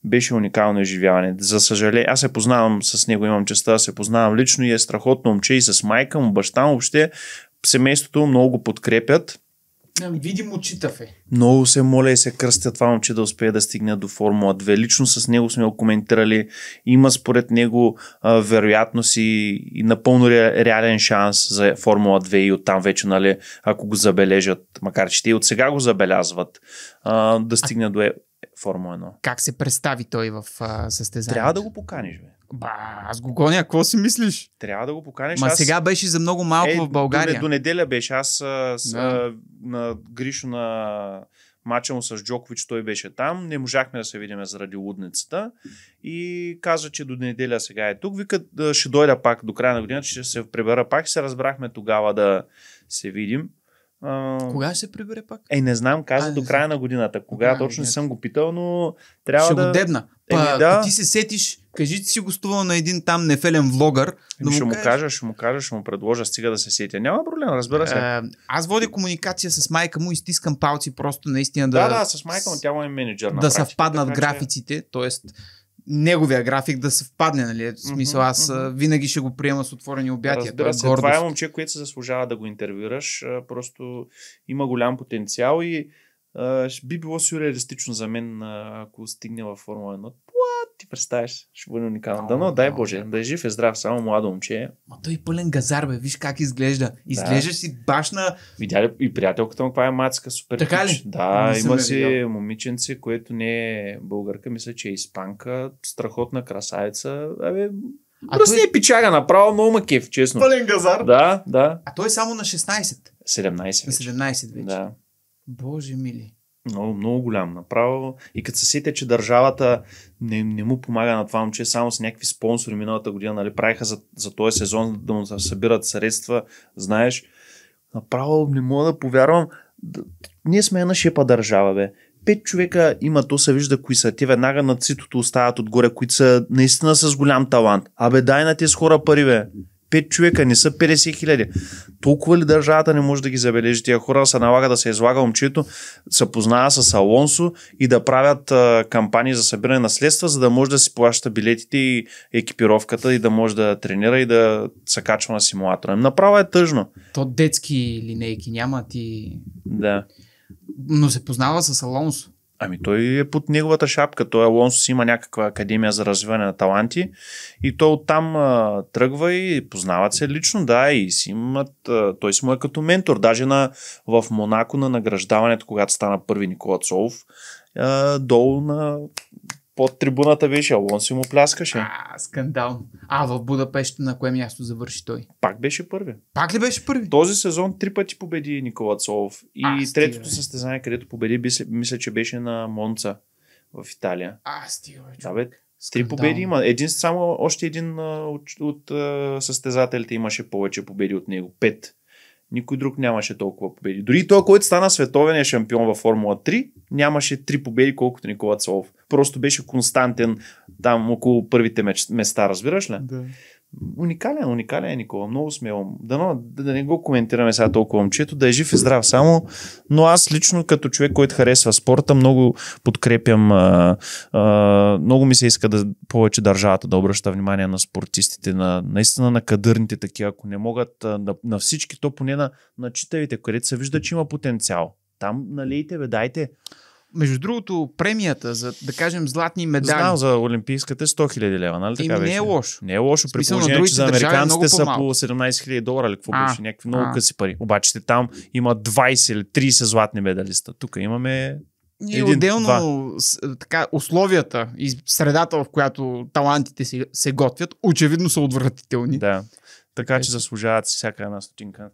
Беше уникално изживяване. За съжаление, аз се познавам с него, имам честа да се познавам лично и е страхотно момче и с майка му, баща му въобще семейството много го подкрепят. Ами, Видимо читав Много се моля и се кръстя това момче да успее да стигне до Формула 2. Лично с него сме го коментирали. Има според него а, вероятност и, и напълно ре, реален шанс за Формула 2 и оттам вече, нали, ако го забележат, макар че те и от сега го забелязват, а, да стигне а... до е-, Формула 1. Как се представи той в а, състезанието? Трябва да го поканиш, бе. Ба, аз го гоня, какво си мислиш? Трябва да го поканеш. Ма аз... сега беше за много малко е, в България. До, до неделя беше. Аз с, да. на Гришо на мача му с Джокович, той беше там. Не можахме да се видим заради лудницата. И каза, че до неделя сега е тук. Вика, ще дойда пак до края на годината, ще се прибера пак. Се разбрахме тогава да се видим. А... Кога ще се прибере пак? Е, не знам, каза а, до края на годината. Кога, а, точно не съм го питал, но трябва ще да... Ще го дебна. Па, е, да. ти се сетиш, кажи, ти си гостувал на един там нефелен влогър. Да ще му, кажа, ще му кажа, ще му предложа, стига да се сетя. Няма проблем, разбира се. А, е, аз водя комуникация с майка му и стискам палци просто наистина да... Да, да, с майка му, тя му е менеджер. Да съвпаднат графиците, т.е неговия график да съвпадне, нали? В смисъл, аз mm-hmm. винаги ще го приема с отворени обятия. Разбира това е се, е гордост. това е момче, което се заслужава да го интервюраш. Просто има голям потенциал и а, би било сюрреалистично за мен, ако стигне във Формула 1. What? Ти представяш, ще бъде уникално. Дано, дай Боже, да е жив и е здрав, само младо момче. Ма той е пълен газар, бе, виж как изглежда. Изглежда да. си башна. Видя ли и приятелката му, каква е мацка, супер. Така ли? Да, не има си видял. момиченце, което не е българка, мисля, че е испанка, страхотна красавица. Абе, а просто той... е пичага направо, много макев, честно. Пълен газар. Да, да. А той е само на 16. 17 вече. 17 вече. Да. Боже мили. Много, много голям направо. И като се сетя, че държавата не, не му помага на това момче, само с някакви спонсори миналата година, нали, правиха за, за този сезон да му събират средства, знаеш. Направо не мога да повярвам. Ние сме една шепа държава, бе. Пет човека има, то се вижда кои са. Те веднага на цитото остават отгоре, които са наистина с голям талант. Абе, дай на тези хора пари, бе. 5 човека, не са 50 хиляди. Толкова ли държавата не може да ги забележи? Тия хора се налага да се излага момчето, се познава с Алонсо и да правят а, кампании за събиране на следства, за да може да си плаща билетите и екипировката и да може да тренира и да се качва на симулатора. Направо е тъжно. То детски линейки няма ти... Да. Но се познава с Алонсо. Ами той е под неговата шапка. Той Алонсо си има някаква академия за развиване на таланти и той оттам а, тръгва и познават се лично, да, и си имат, а, той си му е като ментор. Даже на, в Монако на награждаването, когато стана първи Никола Цолов, а, долу на под трибуната беше, Алонсо му пляскаше. А, скандал. А, в Будапешт на кое място завърши той? Пак беше първи. Пак ли беше първи? Този сезон три пъти победи Никола Цолов. И а, третото стига, състезание, където победи, мисля, че беше на Монца в Италия. А, стига, бе, да, бе, Три победи има. Един, само още един от, от, от състезателите имаше повече победи от него. Пет. Никой друг нямаше толкова победи. Дори той, който стана световен шампион във Формула 3, нямаше три победи, колкото Никола Цолов. Просто беше константен там около първите места, разбираш ли? Да. Уникален, уникален е Никола, много смело. Дано да, да не го коментираме сега толкова момчето, да е жив и здрав само, но аз лично като човек, който харесва спорта, много подкрепям, а, а, много ми се иска да повече държавата да обръща внимание на спортистите, на, наистина на кадърните такива, ако не могат а, на, на всички, то поне на, на читавите, където се вижда, че има потенциал. Там налейте, бе, дайте. Между другото, премията за, да кажем, златни медали. Знам за олимпийската 100 е 000 лева, нали така не е лошо. Не е лошо, при положение, че за е американците са по 17 000 долара, или какво а, беше, някакви много а. къси пари. Обаче те там има 20 или 30 златни медалиста. Тук имаме и Един, отделно два. така, условията и средата, в която талантите се, се готвят, очевидно са отвратителни. Да. Така че е. заслужават всяка една стотинка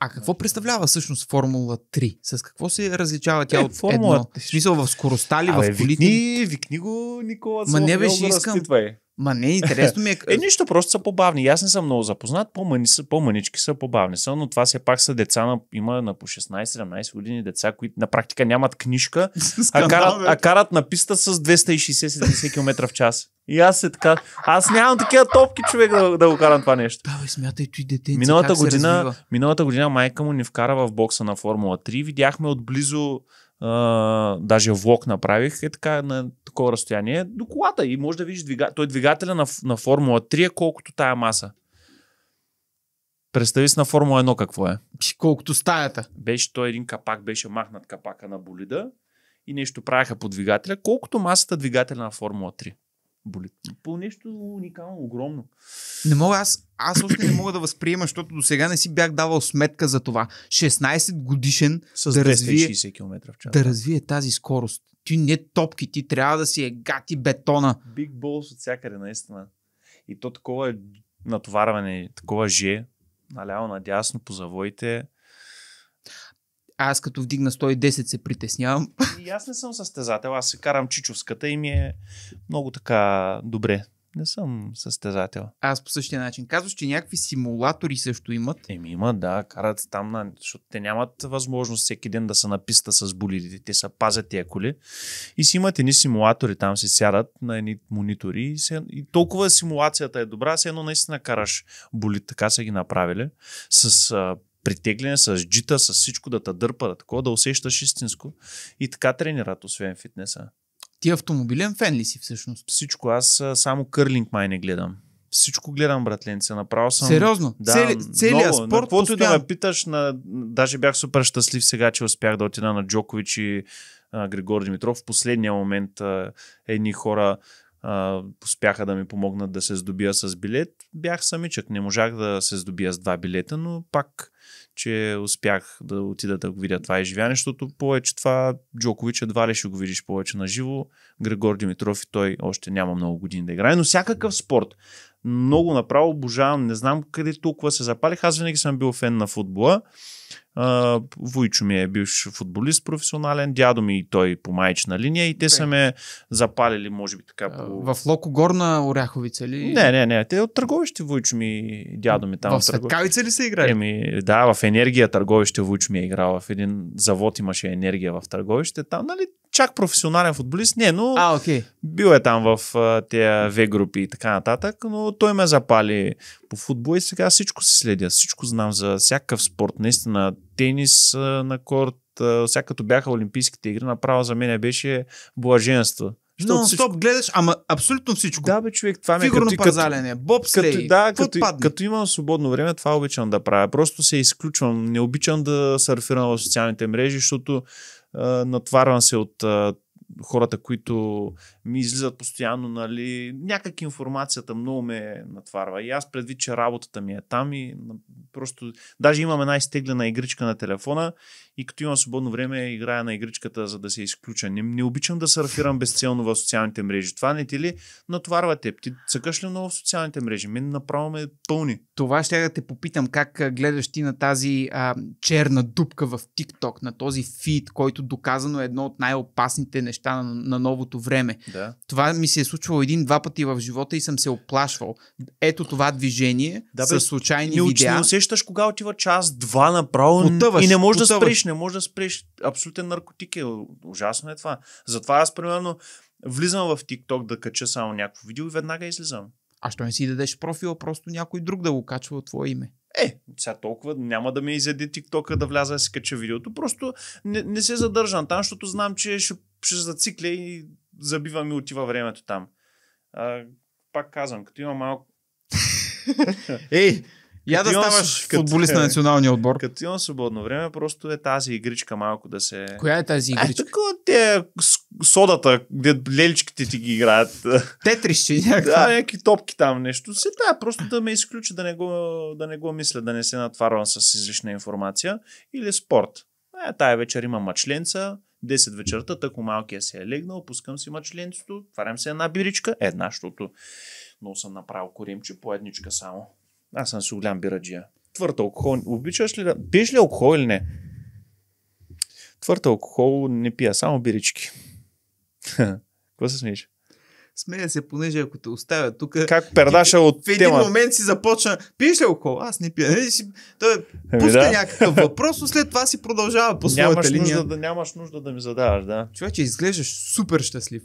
а какво представлява всъщност Формула 3? С какво се различава тя е, от Формула 1? В смисъл в скоростта ли, в колите? Викни, викни го, Никола. Ма не беше, искам. Разпитвай. Ма не, интересно ми е. е, нищо, просто са по-бавни. Аз не съм много запознат. по мани са, по-мънички са, по-бавни са, но това все пак са деца на, има на по 16-17 години деца, които на практика нямат книжка, а, карат, а карат на писта с 260-70 км в час. И аз се така. Аз нямам такива топки човек да, да го карам това нещо. Да, смятай, че дете. Миналата година, миналата година майка му ни вкара в бокса на Формула 3. Видяхме отблизо а, даже влог направих, е така на такова разстояние, до колата и може да видиш двигател. Той е двигателя на, на Формула 3 е колкото тая маса. Представи си на Формула 1 какво е. Колкото стаята. Беше той един капак, беше махнат капака на болида и нещо правяха по двигателя, колкото масата двигателя на Формула 3 болит. По нещо уникално, огромно. Не мога, аз, аз още не мога да възприема, защото до сега не си бях давал сметка за това. 16 годишен С да развие, км в час. да развие тази скорост. Ти не топки, ти трябва да си е гати бетона. Биг болс от всякъде, наистина. И то такова е натоварване, такова же, наляво, надясно, по завоите аз като вдигна 110 се притеснявам. И аз не съм състезател, аз се карам чичовската и ми е много така добре. Не съм състезател. Аз по същия начин. Казваш, че някакви симулатори също имат. Еми има, да. Карат там, на... защото те нямат възможност всеки ден да са на писта с болидите. Те са пазят тия коли. И си имат едни симулатори, там се сядат на едни монитори. И, се... и толкова симулацията е добра, се едно наистина караш болид. Така са ги направили. С притегляне, с джита, с всичко да те дърпа, да такова, да усещаш истинско. И така тренират, освен фитнеса. Ти автомобилен фен ли си всъщност? Всичко, аз само кърлинг май не гледам. Всичко гледам, братленце. Направо съм. Сериозно? Да, Цели, целият много. спорт. Каквото да ме питаш, на... даже бях супер щастлив сега, че успях да отида на Джокович и а, Григор Димитров. В последния момент а, едни хора а, успяха да ми помогнат да се здобия с билет. Бях самичък. Не можах да се здобия с два билета, но пак че успях да отида да го видя това изживяне, защото повече това Джокович едва ли ще го видиш повече на живо. Григор Димитров и той още няма много години да играе, но всякакъв спорт много направо обожавам. Не знам къде толкова се запалих. Аз винаги съм бил фен на футбола. А, Войчо ми е бивш футболист професионален, дядо ми и той по майчна линия и те са ме запалили, може би така. По... В Локогорна Оряховица ли? Не, не, не. Те от търговище Войчо ми, дядо ми там. В Светкавица ли са играли? Еми, да, в енергия търговище Войчо ми е играл. В един завод имаше енергия в търговище. Там, нали, чак професионален футболист, не, но а, okay. бил е там в а, тези В групи и така нататък, но той ме запали по футбол и сега всичко си следя, всичко знам за всякакъв спорт, наистина тенис а, на корт, сега като бяха Олимпийските игри, направо за мен беше блаженство. Но стоп, гледаш, ама абсолютно всичко. Да, бе, човек, това ми Фигурно като, пазалене, боб като, да, като, като, имам свободно време, това обичам да правя. Просто се изключвам. Не обичам да сърфирам в социалните мрежи, защото натварвам се от хората, които ми излизат постоянно, нали, някак информацията много ме натварва. И аз предвид, че работата ми е там и просто, даже имам една изтеглена игричка на телефона и като имам свободно време, играя на игричката, за да се изключа. Не, не обичам да сърфирам безцелно в социалните мрежи. Това не ти ли натварва теб? Ти цъкаш ли много в социалните мрежи? Мен направо ме пълни. Това ще да те попитам как гледаш ти на тази а, черна дупка в TikTok, на този фид, който доказано е едно от най-опасните неща на, на новото време. Да. Това ми се е случвало един-два пъти в живота и съм се оплашвал. Ето това движение да, бе, с случайни не, видеа. Не усещаш кога отива час, два направо потъваш, и не можеш потъваш. да спреш, не можеш да спреш. Абсолютен наркотик е. Ужасно е това. Затова аз примерно влизам в TikTok да кача само някакво видео и веднага излизам. А що не си дадеш профила, просто някой друг да го качва от твое име? Е, сега толкова няма да ме изяде тиктока да вляза да си кача видеото. Просто не, не се задържам там, защото знам, че ще, ще зацикля и забивам и отива времето там. А, пак казвам, като има малко... Ей, я да ставаш като, футболист на националния отбор. Като имам свободно време, просто е тази игричка малко да се... Коя е тази е, игричка? Е, те содата, где леличките ти ги играят. Тетрищи някакво. Да, някакви топки там нещо. Се да, просто да ме изключи, да не, го, да не го мисля, да не се натварвам с излишна информация. Или спорт. Е, тая вечер има мачленца, 10 вечерта, тъко малкия се е легнал, пускам си мъчленцето, отварям се една биричка, е една, защото много съм направил коримче, по едничка само. Аз съм си голям бираджия. Твърд алкохол, обичаш ли да... Пиеш ли алкохол или не? Твърд алкохол не пия, само бирички. Какво се смееш? Смея се, понеже ако те оставя тук. Как пердаша от. В един тема. момент си започна. Пиеш ли алкохол? Аз не пия. Не, нали си, той ами пуска да. някакъв въпрос, но след това си продължава по нямаш своята нямаш линия. Нужда да, нямаш нужда да ми задаваш, да. Човече, изглеждаш супер щастлив.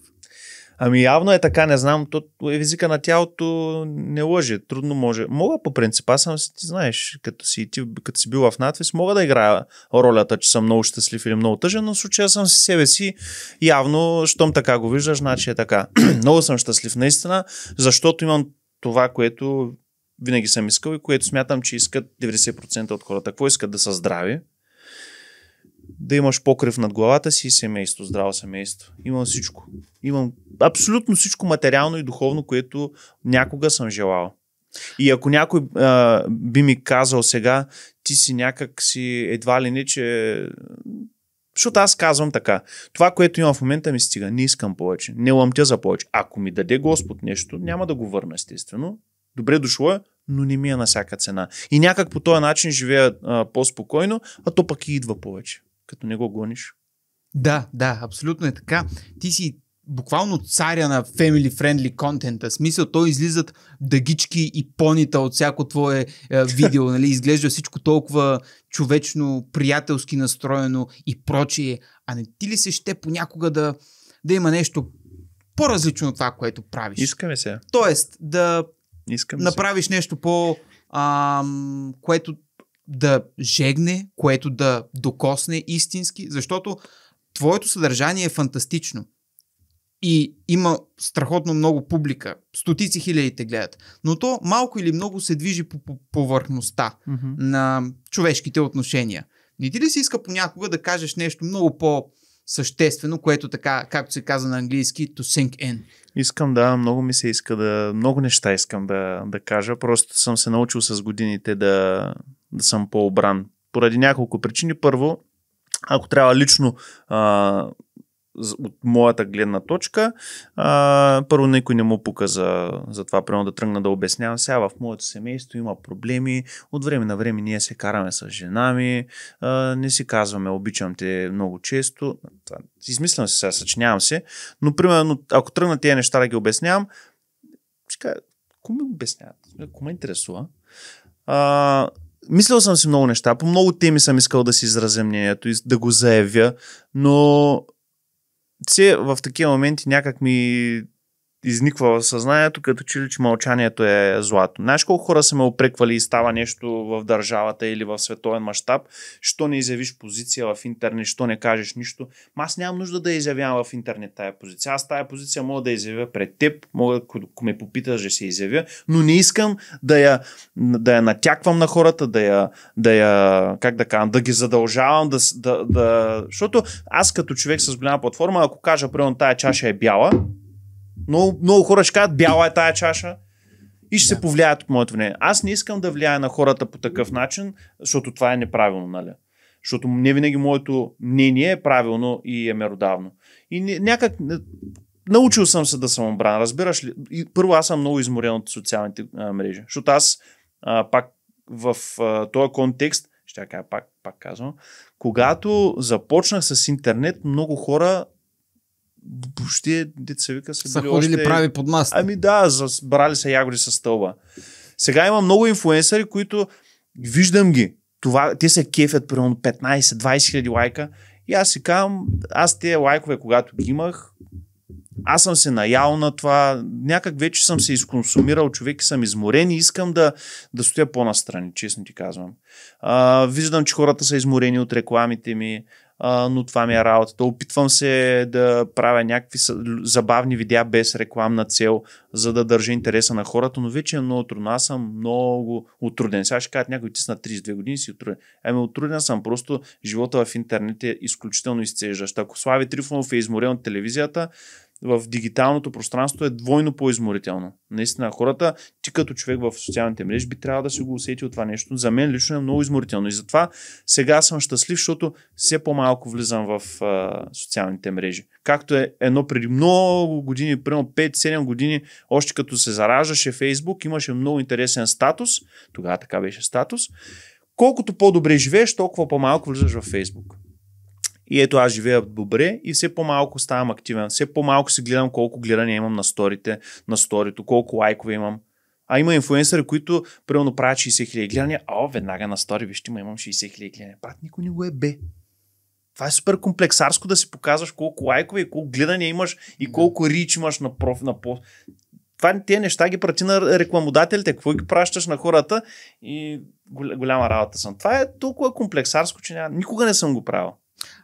Ами явно е така, не знам. То, е езика на тялото не лъже, трудно може. Мога по принцип, аз съм си, ти знаеш, като си, ти, като си бил в надвис, мога да играя ролята, че съм много щастлив или много тъжен, но в случая съм си себе си. Явно, щом така го виждаш, значи е така. много съм щастлив, наистина, защото имам това, което винаги съм искал и което смятам, че искат 90% от хората. Какво искат да са здрави, да имаш покрив над главата си и семейство, здраво семейство. Имам всичко. Имам абсолютно всичко материално и духовно, което някога съм желал. И ако някой а, би ми казал сега, ти си някак си едва ли не, че... Защото аз казвам така. Това, което имам в момента ми стига. Не искам повече. Не лъмтя за повече. Ако ми даде Господ нещо, няма да го върна, естествено. Добре дошло е, но не ми е на всяка цена. И някак по този начин живея а, по-спокойно, а то пък и идва повече като не го гониш. Да, да, абсолютно е така. Ти си буквално царя на family friendly контента. Смисъл, то излизат дъгички и понита от всяко твое е, видео, нали? Изглежда всичко толкова човечно, приятелски настроено и прочие. А не ти ли се ще понякога да, да има нещо по-различно от това, което правиш? Искаме се. Тоест, да Искаме направиш се. нещо по... А, което да жегне, което да докосне истински, защото твоето съдържание е фантастично. И има страхотно много публика. Стотици хиляди те гледат. Но то малко или много се движи по, повърхността mm-hmm. на човешките отношения. Не ти ли си иска понякога да кажеш нещо много по- съществено, което така, както се казва на английски, to sink in. Искам да, много ми се иска да, много неща искам да, да кажа, просто съм се научил с годините да, да съм по-обран. Поради няколко причини. Първо, ако трябва лично а, от моята гледна точка, а, първо никой не му пука за, за това, примерно да тръгна да обяснявам. Сега в моето семейство има проблеми, от време на време ние се караме с жена ми, а, не си казваме обичам те много често. измислям се сега, съчинявам се, но примерно ако тръгна тези неща да ги обяснявам, ще кажа, ми обясняват? Ако ме интересува. А, мислил съм си много неща, по много теми съм искал да си изразя мнението и да го заявя, но все в такива моменти някак ми изниква в съзнанието, като че ли, че мълчанието е злато. Знаеш колко хора са ме опреквали и става нещо в държавата или в световен мащаб, що не изявиш позиция в интернет, що не кажеш нищо. Ма аз нямам нужда да изявявам в интернет тая позиция. Аз тая позиция мога да изявя пред теб, мога, ако ме попиташ да се изявя, но не искам да я, да я натяквам на хората, да я, да я, как да кажам, да ги задължавам, да, да, да... защото аз като човек с голяма платформа, ако кажа, примерно, тая чаша е бяла, много, много хора ще кажат, бяла е тая чаша и ще да. се повлияят от моето мнение. Аз не искам да влияя на хората по такъв начин, защото това е неправилно, нали? Защото не винаги моето мнение е правилно и е меродавно. И някак научил съм се да съм обран, разбираш ли? И първо аз съм много изморен от социалните а, мрежи, защото аз а, пак в а, този контекст, ще кажа пак, пак казвам, когато започнах с интернет, много хора почти деца вика, са, са били ходили още... прави под масата. Ами да, брали са ягоди с стълба. Сега има много инфуенсъри, които виждам ги. Това, те се кефят примерно 15-20 хиляди лайка и аз си казвам, аз тези лайкове, когато ги имах, аз съм се наял на това, някак вече съм се изконсумирал, човек и съм изморен и искам да, да стоя по-настрани, честно ти казвам. А, виждам, че хората са изморени от рекламите ми, а, но това ми е работата. Опитвам се да правя някакви забавни видеа без рекламна цел, за да държа интереса на хората, но вече е много трудно. Аз съм много утруден. Сега ще кажат някой, ти си на 32 години си утруден. Ами утруден съм, просто живота в интернет е изключително изцежащ. Ако Слави Трифонов е изморен от телевизията, в дигиталното пространство е двойно по-изморително. Наистина, хората, ти като човек в социалните мрежи, би трябва да се го усети от това нещо. За мен лично е много изморително. И затова сега съм щастлив, защото все по-малко влизам в а, социалните мрежи. Както е едно преди много години, примерно 5-7 години, още като се зараждаше Фейсбук, имаше много интересен статус. Тогава така беше статус. Колкото по-добре живееш, толкова по-малко влизаш в Фейсбук. И ето аз живея добре и все по-малко ставам активен. Все по-малко си гледам колко гледания имам на сторите, на сторито, колко лайкове имам. А има инфуенсъри, които примерно правят 60 хиляди гледания, а веднага на стори, вижте, ма, имам 60 хиляди гледания. Брат, никой не го е бе. Това е супер комплексарско да си показваш колко лайкове и колко гледания имаш и колко рич имаш на проф, на пост това, тези неща ги прати на рекламодателите, какво ги пращаш на хората и голяма работа съм. Това е толкова комплексарско, че няма, никога не съм го правил.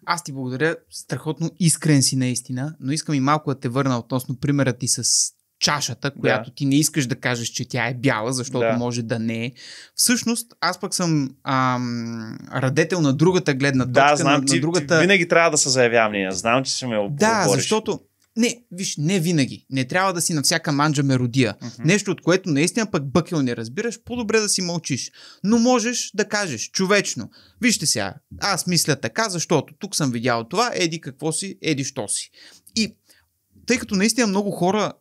Аз ти благодаря. Страхотно искрен си наистина, но искам и малко да те върна относно примера ти с чашата, която да. ти не искаш да кажеш, че тя е бяла, защото да. може да не е. Всъщност, аз пък съм ам, радетел на другата гледна точка. Да, знам, на, на другата... ти винаги трябва да се заявявам Знам, че ще ме обориш. Да, защото не, виж, не винаги. Не трябва да си на всяка манджа меродия. Mm-hmm. Нещо, от което наистина пък бъкел не разбираш, по-добре да си мълчиш. Но можеш да кажеш човечно. Вижте сега, аз мисля така, защото тук съм видял това, еди какво си, еди що си. И тъй като наистина много хора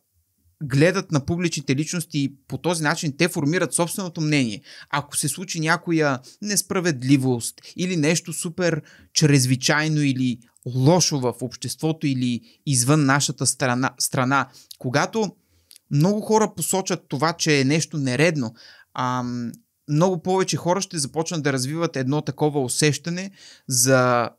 гледат на публичните личности и по този начин те формират собственото мнение. Ако се случи някоя несправедливост или нещо супер чрезвичайно или лошо в обществото или извън нашата страна, страна. когато много хора посочат това, че е нещо нередно, ам, много повече хора ще започнат да развиват едно такова усещане за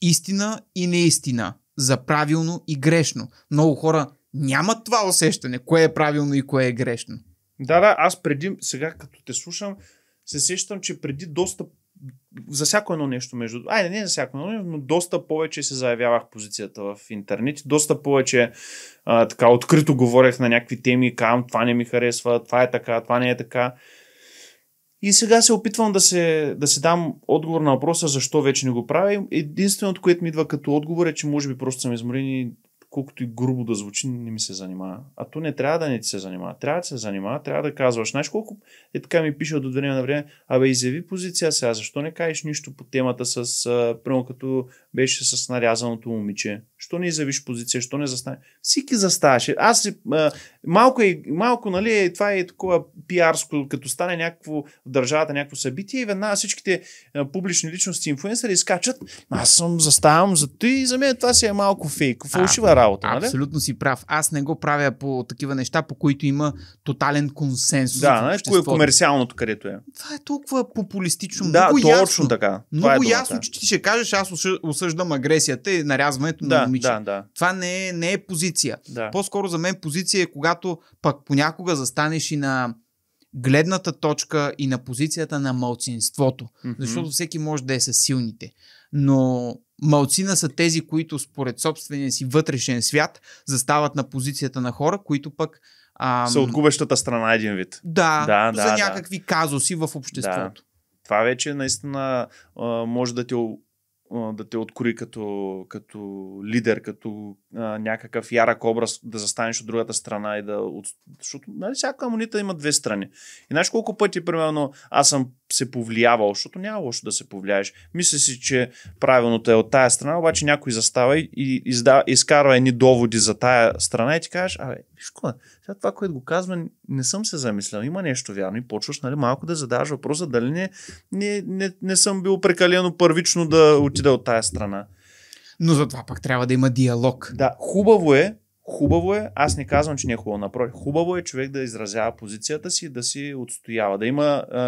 истина и неистина, за правилно и грешно. Много хора нямат това усещане, кое е правилно и кое е грешно. Да, да, аз преди, сега като те слушам, се сещам, че преди доста за всяко едно нещо между... Айде, не за всяко едно, но доста повече се заявявах позицията в интернет. Доста повече а, така открито говорех на някакви теми, кам, това не ми харесва, това е така, това не е така. И сега се опитвам да се, да се дам отговор на въпроса защо вече не го правя. Единственото, което ми идва като отговор е, че може би просто съм изморен и колкото и грубо да звучи, не ми се занимава. А то не трябва да не ти се занимава. Трябва да се занимава, трябва да казваш. Знаеш колко е така ми пише от време на време, абе изяви позиция сега, защо не кажеш нищо по темата с, прямо като беше с нарязаното момиче. Що не изявиш позиция, що не застане? Всеки заставаше. Аз е, а, малко, е, малко, нали, е, това е такова пиарско, като стане някакво в държавата някакво събитие и веднага всичките а, публични личности инфуенсъри изкачат. Аз съм заставам за ти и за мен това си е малко фейк, фалшива а, работа. Нали? Абсолютно си прав. Аз не го правя по такива неща, по които има тотален консенсус. Да, знаеш, нали? кое е комерциалното, където е. Това е толкова популистично. Да, много точно ясно. така. Това е много е ясно, че ти ще кажеш, аз осъждам агресията и нарязването да, на момиче. Да, да. Това не е, не е позиция. Да. По-скоро за мен позиция е когато пък понякога застанеш и на гледната точка и на позицията на мълцинството. Mm-hmm. Защото всеки може да е със силните. Но мълцина са тези, които според собствения си вътрешен свят застават на позицията на хора, които пък Ам... Са от страна един вид. Да, да за да, някакви да. казуси в обществото. Да. Това вече наистина може да те да те открои като, като лидер, като а, някакъв ярък образ да застанеш от другата страна и да... От... Защото нали, всяка монета има две страни. И знаеш колко пъти, примерно, аз съм се повлиявал, защото няма лошо да се повлияеш. Мисля си, че правилното е от тая страна, обаче някой застава и, и изда, изкарва едни доводи за тая страна и ти кажеш, абе, виж какво, сега това, което го казва, не съм се замислял, има нещо вярно и почваш нали, малко да задаваш въпроса дали не, не, не, не съм бил прекалено първично да отида от тая страна. Но за това пак трябва да има диалог. Да, хубаво е, хубаво е, аз не казвам, че не е хубаво, напротив, хубаво е човек да изразява позицията си, да си отстоява, да има а,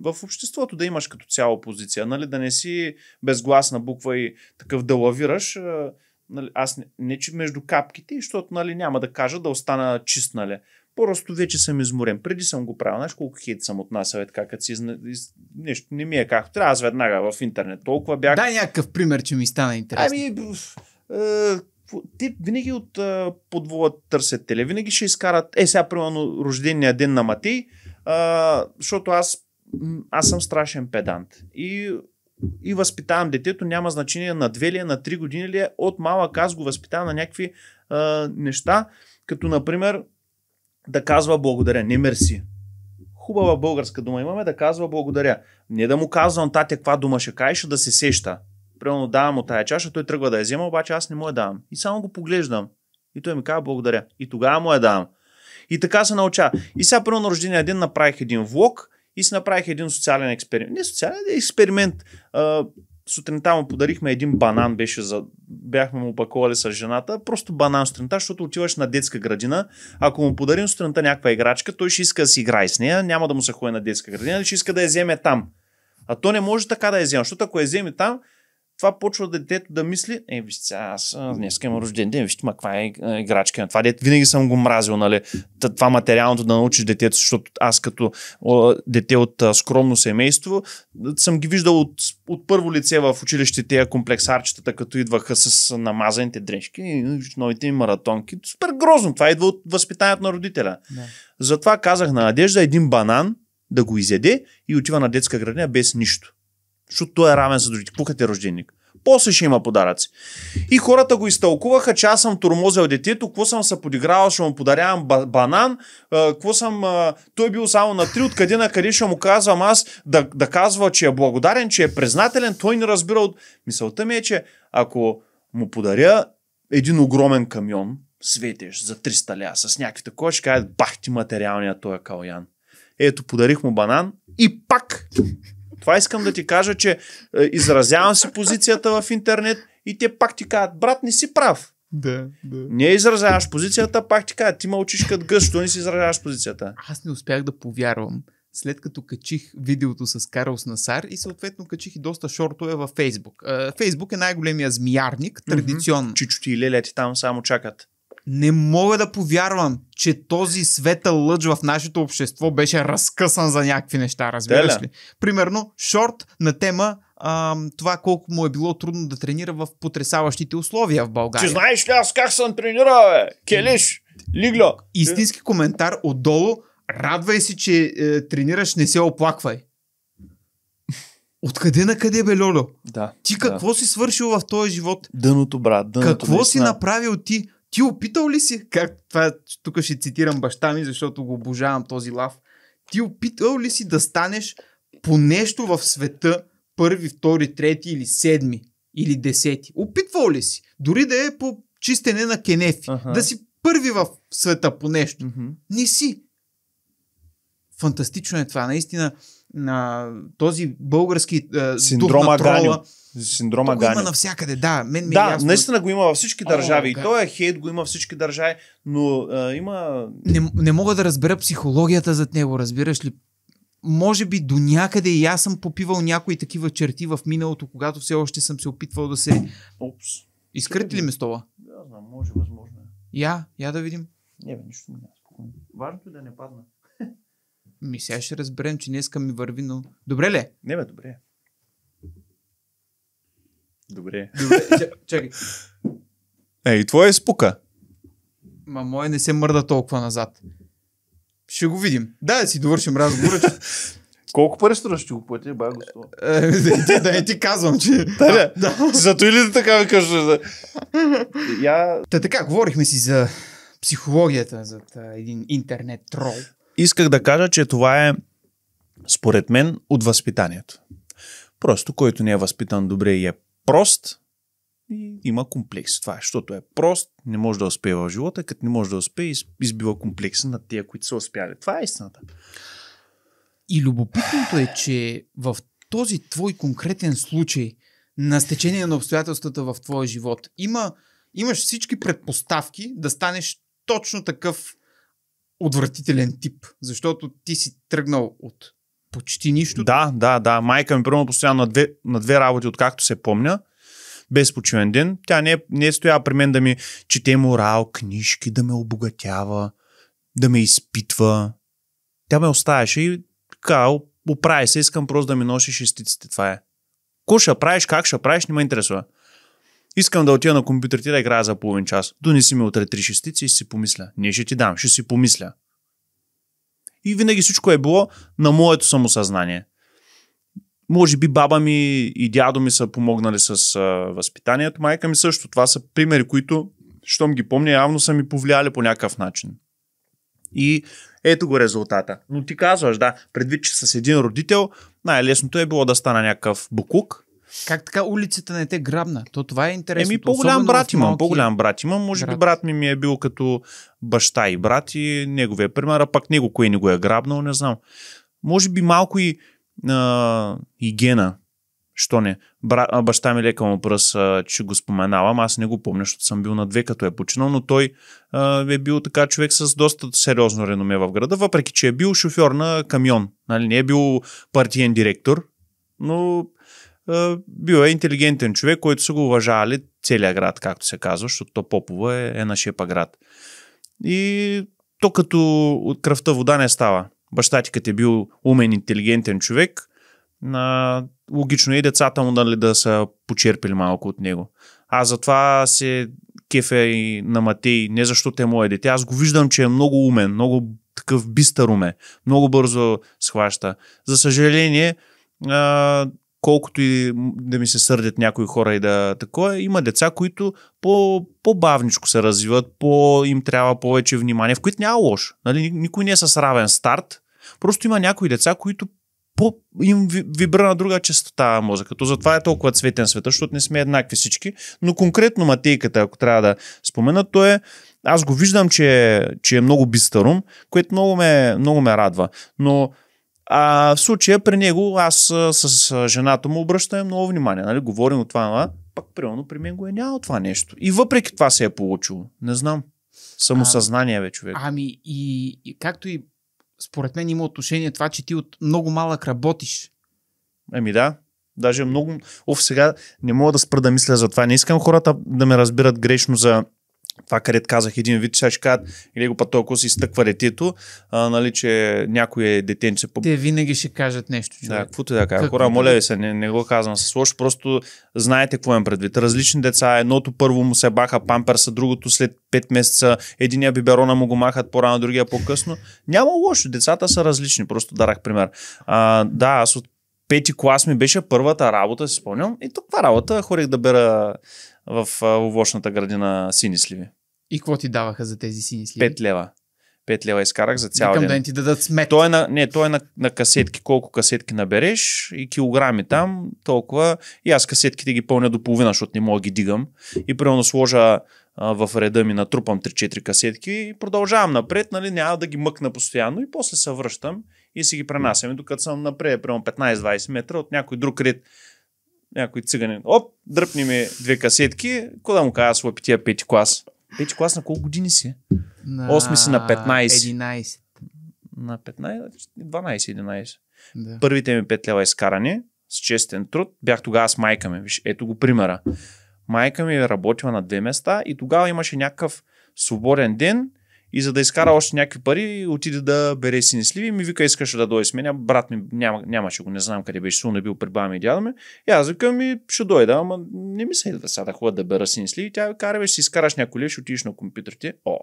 в обществото да имаш като цяло позиция, нали, да не си безгласна буква и такъв да лавираш. А, нали, аз не, не, че между капките, защото нали, няма да кажа да остана чист, нали. Просто вече съм изморен. Преди съм го правил. Знаеш колко хейт съм отнасял е така, като си нещо не ми е както. Трябва аз веднага в интернет. Толкова бях. Дай някакъв пример, че ми стана интересно. Ами, е, те винаги от е, подвола търсят теле. Винаги ще изкарат, е сега примерно рождения ден на Мати, а, е, защото аз, аз съм страшен педант. И и възпитавам детето, няма значение на две ли е, на три години ли е, от малък аз го възпитавам на някакви а, е, неща, като например да казва благодаря, не мерси. Хубава българска дума имаме да казва благодаря. Не да му казвам тате каква дума ще кажеш, да се сеща. Примерно давам му тая чаша, той тръгва да я взема, обаче аз не му я давам. И само го поглеждам. И той ми казва благодаря. И тогава му я давам. И така се науча. И сега първо на рождения ден направих един влог и си направих един социален експеримент. Не социален, експеримент. А, сутринта му подарихме един банан, беше за... бяхме му опаковали с жената, просто банан сутринта, защото отиваш на детска градина, ако му подарим сутринта някаква играчка, той ще иска да си играе с нея, няма да му се ходи на детска градина, ще иска да я вземе там. А то не може така да я вземе, защото ако я вземе там, това почва детето да мисли, е, вижте, аз днес имам рожден ден, вижте, ма, каква е играчка, това дете винаги съм го мразил, нали, това материалното да научиш детето, защото аз като дете от скромно семейство съм ги виждал от, от първо лице в училище тези комплексарчетата, като идваха с намазаните дрежки и новите им маратонки. Супер грозно, това идва от възпитанието на родителя. Да. Затова казах на Надежда един банан да го изяде и отива на детска градина без нищо защото той е равен с другите. е рожденик. После ще има подаръци. И хората го изтълкуваха, че аз съм тормозил детето, какво съм се подигравал, ще му подарявам банан, какво съм... Той е бил само на три, откъде на къде ще му казвам аз да, да казва, че е благодарен, че е признателен, той не разбира от... Мисълта ми е, че ако му подаря един огромен камион, светеш за 300 ля с някакви такова, ще кажат бах ти материалния той е калян. Ето, подарих му банан и пак това искам да ти кажа, че е, изразявам си позицията в интернет и те пак ти казват, брат, не си прав. Да, да. Не изразяваш позицията, пак ти казват, ти мълчиш като гъс, не си изразяваш позицията. Аз не успях да повярвам, след като качих видеото с Карлс Насар и съответно качих и доста шортове във Фейсбук. Е, Фейсбук е най-големия змиярник, традиционно. Mm-hmm. Чичо ти и лелети там само чакат не мога да повярвам, че този светъл лъч в нашето общество беше разкъсан за някакви неща, разбираш ли? Примерно, шорт на тема а, това колко му е било трудно да тренира в потрясаващите условия в България. Ти знаеш ли аз как съм тренирал, бе? Келиш, лигло. Истински коментар отдолу, радвай се, че е, тренираш, не се оплаквай. Откъде на къде бе, Лоло? Да. Ти какво да. си свършил в този живот? Дъното, брат. Дъното, какво е си направил ти? Ти опитал ли си, как това тук ще цитирам баща ми, защото го обожавам този лав, ти опитал ли си да станеш по нещо в света първи, втори, трети или седми или десети? Опитвал ли си? Дори да е по чистене на кенефи, ага. да си първи в света по нещо. Mm-hmm. Не си. Фантастично е това. Наистина, на този български е, синдром на трола, синдрома Дани. има навсякъде, да. Мен ми е да, е ясно. наистина го има във всички държави. О, и той е хейт, го има във всички държави, но а, има... Не, не мога да разбера психологията зад него, разбираш ли? Може би до някъде и аз съм попивал някои такива черти в миналото, когато все още съм се опитвал да се... Опс. Изкрити ли ме стола? Да, знам, може, възможно е. Я, я да видим. Не, бе, нищо няма. Спокойно. Важното е да не падна. Ми сега ще разберем, че днеска ми върви, но... Добре ли? Е? Не, бе, добре. Е. Добре. Добре, е, чакай. Ей, и е спука. Ма мое не се мърда толкова назад. Ще го видим. Да, да си довършим разговора. Че... Колко пари струва ще го плати, бай го е, е, Да, не ти казвам, че... Да, да. Зато или да така ми кажеш. Да. Я... Та така, говорихме си за психологията, за един интернет трол. Исках да кажа, че това е, според мен, от възпитанието. Просто който не е възпитан добре и е прост и има комплекси. Това е, защото е прост, не може да успее в живота, като не може да успее, избива комплекса на тия, които са успяли. Това е истината. И любопитното е, че в този твой конкретен случай на стечение на обстоятелствата в твоя живот има, имаш всички предпоставки да станеш точно такъв отвратителен тип, защото ти си тръгнал от почти нищо. Да, да, да. Майка ми, примерно, постоянно на две, на две работи, откакто се помня, без почивен ден. Тя не, е, не е стояла при мен да ми чете морал, книжки, да ме обогатява, да ме изпитва. Тя ме оставяше и така, оправи се, искам просто да ми носи шестиците. Това е. Ко ще правиш, как ще правиш, не ме интересува. Искам да отида на ти да играя за половин час. Донеси ми утре три шестици и си помисля. Не ще ти дам, ще си помисля. И винаги всичко е било на моето самосъзнание. Може би баба ми и дядо ми са помогнали с а, възпитанието, майка ми също. Това са примери, които, щом ги помня, явно са ми повлияли по някакъв начин. И ето го резултата. Но ти казваш, да, предвид, че с един родител най-лесното е било да стана някакъв букук, как така улицата не те грабна? То това е интересно. Еми, по-голям брат имам, малки... по-голям брат имам. Може брат. би брат ми ми е бил като баща и брат и неговия пример, а пък него кое не го е грабнал, не знам. Може би малко и, а, и гена. Що не? Бра, баща ми лека му пръс, а, че го споменавам. Аз не го помня, защото съм бил на две, като е починал, но той а, е бил така човек с доста сериозно реноме в града, въпреки че е бил шофьор на камион. Нали? Не е бил партиен директор, но бил е интелигентен човек, който са го уважавали целият град, както се казва, защото то Попова е, е на шепа град. И то като от кръвта вода не става. Баща ти като е бил умен, интелигентен човек, на... логично е и децата му дали, да са почерпили малко от него. А затова се кефе и на Матей, не защото е мое дете. Аз го виждам, че е много умен, много такъв бистър уме, много бързо схваща. За съжаление, а, колкото и да ми се сърдят някои хора и да такова, има деца, които по, по-бавничко се развиват, по, им трябва повече внимание, в които няма лош. Нали? Никой не е с равен старт, просто има някои деца, които по, им вибра на друга частота мозъка. То затова е толкова цветен света, защото не сме еднакви всички. Но конкретно матейката, ако трябва да спомена, то е аз го виждам, че, е, че е много бистарум, което много ме, много ме радва. Но а в случая при него аз с жената му обръщам много внимание. Нали? Говорим от това, а? пък примерно при мен го е нямало това нещо. И въпреки това се е получило. Не знам. Самосъзнание а, бе човек. Ами и, и както и според мен има отношение това, че ти от много малък работиш. Еми да. Даже много... Оф, сега не мога да спра да мисля за това. Не искам хората да ме разбират грешно за това, където казах един вид, сега ще кажат, или го път толкова си изтъква детето, а, нали, че някой е детенце. По... Те винаги ще кажат нещо. Човек. Да, каквото да кажа. Хора, моля ви се, не, не, го казвам с лош. просто знаете какво имам предвид. Различни деца, едното първо му се баха памперса, другото след 5 месеца, единия биберона му го махат по-рано, другия по-късно. Няма лошо, децата са различни, просто дарах пример. А, да, аз от пети клас ми беше първата работа, си спомням. И тук работа хорих да бера в овощната градина сини сливи. И какво ти даваха за тези сини сливи? 5 лева. 5 лева изкарах за цял Викам ден. да ти дадат смет. Той е на, не, той е на, на касетки, колко касетки набереш и килограми там, толкова. И аз касетките ги пълня до половина, защото не мога да ги дигам. И примерно сложа в реда ми, натрупам 3-4 касетки и продължавам напред, нали, няма да ги мъкна постоянно и после се връщам и си ги пренасяме, докато съм напред, примерно 15-20 метра от някой друг ред някой циганин. Оп, дръпни ми две касетки. Кога му кажа, слапи пития пети клас? Пети клас на колко години си? На... 8 си на 15. 11. На 15, 12-11. Да. Първите ми 5 лева изкарани с честен труд. Бях тогава с майка ми. Виж, ето го примера. Майка ми е работила на две места и тогава имаше някакъв свободен ден и за да изкара още някакви пари, отиде да бере сини сливи и ми вика, искаш да дойде с мен. Брат ми няма, нямаше го, не знам къде беше, силно е бил при баба ми и дядо ми. И аз викам, ми ще дойда, ама не ми се идва сега да ходя да бера сини сливи. Тя ви кара, ще си изкараш някой лев, ще отидеш на компютрите. О,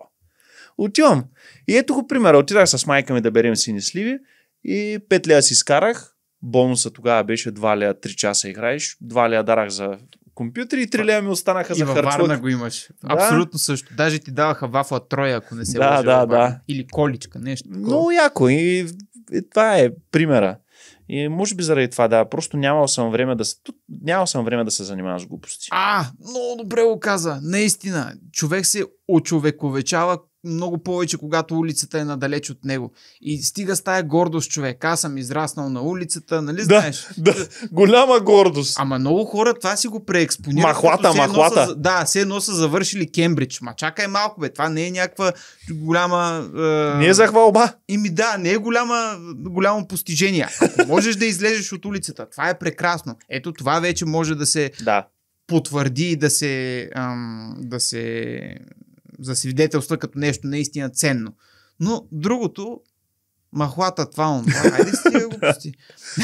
отивам. И ето го пример. Отидах с майка ми да берем сини сливи и 5 лева си изкарах. Бонуса тогава беше 2 лея 3 часа играеш, 2 лея дарах за компютри и триля ми останаха и за харчовък. Варна го имаш. Да. Абсолютно също. Даже ти даваха вафла троя, ако не се да, Да, да. Или количка, нещо. Такова. Много яко. И, и, това е примера. И може би заради това, да, просто нямал съм време да се, нямал съм време да се занимаваш с глупости. А, много добре го каза. Наистина, човек се очовековечава, много повече, когато улицата е надалеч от него. И стига с тая гордост човек. Аз съм израснал на улицата, нали да, знаеш? Да, голяма гордост. Ама много хора това си го преекспонират. Махлата, махлата. Са, да, все едно са завършили Кембридж. Ма чакай малко, бе. Това не е някаква голяма... Е... Не е захвалба. Ими да, не е голяма, голямо постижение. Ако можеш да излезеш от улицата, това е прекрасно. Ето това вече може да се да. потвърди и да се, ам, да се засвидетелства като нещо наистина ценно. Но другото махлата, това, он, това. Хайде си тия глупости.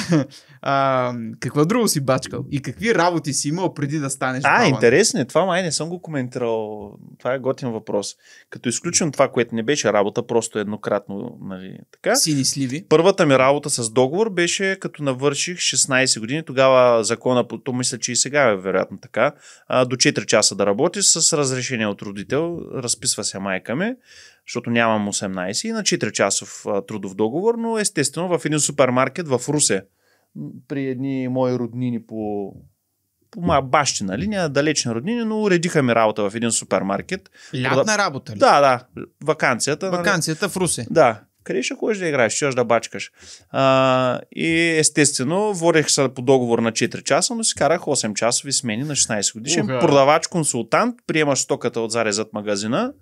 а, какво друго си бачкал? И какви работи си имал преди да станеш А, бабан? интересно е. Това май не съм го коментирал. Това е готин въпрос. Като изключим това, което не беше работа, просто еднократно, нали, така. Сини сливи. Първата ми работа с договор беше като навърших 16 години. Тогава закона, то мисля, че и сега е вероятно така, до 4 часа да работиш с разрешение от родител. Разписва се майка ми защото нямам 18 и на 4 часов трудов договор, но естествено в един супермаркет в Русе, при едни мои роднини по по моя бащина линия, далечни роднини, но уредиха ми работа в един супермаркет. Лятна работа ли? Да, да. Вакансията. Вакансията нали? в Русе. Да. Къде ще ходиш да играеш, ще да бачкаш. А, и естествено, водех се по договор на 4 часа, но си карах 8 часови смени на 16 годишен. Продавач, консултант, приемаш стоката от зарезът магазина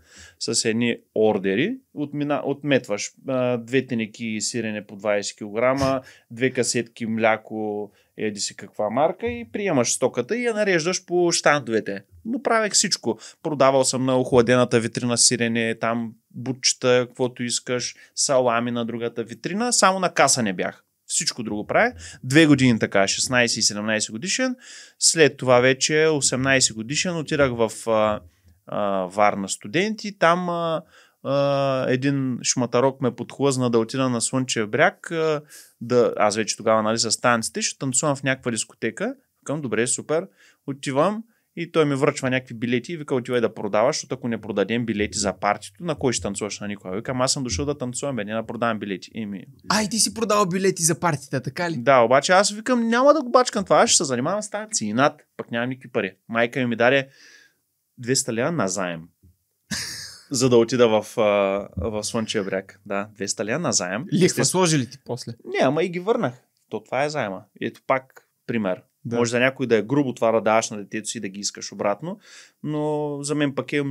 с едни ордери, отмина, отметваш а, две тенеки сирене по 20 кг, две касетки мляко, еди си каква марка и приемаш стоката и я нареждаш по штандовете. Но правех всичко. Продавал съм на охладената витрина сирене, там бутчета, каквото искаш, салами на другата витрина, само на каса не бях. Всичко друго правя. Две години така, 16 и 17 годишен. След това вече 18 годишен отирах в а, Варна студенти. Там а, а, един шматарок ме подхлъзна да отида на Слънчев бряг. А, да, аз вече тогава нали, с танците ще танцувам в някаква дискотека. Към, добре, супер. Отивам и той ми връчва някакви билети и вика, отивай да продаваш, защото ако не продадем билети за партито, на кой ще танцуваш на никой? Викам, аз съм дошъл да танцувам, бе, не да продавам билети. И ми... Ай, ти си продавал билети за партията, така ли? Да, обаче аз викам, няма да го бачкам това, аз ще се занимавам с танци. И над, пък нямам никакви пари. Майка ми, ми даде 200 лева на заем. за да отида в, в, Слънчев бряг. Да, 200 лева на заем. Лихва сложили ти после? Не, ама и ги върнах. То това е заема. Ето пак пример. Да. Може за някой да е грубо това да даваш на детето си да ги искаш обратно, но за мен пък е...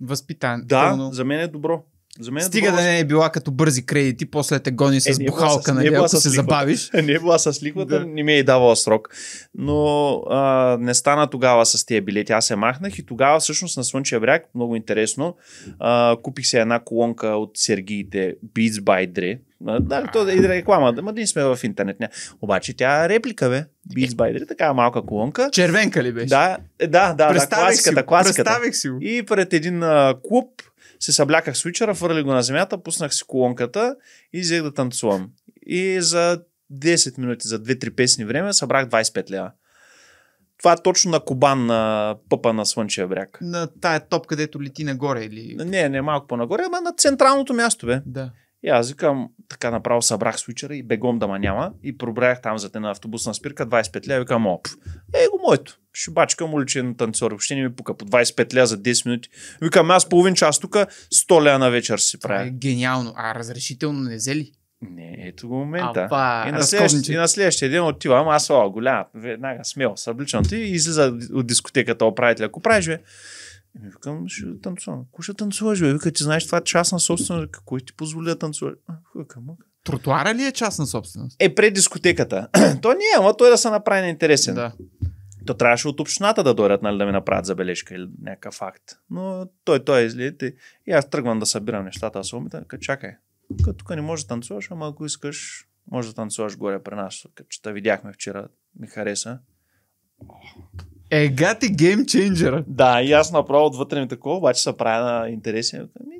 Възпитан. Да, за мен е добро. За мен е Стига добро... да не е била като бързи кредити, после те гони с е, е бухалка, е нали, ако се забавиш. Не е била с лихвата, да. не ми е и давала срок. Но а, не стана тогава с тия билети. Аз се махнах и тогава всъщност на Слънчев бряг, много интересно, а, купих се една колонка от сергиите Beats by Dre. Да, то е реклама, да, ние сме в интернет. Ня. Обаче тя е реплика, бе. Beats by Dre, такава малка колонка. Червенка ли беше? Да, е, да, да, да класиката, си, класиката. Представих си го. И пред един а, клуб, се събляках с Witcher, фърли го на земята, пуснах си колонката и взех да танцувам. И за 10 минути, за 2-3 песни време, събрах 25 лева. Това е точно на Кобан, на пъпа на слънчия бряг. На тая топ, където лети нагоре или... Не, не, малко по-нагоре, ама на централното място, бе. Да. И аз викам, така направо събрах свичера и бегом да ма няма. И пробрях там за една автобусна спирка 25 ля. Викам, оп, е го моето. Ще бачкам уличен танцор. Въобще не ми пука по 25 ля за 10 минути. Викам, аз половин час тук 100 ля на вечер си правя. Е, гениално. А разрешително не взели? Не, ето го момента. Апа, и, на и на следващия ден отивам, аз о, голям, веднага смел, събличам ти и излиза от дискотеката управителя. Ако правиш, бе, и ми викам, ще танцувам. Кой ще танцуваш, бе? Вика, че знаеш това е част на собственост. Кой ти позволи да танцуваш? Викам, Тротуара ли е част на собственост? Е, пред дискотеката. то не е, ама той да се направи на интересен. Да. То трябваше от общината да дойдат, нали, да ми направят забележка или някакъв факт. Но той, той излит е И аз тръгвам да събирам нещата, аз умита, ка чакай. Като тук не може да танцуваш, ама ако искаш, може да танцуваш горе при нас. Като че видяхме вчера, ми хареса. Е, гати геймченджера. Да, и аз направо отвътре ми такова, обаче се правя на интересен. Ми,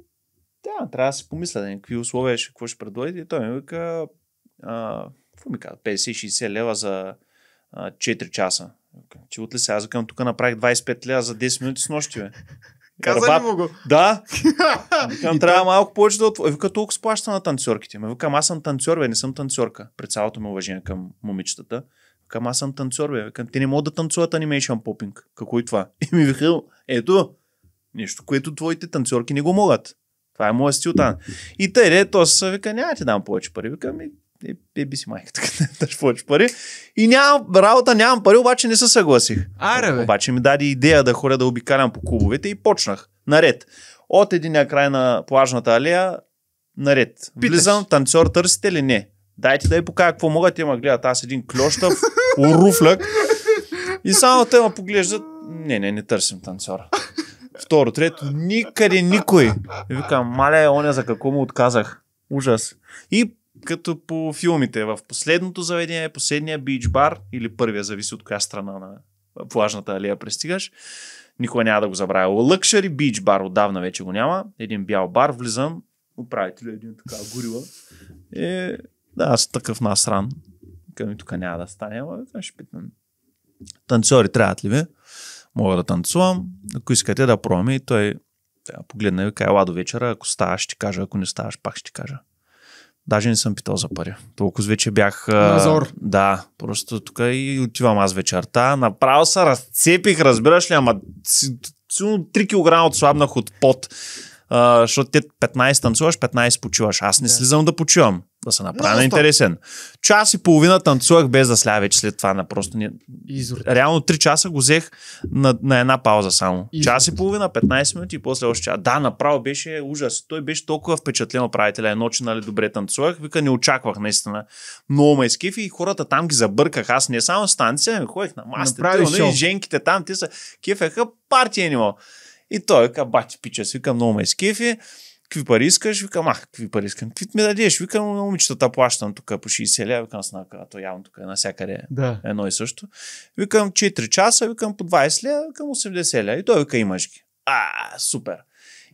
да, трябва да си помисля, да, какви условия ще, какво ще предложите. И той ми вика, какво ми каза, 50-60 лева за а, 4 часа. Че ли се, аз към тук направих 25 лева за 10 минути с нощи, бе. Каза ли му го? Да. Викам, трябва то... малко повече да отвори. Вика, толкова сплаща на танцорките. Ме викам, аз съм танцор, бе, не съм танцорка. Пред цялото ми уважение към момичетата. Кам аз съм танцор, бе. Кам, ти не могат да танцуват анимейшън попинг. Какво е това? И ми Михаил, ето, нещо, което твоите танцорки не го могат. Това е моят стил там. И тъй де, то се вика, няма ти дам повече пари. Вика, ми, е, е би си така не даш повече пари. И нямам работа, нямам пари, обаче не се съгласих. Аре, бе. Обаче ми даде идея да ходя да обикалям по клубовете и почнах. Наред. От един край на плажната алея, наред. Питаш. Влизам, танцор търсите ли? Не. Дайте да я покажа какво могат. Те ме гледат. Аз един клющав, уруфляк. И само те ме поглеждат. Не, не, не търсим танцора. Второ, трето, никъде никой. И викам, маля е оня, за какво му отказах. Ужас. И като по филмите, в последното заведение, последния бич бар или първия, зависи от коя страна на плажната алия пристигаш, никога няма да го забравя. Лъкшери бич бар, отдавна вече го няма. Един бял бар, влизам, управителя е един така горила. Е, да, аз такъв насран. Към тук няма да стане, ама ще питам. Танцори трябват ли ви? Мога да танцувам. Ако искате да пробваме и той да, погледна и кай е ладо вечера, ако ставаш, ще кажа, ако не ставаш, пак ще кажа. Даже не съм питал за пари. Толкова вече бях... Назор. Да, просто тук и отивам аз вечерта. Направо се разцепих, разбираш ли, ама 3 кг отслабнах от пот. А, защото те 15 танцуваш, 15 почиваш. Аз не да. слизам да почивам да се направя на е интересен. Час и половина танцувах без да сля вече след това. На просто Реално 3 часа го взех на, на една пауза само. Изур. Час и половина, 15 минути и после още час. Да, направо беше ужас. Той беше толкова впечатлен правителя. Едно, че нали, добре танцувах. Вика, не очаквах наистина. Но ме скифи, и хората там ги забърках. Аз не само станция, ами ходих на мастер. Те, и женките там, те са кефеха партия е нима. И той, ка, бати, пича, свика, много ме скифи какви пари искаш? Викам, ах, какви пари искам? Какви ми дадеш? Викам, момичетата плащам тук по 60 лева, викам, снака, то явно тук е навсякъде да. едно и също. Викам 4 часа, викам по 20 лева, викам 80 лева. И той вика, имаш ги. А, супер.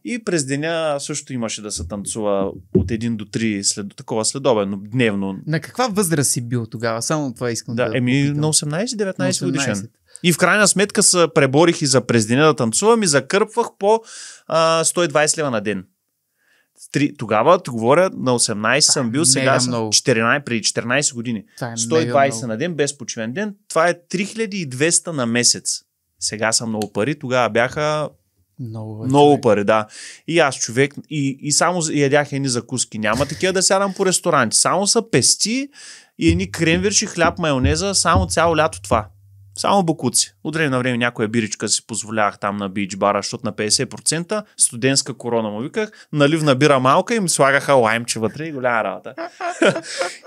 И през деня също имаше да се танцува от 1 до 3 след, такова следобедно, дневно. На каква възраст си бил тогава? Само това искам да Да, еми да на 18-19 на 18. годишен. И в крайна сметка се преборих и за през деня да танцувам и закърпвах по а, 120 лева на ден. 3, тогава ти говоря, на 18 Та, съм бил, сега съм 14, преди 14 години. Та, е 120 на ден, без почивен ден. Това е 3200 на месец. Сега са много пари, тогава бяха много, е, много пари, да. И аз човек, и, и само ядях едни закуски. Няма такива да сядам по ресторанти. Само са пести и едни кремвирши, хляб, майонеза, само цяло лято това. Само бокуци. От време на време някоя биричка си позволявах там на бич бара, защото на 50% студентска корона му виках, наливна бира малка и ми слагаха лаймче вътре и голяма работа.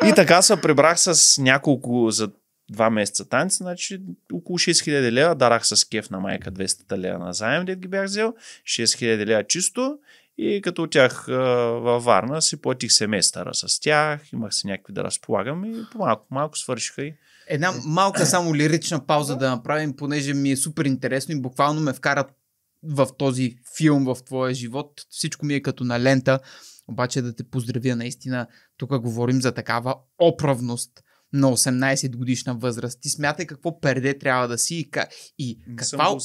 и така се прибрах с няколко за два месеца танци, значи около 6000 лева дарах с кеф на майка 200 лева на заем, дед ги бях взел, 6000 лева чисто и като отях във Варна си платих семестъра с тях, имах си някакви да разполагам и по-малко, малко свършиха и Една е. малка само лирична пауза да направим, понеже ми е супер интересно и буквално ме вкара в този филм, в твоя живот. Всичко ми е като на лента. Обаче да те поздравя наистина, тук говорим за такава оправност на 18 годишна възраст. Ти смятай какво перде трябва да си и, и, каква,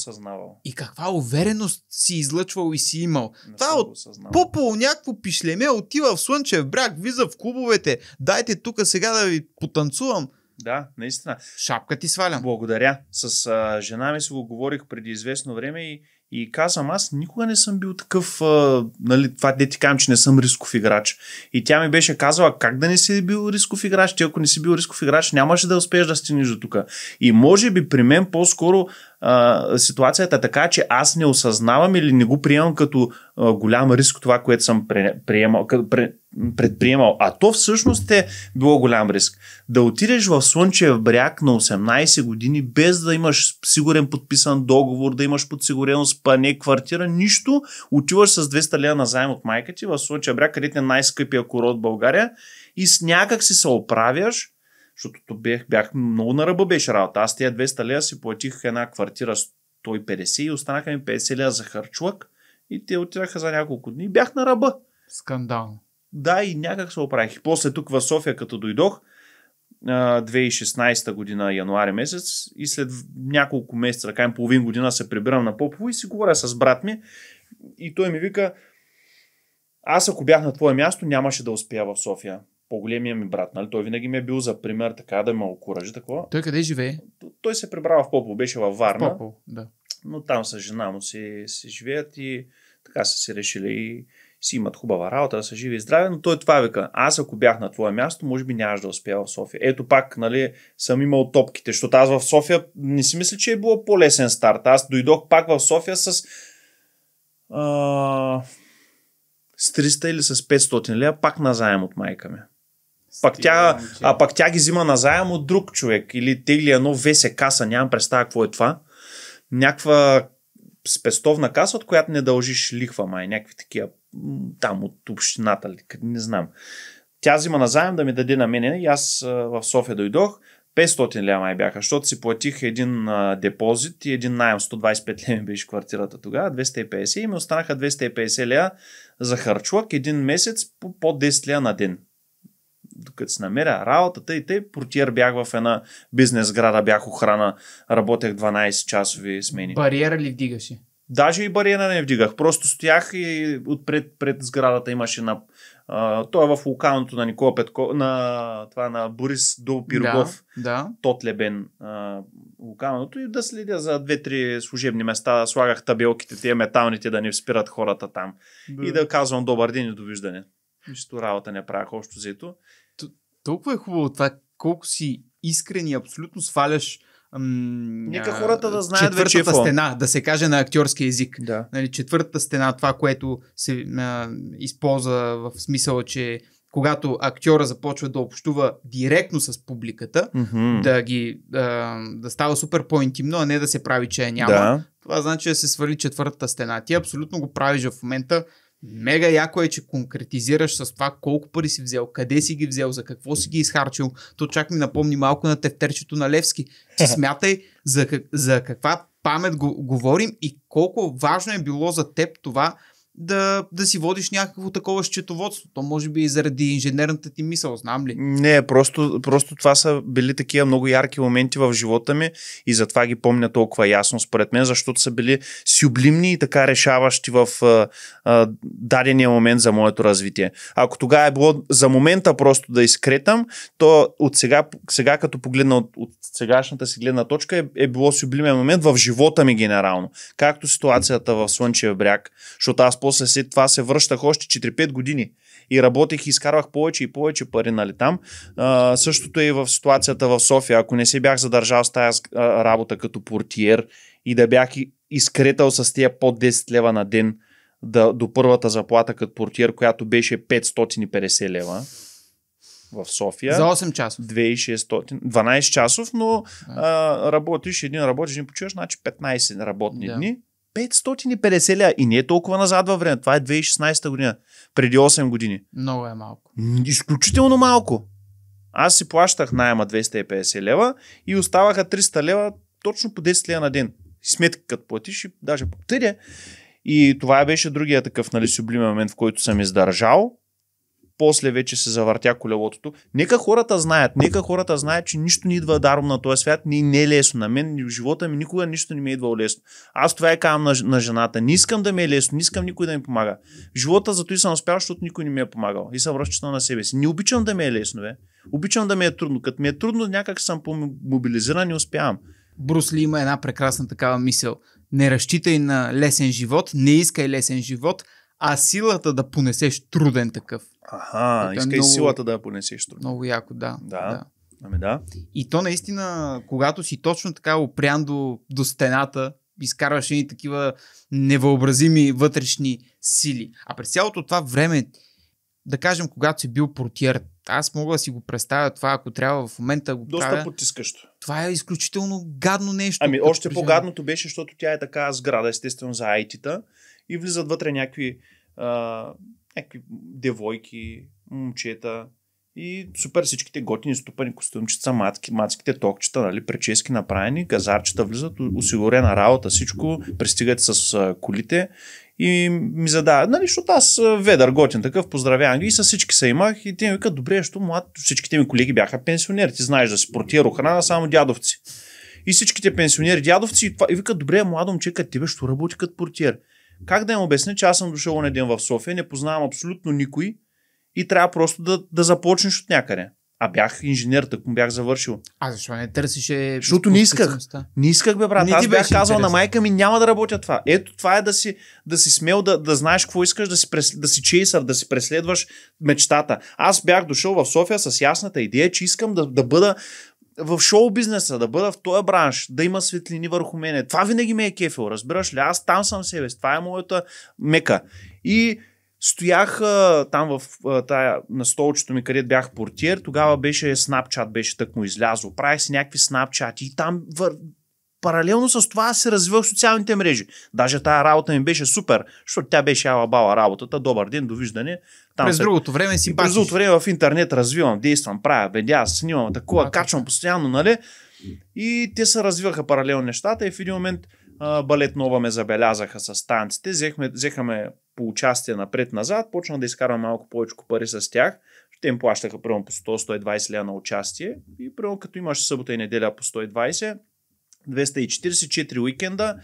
и каква увереност си излъчвал и си имал. Не Това от попол някакво пишлеме отива в слънчев брак, виза в клубовете, дайте тук сега да ви потанцувам да, наистина. Шапка ти свалям. Благодаря. С а, жена ми се го говорих преди известно време и, и казвам, аз никога не съм бил такъв, а, нали, това де ти казвам, че не съм рисков играч. И тя ми беше казала, как да не си бил рисков играч? Ти ако не си бил рисков играч, нямаше да успееш да стигнеш до тук. И може би при мен по-скоро а, ситуацията е така, че аз не осъзнавам или не го приемам като а, голям риск това, което съм приемал, предприемал. А то всъщност е било голям риск. Да отидеш в Слънчев бряг на 18 години, без да имаш сигурен подписан договор, да имаш подсигурено спане, квартира, нищо, отиваш с 200 лева назаем от майка ти в Слънчев бряг, където е най-скъпия курорт в България и с някак си се оправяш, защото бях, бях много на ръба беше работа. Аз тези 200 лея си платих една квартира 150 и останаха ми 50 лея за харчлък и те отираха за няколко дни. Бях на ръба. Скандално. Да, и някак се оправих. И после тук в София, като дойдох, 2016 година, януари месец, и след няколко месеца, така и половин година, се прибирам на Попово и си говоря с брат ми. И той ми вика, аз ако бях на твое място, нямаше да успея в София по-големия ми брат, нали? Той винаги ми е бил за пример, така да ме окоръжи, такова. Той къде живее? Той се прибрава в Попол, беше във Варна. В Попол, да. Но там с жена му си, си живеят и така са си решили и си имат хубава работа, да са живи и здрави, но той това е, вика, аз ако бях на твое място, може би нямаш да успя в София. Ето пак, нали, съм имал топките, защото аз в София не си мисля, че е било по-лесен старт. Аз дойдох пак в София с а, с 300 или с 500 лева, пак назаем от майка ми. Пак тя, а пак тя ги взима назаем от друг човек или тегли едно весе каса, нямам представа какво е това. Някаква спестовна каса, от която не дължиш лихва, май, някакви такива там от общината, не знам. Тя взима назаем да ми даде на мене и аз в София дойдох, 500 лева май бяха, защото си платих един а, депозит и един найем, 125 лева беше квартирата тогава, 250 и ми останаха 250 лева за харчлък един месец по, по 10 лева на ден докато се намеря работата и те портиер бях в една бизнес града, бях охрана, работех 12 часови смени. Бариера ли вдигаше? Даже и бариера не вдигах, просто стоях и отпред пред сградата имаше на... А, той е в локалното на Никола Петко, на, това, на Борис Дол Пирогов, да, да. Тотлебен а, локалното и да следя за две-три служебни места, да слагах табелките, тия металните да не спират хората там. Да. И да казвам добър ден и довиждане. Нищо работа не правях общо взето толкова е хубаво това, колко си искрен и абсолютно сваляш м- Нека хората да знаят четвъртата вече стена, да се каже на актьорски език. Да. Нали, четвъртата стена, това, което се а, използва в смисъла, че когато актьора започва да общува директно с публиката, mm-hmm. да ги да, да става супер по-интимно, а не да се прави, че я няма. Да. Това значи да се свали четвъртата стена. Ти абсолютно го правиш в момента Мега яко е, че конкретизираш с това колко пари си взел, къде си ги взел, за какво си ги изхарчил. То чак ми напомни малко на тефтерчето на Левски. Ти смятай за, как, за каква памет го, говорим и колко важно е било за теб това да, да си водиш някакво такова счетоводство. То може би и заради инженерната ти мисъл, знам ли? Не, просто, просто това са били такива много ярки моменти в живота ми и затова ги помня толкова ясно според мен, защото са били сюблимни и така решаващи в а, а, дадения момент за моето развитие. Ако тогава е било за момента просто да изкретам, то от сега, сега като погледна от, от сегашната си гледна точка е, е било сюблимен момент в живота ми генерално. Както ситуацията в Слънчев бряг, защото аз после след това се връщах още 4-5 години и работех и изкарвах повече и повече пари нали, там. А, същото е и в ситуацията в София. Ако не се бях задържал с тази работа като портиер и да бях изкретал с тия под 10 лева на ден да, до първата заплата като портиер, която беше 550 лева, в София. За 8 часов. 12 часов, но а, работиш, един работиш, един почиваш, значи 15 работни да. дни. 550 ля. И не е толкова назад във време. Това е 2016 година. Преди 8 години. Много е малко. Изключително малко. Аз си плащах найема 250 лева и оставаха 300 лева точно по 10 лева на ден. Сметка, като платиш и даже по 3. И това беше другия такъв нали, сюблим момент, в който съм издържал после вече се завъртя колелото. Нека хората знаят, нека хората знаят, че нищо не идва даром на този свят, ни не е лесно. На мен в живота ми никога нищо не ми е идвало лесно. Аз това е казвам на, на жената. Не искам да ми е лесно, не искам никой да ми помага. В живота зато и съм успял, защото никой не ми е помагал. И съм връщал на себе си. Не обичам да ми е лесно, бе. Обичам да ми е трудно. Като ми е трудно, някак съм мобилизиран и успявам. Брус Ли има една прекрасна такава мисъл. Не разчитай на лесен живот, не искай лесен живот, а силата да понесеш труден такъв. Аха, Ето е иска много, и силата да понесеш труден. Много яко, да. Да. да. Ами да. И то наистина, когато си точно така опрян до, до стената, изкарваш едни такива невъобразими вътрешни сили. А през цялото това време, да кажем, когато си бил портиер, аз мога да си го представя това, ако трябва в момента го Доста правя. потискащо. Това е изключително гадно нещо. Ами още по-гадното беше, защото тя е така сграда, естествено, за IT-та и влизат вътре някакви, а, някакви девойки, момчета и супер всичките готини ступани костюмчета, матки, мацките токчета, нали, прически направени, газарчета влизат, осигурена работа, всичко, пристигат с колите и ми задава, нали, защото аз ведър готин такъв, поздравявам ги и с всички се имах и те ми викат, добре, що млад, всичките ми колеги бяха пенсионери, ти знаеш да си портиер охрана, само дядовци. И всичките пенсионери, дядовци и, това, и викат, добре, младо момче, като тебе ще работи като портиер. Как да им обясня, че аз съм дошъл на ден в София, не познавам абсолютно никой и трябва просто да, да започнеш от някъде. А бях инженер, так му бях завършил. А защо не търсише? Защото не исках. Не исках, бе, брат. Не Аз бях казал на майка ми, няма да работя това. Ето това е да си, да си смел, да, да знаеш какво искаш, да си, прес, да си чейсър, да си преследваш мечтата. Аз бях дошъл в София с ясната идея, че искам да, да бъда в шоу бизнеса, да бъда в този бранш, да има светлини върху мене. Това винаги ме е кефил, разбираш ли? Аз там съм себе си, това е моята мека. И стоях а, там в а, тая, на столчето ми, където бях портиер, тогава беше Snapchat, беше так му излязло, правих си някакви Snapchat и там вър паралелно с това аз се развивах в социалните мрежи. Даже тая работа ми беше супер, защото тя беше алабала работата. Добър ден, довиждане. Там през се... другото време си През другото време в интернет развивам, действам, правя видеа, снимам, такова, а, качвам постоянно, нали? И те се развиваха паралелно нещата и в един момент а, балет нова ме забелязаха с танците. Взехме, взехаме по участие напред-назад, почна да изкарвам малко повече пари с тях. Те им плащаха примерно по 100-120 лена на участие и примерно като имаш събота и неделя по 120, 244 уикенда,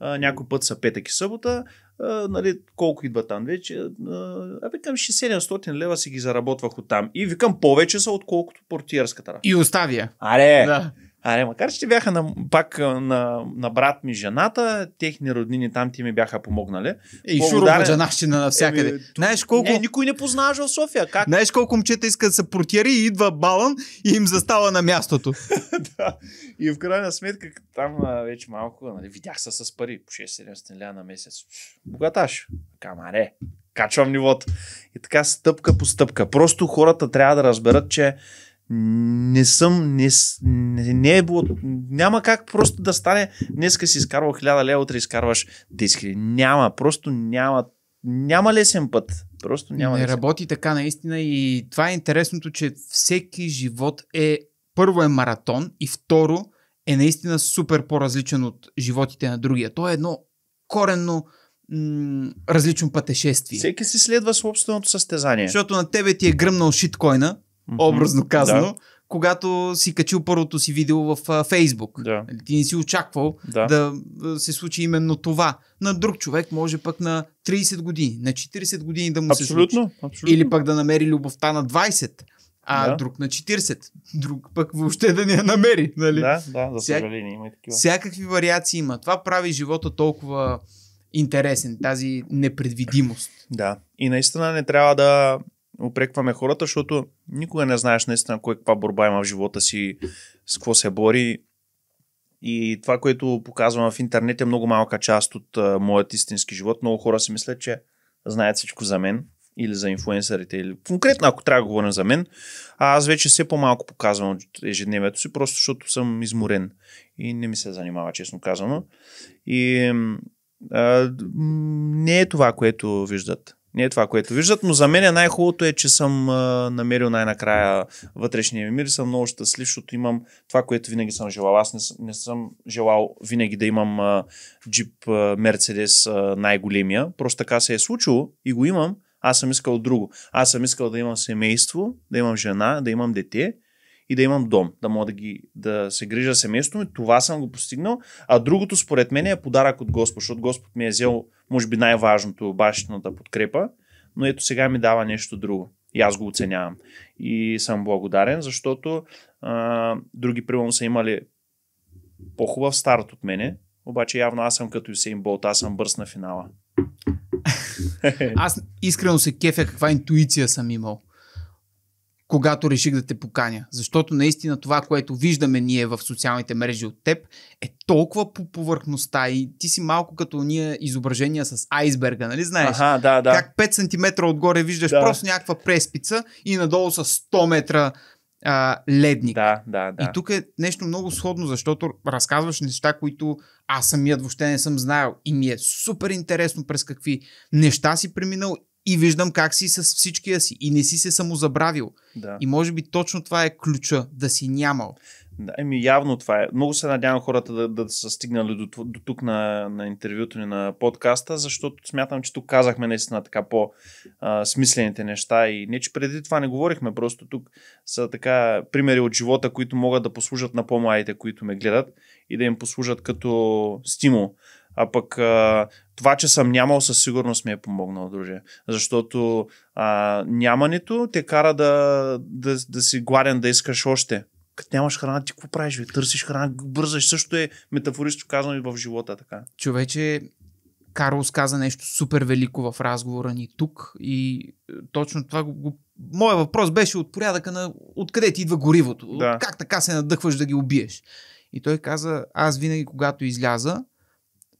а, някой път са петък и събота, а, нали, колко идва там вече, а викам, 600-700 лева си ги заработвах от там. И викам повече са отколкото портиерската. И оставя. Аре, да. Аре, макар че бяха на, пак на, на брат ми жената, техни роднини там ти ми бяха помогнали. И Благодарен... женащина навсякъде. Е, Знаеш колко... Не, никой не познаваш в София. Как? Знаеш колко момчета искат да са протяри и идва балан и им застава на мястото. да. И в крайна сметка там вече малко нали, видях се с пари. По 6-7 ля на месец. Богаташ. Камаре. Качвам нивото. И така стъпка по стъпка. Просто хората трябва да разберат, че не съм, не, не, не е било, няма как просто да стане, днеска си изкарвал 1000 лева, утре изкарваш 10 000. Няма, просто няма, няма лесен път. Просто няма не лесен. работи така наистина и това е интересното, че всеки живот е, първо е маратон и второ е наистина супер по-различен от животите на другия. То е едно коренно различно пътешествие. Всеки си следва собственото състезание. Защото на тебе ти е гръмнал шиткоина, mm-hmm. образно казано, да. когато си качил първото си видео в Фейсбук. Да. Нали, ти не си очаквал да. да се случи именно това. На друг човек може пък на 30 години, на 40 години да му абсолютно, се случи. Абсолютно. Или пък да намери любовта на 20 а да. друг на 40, друг пък въобще да не я намери. Нали? Да, да, за Всяк... съжаление има и такива. Всякакви вариации има. Това прави живота толкова интересен, тази непредвидимост. Да, и наистина не трябва да упрекваме хората, защото никога не знаеш наистина кой каква борба има в живота си, с какво се бори. И това, което показвам в интернет е много малка част от а, моят истински живот. Много хора си мислят, че знаят всичко за мен или за инфуенсърите. Или... Конкретно, ако трябва да говорим за мен, а аз вече все по-малко показвам от ежедневието си, просто защото съм изморен и не ми се занимава, честно казано. И а, не е това, което виждат. Не е това, което виждат, но за мен най-хубавото е, че съм а, намерил най-накрая вътрешния ми мир и съм много щастлив, защото имам това, което винаги съм желал. Аз не, не съм желал винаги да имам а, джип а, Мерцедес а, най-големия. Просто така се е случило и го имам. Аз съм искал друго. Аз съм искал да имам семейство, да имам жена, да имам дете и да имам дом, да мога да, ги, да се грижа семейството ми. Това съм го постигнал. А другото, според мен, е подарък от Господ, защото Господ ми е взел, може би, най-важното, бащината подкрепа, но ето сега ми дава нещо друго. И аз го оценявам. И съм благодарен, защото а, други, примерно, са имали по-хубав старт от мене, обаче явно аз съм като Юсейн Болт, аз съм бърз на финала. аз искрено се кефя каква интуиция съм имал когато реших да те поканя. Защото наистина това, което виждаме ние в социалните мрежи от теб, е толкова по повърхността и ти си малко като ние изображения с айсберга, нали знаеш? Аха, да, да. Как 5 см отгоре виждаш да. просто някаква преспица и надолу с 100 метра а, ледник. Да, да, да. И тук е нещо много сходно, защото разказваш неща, които аз самият въобще не съм знаел и ми е супер интересно през какви неща си преминал и виждам как си с всичкия си и не си се самозабравил. Да. И може би точно това е ключа, да си нямал. Да, еми явно това е. Много се надявам хората да, да са стигнали до, до тук на, на интервюто ни на подкаста, защото смятам, че тук казахме наистина така по-смислените неща и не, че преди това не говорихме, просто тук са така примери от живота, които могат да послужат на по-младите, които ме гледат и да им послужат като стимул а пък а, това, че съм нямал, със сигурност ми е помогнал, друже. Защото а, нямането те кара да, да, да си гладен, да искаш още. Като нямаш храна, ти какво правиш? Бе? Търсиш храна, бързаш. Също е метафористо казано и в живота така. Човече, Карлос каза нещо супер велико в разговора ни тук и е, точно това го... Моя въпрос беше от порядъка на откъде ти идва горивото? Да. Как така се надъхваш да ги убиеш? И той каза, аз винаги когато изляза,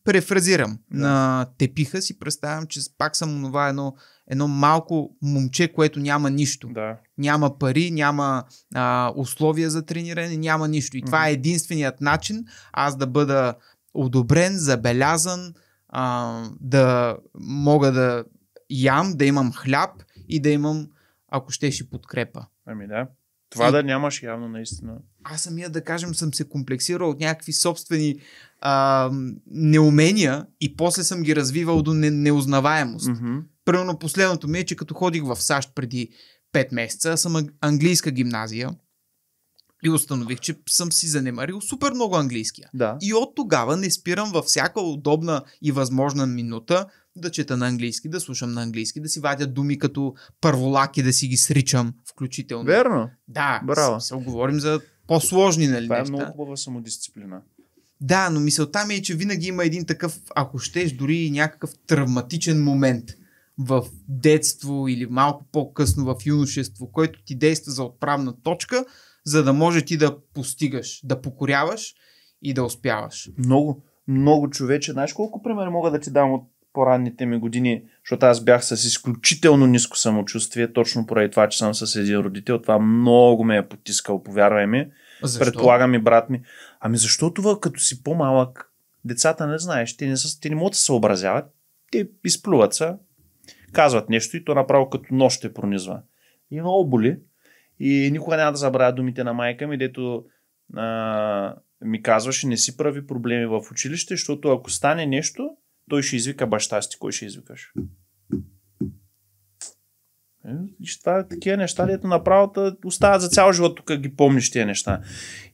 префразирам да. на тепиха си, представям, че пак съм това едно, едно малко момче, което няма нищо. Да. Няма пари, няма а, условия за трениране, няма нищо. И това е единственият начин аз да бъда одобрен, забелязан, а, да мога да ям, да имам хляб и да имам, ако щеш и подкрепа. Ами да. Това и... да нямаш явно наистина. Аз самия, да кажем, съм се комплексирал от някакви собствени а, неумения и после съм ги развивал до не, неузнаваемост. Mm-hmm. Примерно последното ми е, че като ходих в САЩ преди 5 месеца, съм английска гимназия и установих, че съм си занемарил супер много английския. Да. И от тогава не спирам във всяка удобна и възможна минута да чета на английски, да слушам на английски, да си вадя думи като първолаки, да си ги сричам включително. Верно. Да, Браво. Се, се говорим за по-сложни нали, Това е много хубава самодисциплина. Да, но мисълта ми е, че винаги има един такъв, ако щеш, дори някакъв травматичен момент в детство или малко по-късно в юношество, който ти действа за отправна точка, за да може ти да постигаш, да покоряваш и да успяваш. Много, много човече. Знаеш колко пример мога да ти дам от по-ранните ми години, защото аз бях с изключително ниско самочувствие, точно поради това, че съм с един родител. Това много ме е потискал, повярвай ми. Защо? Предполагам и брат ми. Ами защо това, като си по-малък, децата не знаеш, те не, са, те не могат да се съобразяват, те изплюват се, казват нещо и то направо като нощ те пронизва. И много боли. И никога няма да забравя думите на майка ми, дето а, ми казваше, не си прави проблеми в училище, защото ако стане нещо, той ще извика баща си, кой ще извикаш. Е, виж, това, е такива неща, дето направо остават за цял живот, тук ги помниш тия неща.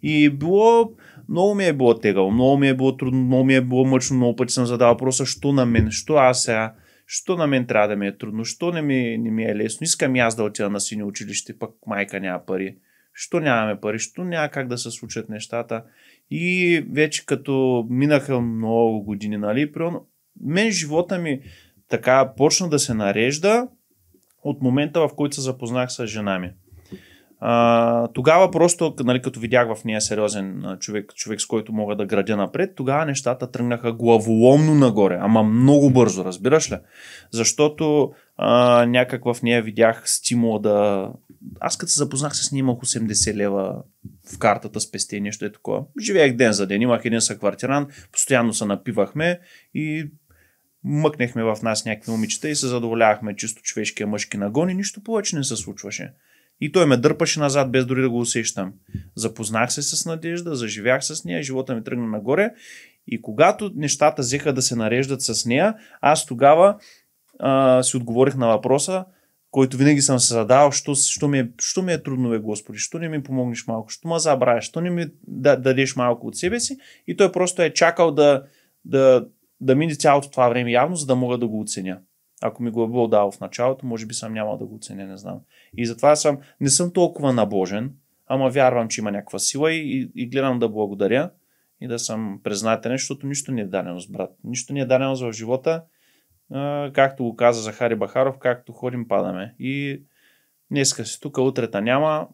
И било, много ми е било тегало, много ми е било трудно, много ми е било мъчно, много пъти съм задавал въпроса, що на мен, що аз сега, що на мен трябва да ми е трудно, що не ми, не ми е лесно, искам и аз да отида на синьо училище, пък майка няма пари, що нямаме пари, що няма как да се случат нещата. И вече като минаха много години, нали, мен живота ми така почна да се нарежда, от момента, в който се запознах с жена ми. А, тогава просто, нали, като видях в нея сериозен човек, човек, с който мога да градя напред, тогава нещата тръгнаха главоломно нагоре, ама много бързо, разбираш ли? Защото а, някак в нея видях стимула да... Аз като се запознах с нея имах 80 лева в картата спести нещо е такова. Живеех ден за ден, имах един съквартиран, постоянно се напивахме и мъкнехме в нас някакви момичета и се задоволявахме чисто човешкия мъжки нагон и нищо повече не се случваше. И той ме дърпаше назад, без дори да го усещам. Запознах се с надежда, заживях с нея, живота ми тръгна нагоре. И когато нещата взеха да се нареждат с нея, аз тогава а, си отговорих на въпроса, който винаги съм се задавал, що, що, ми, е, що ми е трудно, бе, Господи, що не ми помогнеш малко, що ме забравяш, що не ми дадеш малко от себе си. И той просто е чакал да, да, да мине цялото това време явно, за да мога да го оценя. Ако ми го е било дал в началото, може би съм нямал да го оценя, не знам. И затова съм, не съм толкова набожен, ама вярвам, че има някаква сила и, и, и гледам да благодаря и да съм признателен, защото нищо не е дадено с брат. Нищо не е дадено в живота, а, както го каза Захари Бахаров, както ходим, падаме. И днеска си тук, утрета няма,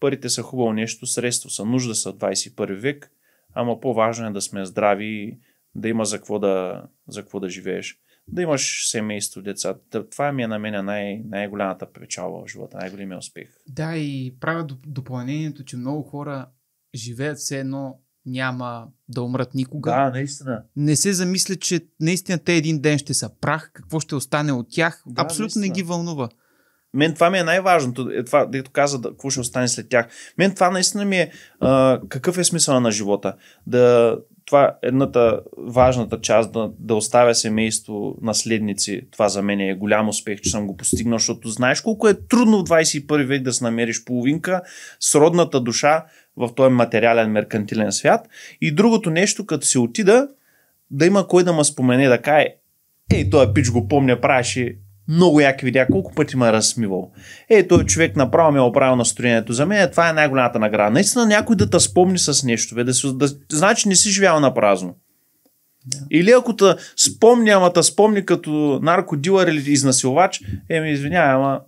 парите са хубаво нещо, средство са, нужда са 21 век, ама по-важно е да сме здрави и да има за какво да, за какво да живееш. Да имаш семейство, деца. Това ми е на мен най- най-голямата печалба в живота, най-големия успех. Да, и правя допълнението, че много хора живеят все едно няма да умрат никога. Да, наистина. Не се замисля, че наистина те един ден ще са прах, какво ще остане от тях. Да, Абсолютно наистина. не ги вълнува. Мен това ми е най-важното, е това, дето каза, да, какво ще остане след тях. Мен това наистина ми е а, какъв е смисъл на живота. Да, това е едната важната част да, да оставя семейство, наследници. Това за мен е голям успех, че съм го постигнал, защото знаеш колко е трудно в 21 век да се намериш половинка сродната душа в този материален, меркантилен свят. И другото нещо, като се отида, да има кой да ме спомене, да кае, ей, той пич го помня, праши много яки видя, колко пъти ме е разсмивал. Е, той човек направо ми е оправил настроението. За мен е, това е най-голямата награда. Наистина някой да те спомни с нещо, бе, да, си, да, значи не си живял на празно. Yeah. Или ако те спомни, ама те спомни като наркодилър или изнасилвач, еми извинявай, ама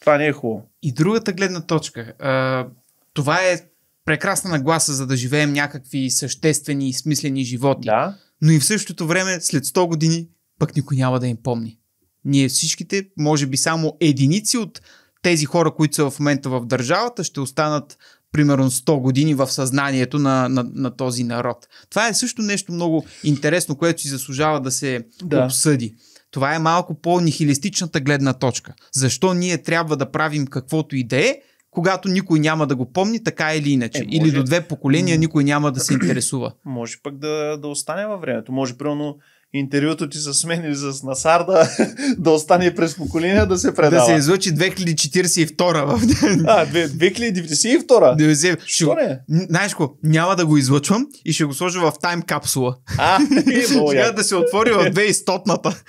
това не е хубаво. И другата гледна точка. А, това е прекрасна нагласа за да живеем някакви съществени и смислени животи. Да. Но и в същото време, след 100 години, пък никой няма да им помни. Ние всичките, може би само единици от тези хора, които са в момента в държавата, ще останат примерно 100 години в съзнанието на, на, на този народ. Това е също нещо много интересно, което си заслужава да се да. обсъди. Това е малко по-нихилистичната гледна точка. Защо ние трябва да правим каквото и да е, когато никой няма да го помни, така или иначе. Е, може... Или до две поколения никой няма да се интересува. Може пък да, да остане във времето. Може, примерно, интервюто ти с мен или с Насарда да остане през поколения да се предава. Да се излучи 2042 в ден. А, 2092? Що не? Знаеш го, няма да го излъчвам и ще го сложа в тайм капсула. А, е, много яко. да се отвори в 2100-ната.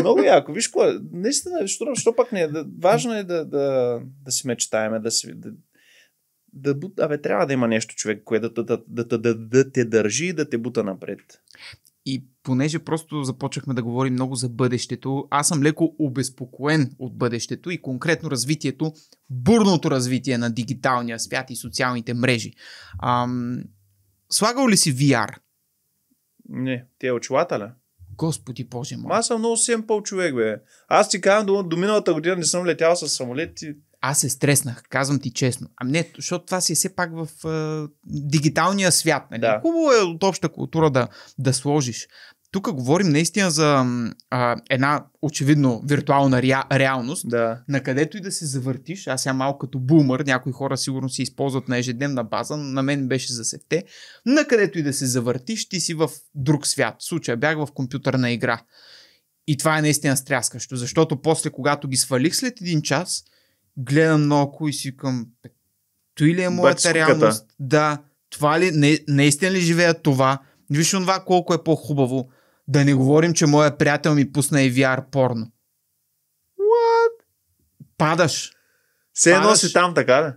много яко. Виж, кое, наистина, що, пак не е. Важно е да, да, да си мечтаеме, да си... Да, да, абе, трябва да има нещо човек, което да, да, да, да, да, да те държи и да те бута напред. И понеже просто започнахме да говорим много за бъдещето, аз съм леко обезпокоен от бъдещето и конкретно развитието, бурното развитие на дигиталния свят и социалните мрежи. Ам, слагал ли си VR? Не, те очилата ли? Господи Боже мой. Аз съм много симпъл човек, бе. Аз ти казвам, до, до миналата година не съм летял с самолет и аз се стреснах, казвам ти честно. А не, защото това си е все пак в а, дигиталния свят. Нали? Да. Хубаво е от обща култура да, да сложиш. Тук говорим наистина за а, една очевидно виртуална реа, реалност, да. на където и да се завъртиш. Аз съм малко като бумър, някои хора сигурно си използват на ежедневна база, но на мен беше за сете. На където и да се завъртиш, ти си в друг свят. В случая бях в компютърна игра. И това е наистина стряскащо, защото после, когато ги свалих след един час, гледам наоколо и си към той ли е моята Бачката. реалност? Да. Това ли, не, наистина ли живея това? Виж това колко е по-хубаво. Да не говорим, че моя приятел ми пусна и VR порно. What? Падаш. Се едно си там, така да?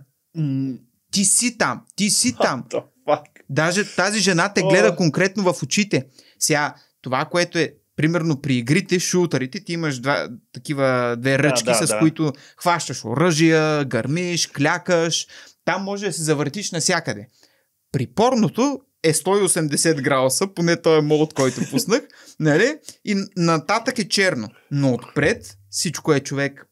Ти си там. Ти си там. Даже тази жена те гледа oh. конкретно в очите. Сега, това, което е примерно при игрите, шутерите ти имаш два, такива две ръчки, да, да, с да. които хващаш оръжия, гърмиш, клякаш. Там може да се завъртиш навсякъде. При порното е 180 градуса, поне той е молд, който пуснах, нали? И нататък е черно. Но отпред всичко е човек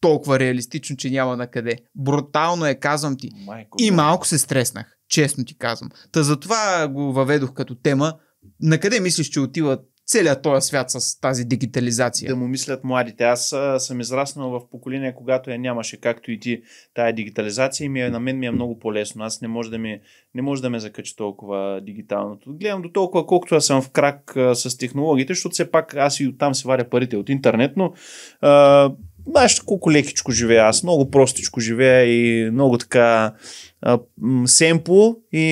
толкова реалистично, че няма на къде. Брутално е, казвам ти. Майко, и малко се стреснах, честно ти казвам. Та затова го въведох като тема. На къде мислиш, че отиват целият този свят с тази дигитализация. Да му мислят младите. Аз съм израснал в поколение, когато я нямаше, както и ти, тая дигитализация и ми е, на мен ми е много по-лесно. Аз не може да ми, не може да ме закачи толкова дигиталното. Гледам до толкова, колкото аз съм в крак а, с технологиите, защото все пак аз и оттам се варя парите от интернет, но а, знаеш колко лекичко живея аз, много простичко живея и много така Семпо и,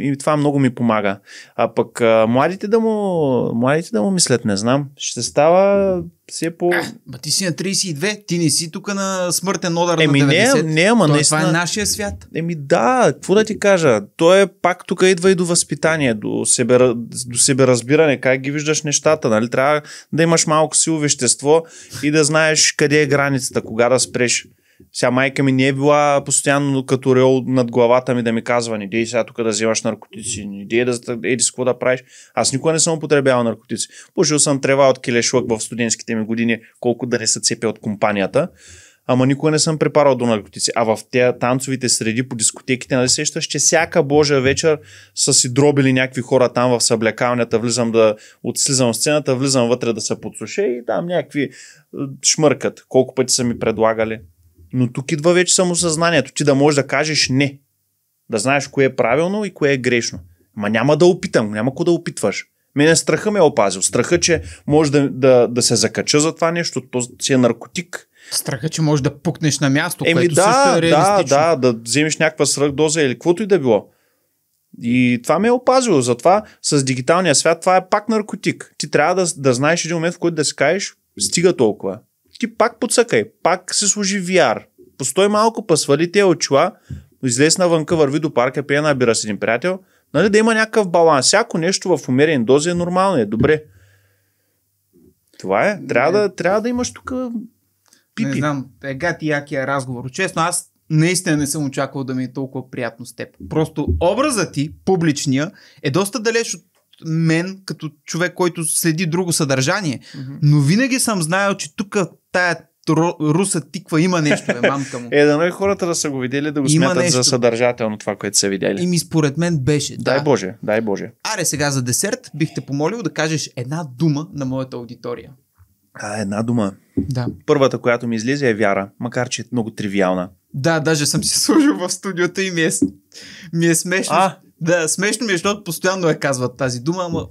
и това много ми помага. А пък а, младите, да му, младите да му мислят, не знам. Ще става все по... Ба ти си на 32, ти не си тук на смъртен удар Еми, на 90. Не, не, ама Той, наистина... Това е нашия свят. Еми да, какво да ти кажа? Той е пак тук идва и до възпитание, до, себе, до себеразбиране, как ги виждаш нещата. Нали? Трябва да имаш малко вещество и да знаеш къде е границата, кога да спреш. Сега майка ми не е била постоянно като реол над главата ми да ми казва, не дей сега тук да взимаш наркотици, не дей да еди с какво да правиш. Аз никога не съм употребявал наркотици. Пушил съм трева от келешлък в студентските ми години, колко да не се цепя от компанията. Ама никога не съм препарал до наркотици. А в тези танцовите среди по дискотеките, нали сещаш, че всяка божа вечер са си дробили някакви хора там в съблекалнята, влизам да отслизам сцената, влизам вътре да се подсуша и там някакви шмъркат. Колко пъти са ми предлагали. Но тук идва вече самосъзнанието. Ти да можеш да кажеш не. Да знаеш кое е правилно и кое е грешно. Ма няма да опитам, няма ко да опитваш. Мене страха ме е опазил. Страха, че може да, да, да се закача за това нещо, то си е наркотик. Страха, че може да пукнеш на място, Еми, което да, също е реалистично. Да, да, да вземеш някаква свръхдоза или каквото и да е било. И това ме е опазило. Затова с дигиталния свят това е пак наркотик. Ти трябва да, да знаеш един момент, в който да си кажеш, стига толкова ти пак подсъкай, пак се служи VR. Постой малко, па свали тия очила, излез навънка, върви до парка, пие бира с един приятел, нали, да има някакъв баланс. Всяко нещо в умерен дози е нормално, е добре. Това е. Трябва, не, да, трябва да имаш тук пипи. Не знам, е гати якия е разговор. Честно, аз наистина не съм очаквал да ми е толкова приятно с теб. Просто образът ти, публичния, е доста далеч от мен като човек, който следи друго съдържание. Mm-hmm. Но винаги съм знаел, че тук тая руса тиква има нещо, бе, мамка му. е, да и хората да са го видели, да го има смятат нещо. за съдържателно това, което са видели. И ми според мен беше. Да. Дай Боже, дай Боже. Аре, сега за десерт бих те помолил да кажеш една дума на моята аудитория. А, една дума. Да. Първата, която ми излиза е вяра, макар че е много тривиална. Да, даже съм си служил в студиото и ми е, ми е смешно. А, да, смешно ми е, защото постоянно я казват тази дума, ама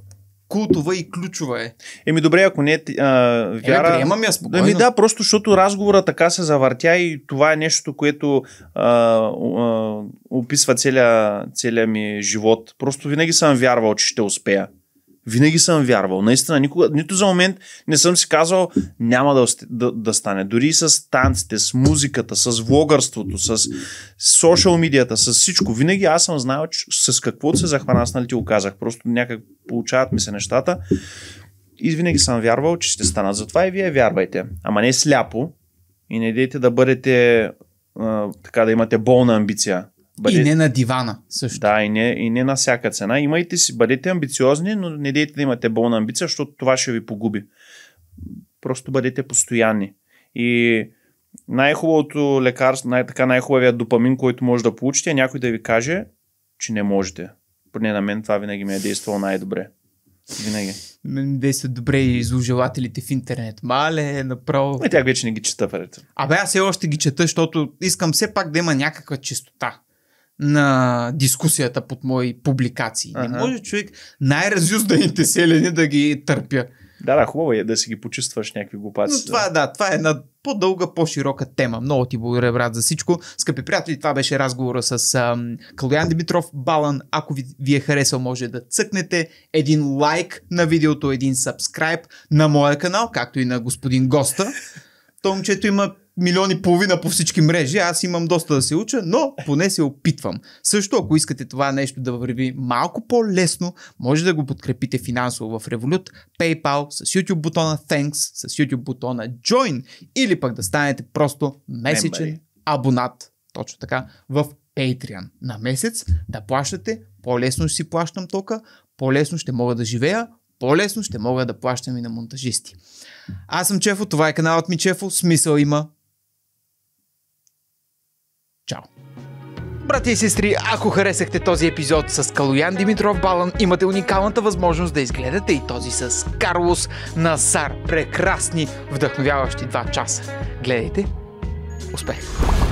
култова и ключова е. Еми добре, ако не е а, е, вяра... Еми, приемам я спокойно. Еми да, просто защото разговора така се завъртя и това е нещо, което а, а, описва целият целия ми живот. Просто винаги съм вярвал, че ще успея. Винаги съм вярвал. Наистина, никога, нито за момент не съм си казвал, няма да, да, да стане. Дори с танците, с музиката, с влогърството, с социал медията, с всичко. Винаги аз съм знаел, че с какво се захвана, аз нали ти го казах. Просто някак получават ми се нещата. И винаги съм вярвал, че ще станат. Затова и вие вярвайте. Ама не сляпо. И не дейте да бъдете а, така да имате болна амбиция. Бъде... И не на дивана също. Да, и не, и не на всяка цена. Имайте си, бъдете амбициозни, но не дейте да имате болна амбиция, защото това ще ви погуби. Просто бъдете постоянни. И най-хубавото лекарство, най- така най-хубавия допамин, който може да получите, е някой да ви каже, че не можете. Поне на мен това винаги ми е действало най-добре. Винаги. Мен действат добре и изложелателите в интернет. Мале, направо. Не, ами тях вече не ги чета пред. Абе, аз все още ги чета, защото искам все пак да има някаква чистота на дискусията под мои публикации. Ага. Не може човек най-разюзданите селени да ги търпя. Да, да, хубаво е да си ги почистваш някакви глупаци. това, да. да, това е една по-дълга, по-широка тема. Много ти благодаря, брат, за всичко. Скъпи приятели, това беше разговора с ам, Калуян Димитров Балан. Ако ви, ви е харесал, може да цъкнете един лайк на видеото, един сабскрайб на моя канал, както и на господин Госта. То момчето има Милиони и половина по всички мрежи, аз имам доста да се уча, но поне се опитвам. Също, ако искате това нещо да върви малко по-лесно, може да го подкрепите финансово в Revolut, PayPal, с YouTube бутона Thanks, с YouTube бутона Join или пък да станете просто месечен абонат. Точно така, в Patreon на месец да плащате, по-лесно ще си плащам тока, по-лесно ще мога да живея, по-лесно ще мога да плащам и на монтажисти. Аз съм Чефо, това е каналът ми Чефо, смисъл има, Брати и сестри, ако харесахте този епизод с Калоян Димитров Балан, имате уникалната възможност да изгледате и този с Карлос Насар. Прекрасни, вдъхновяващи два часа. Гледайте. Успех!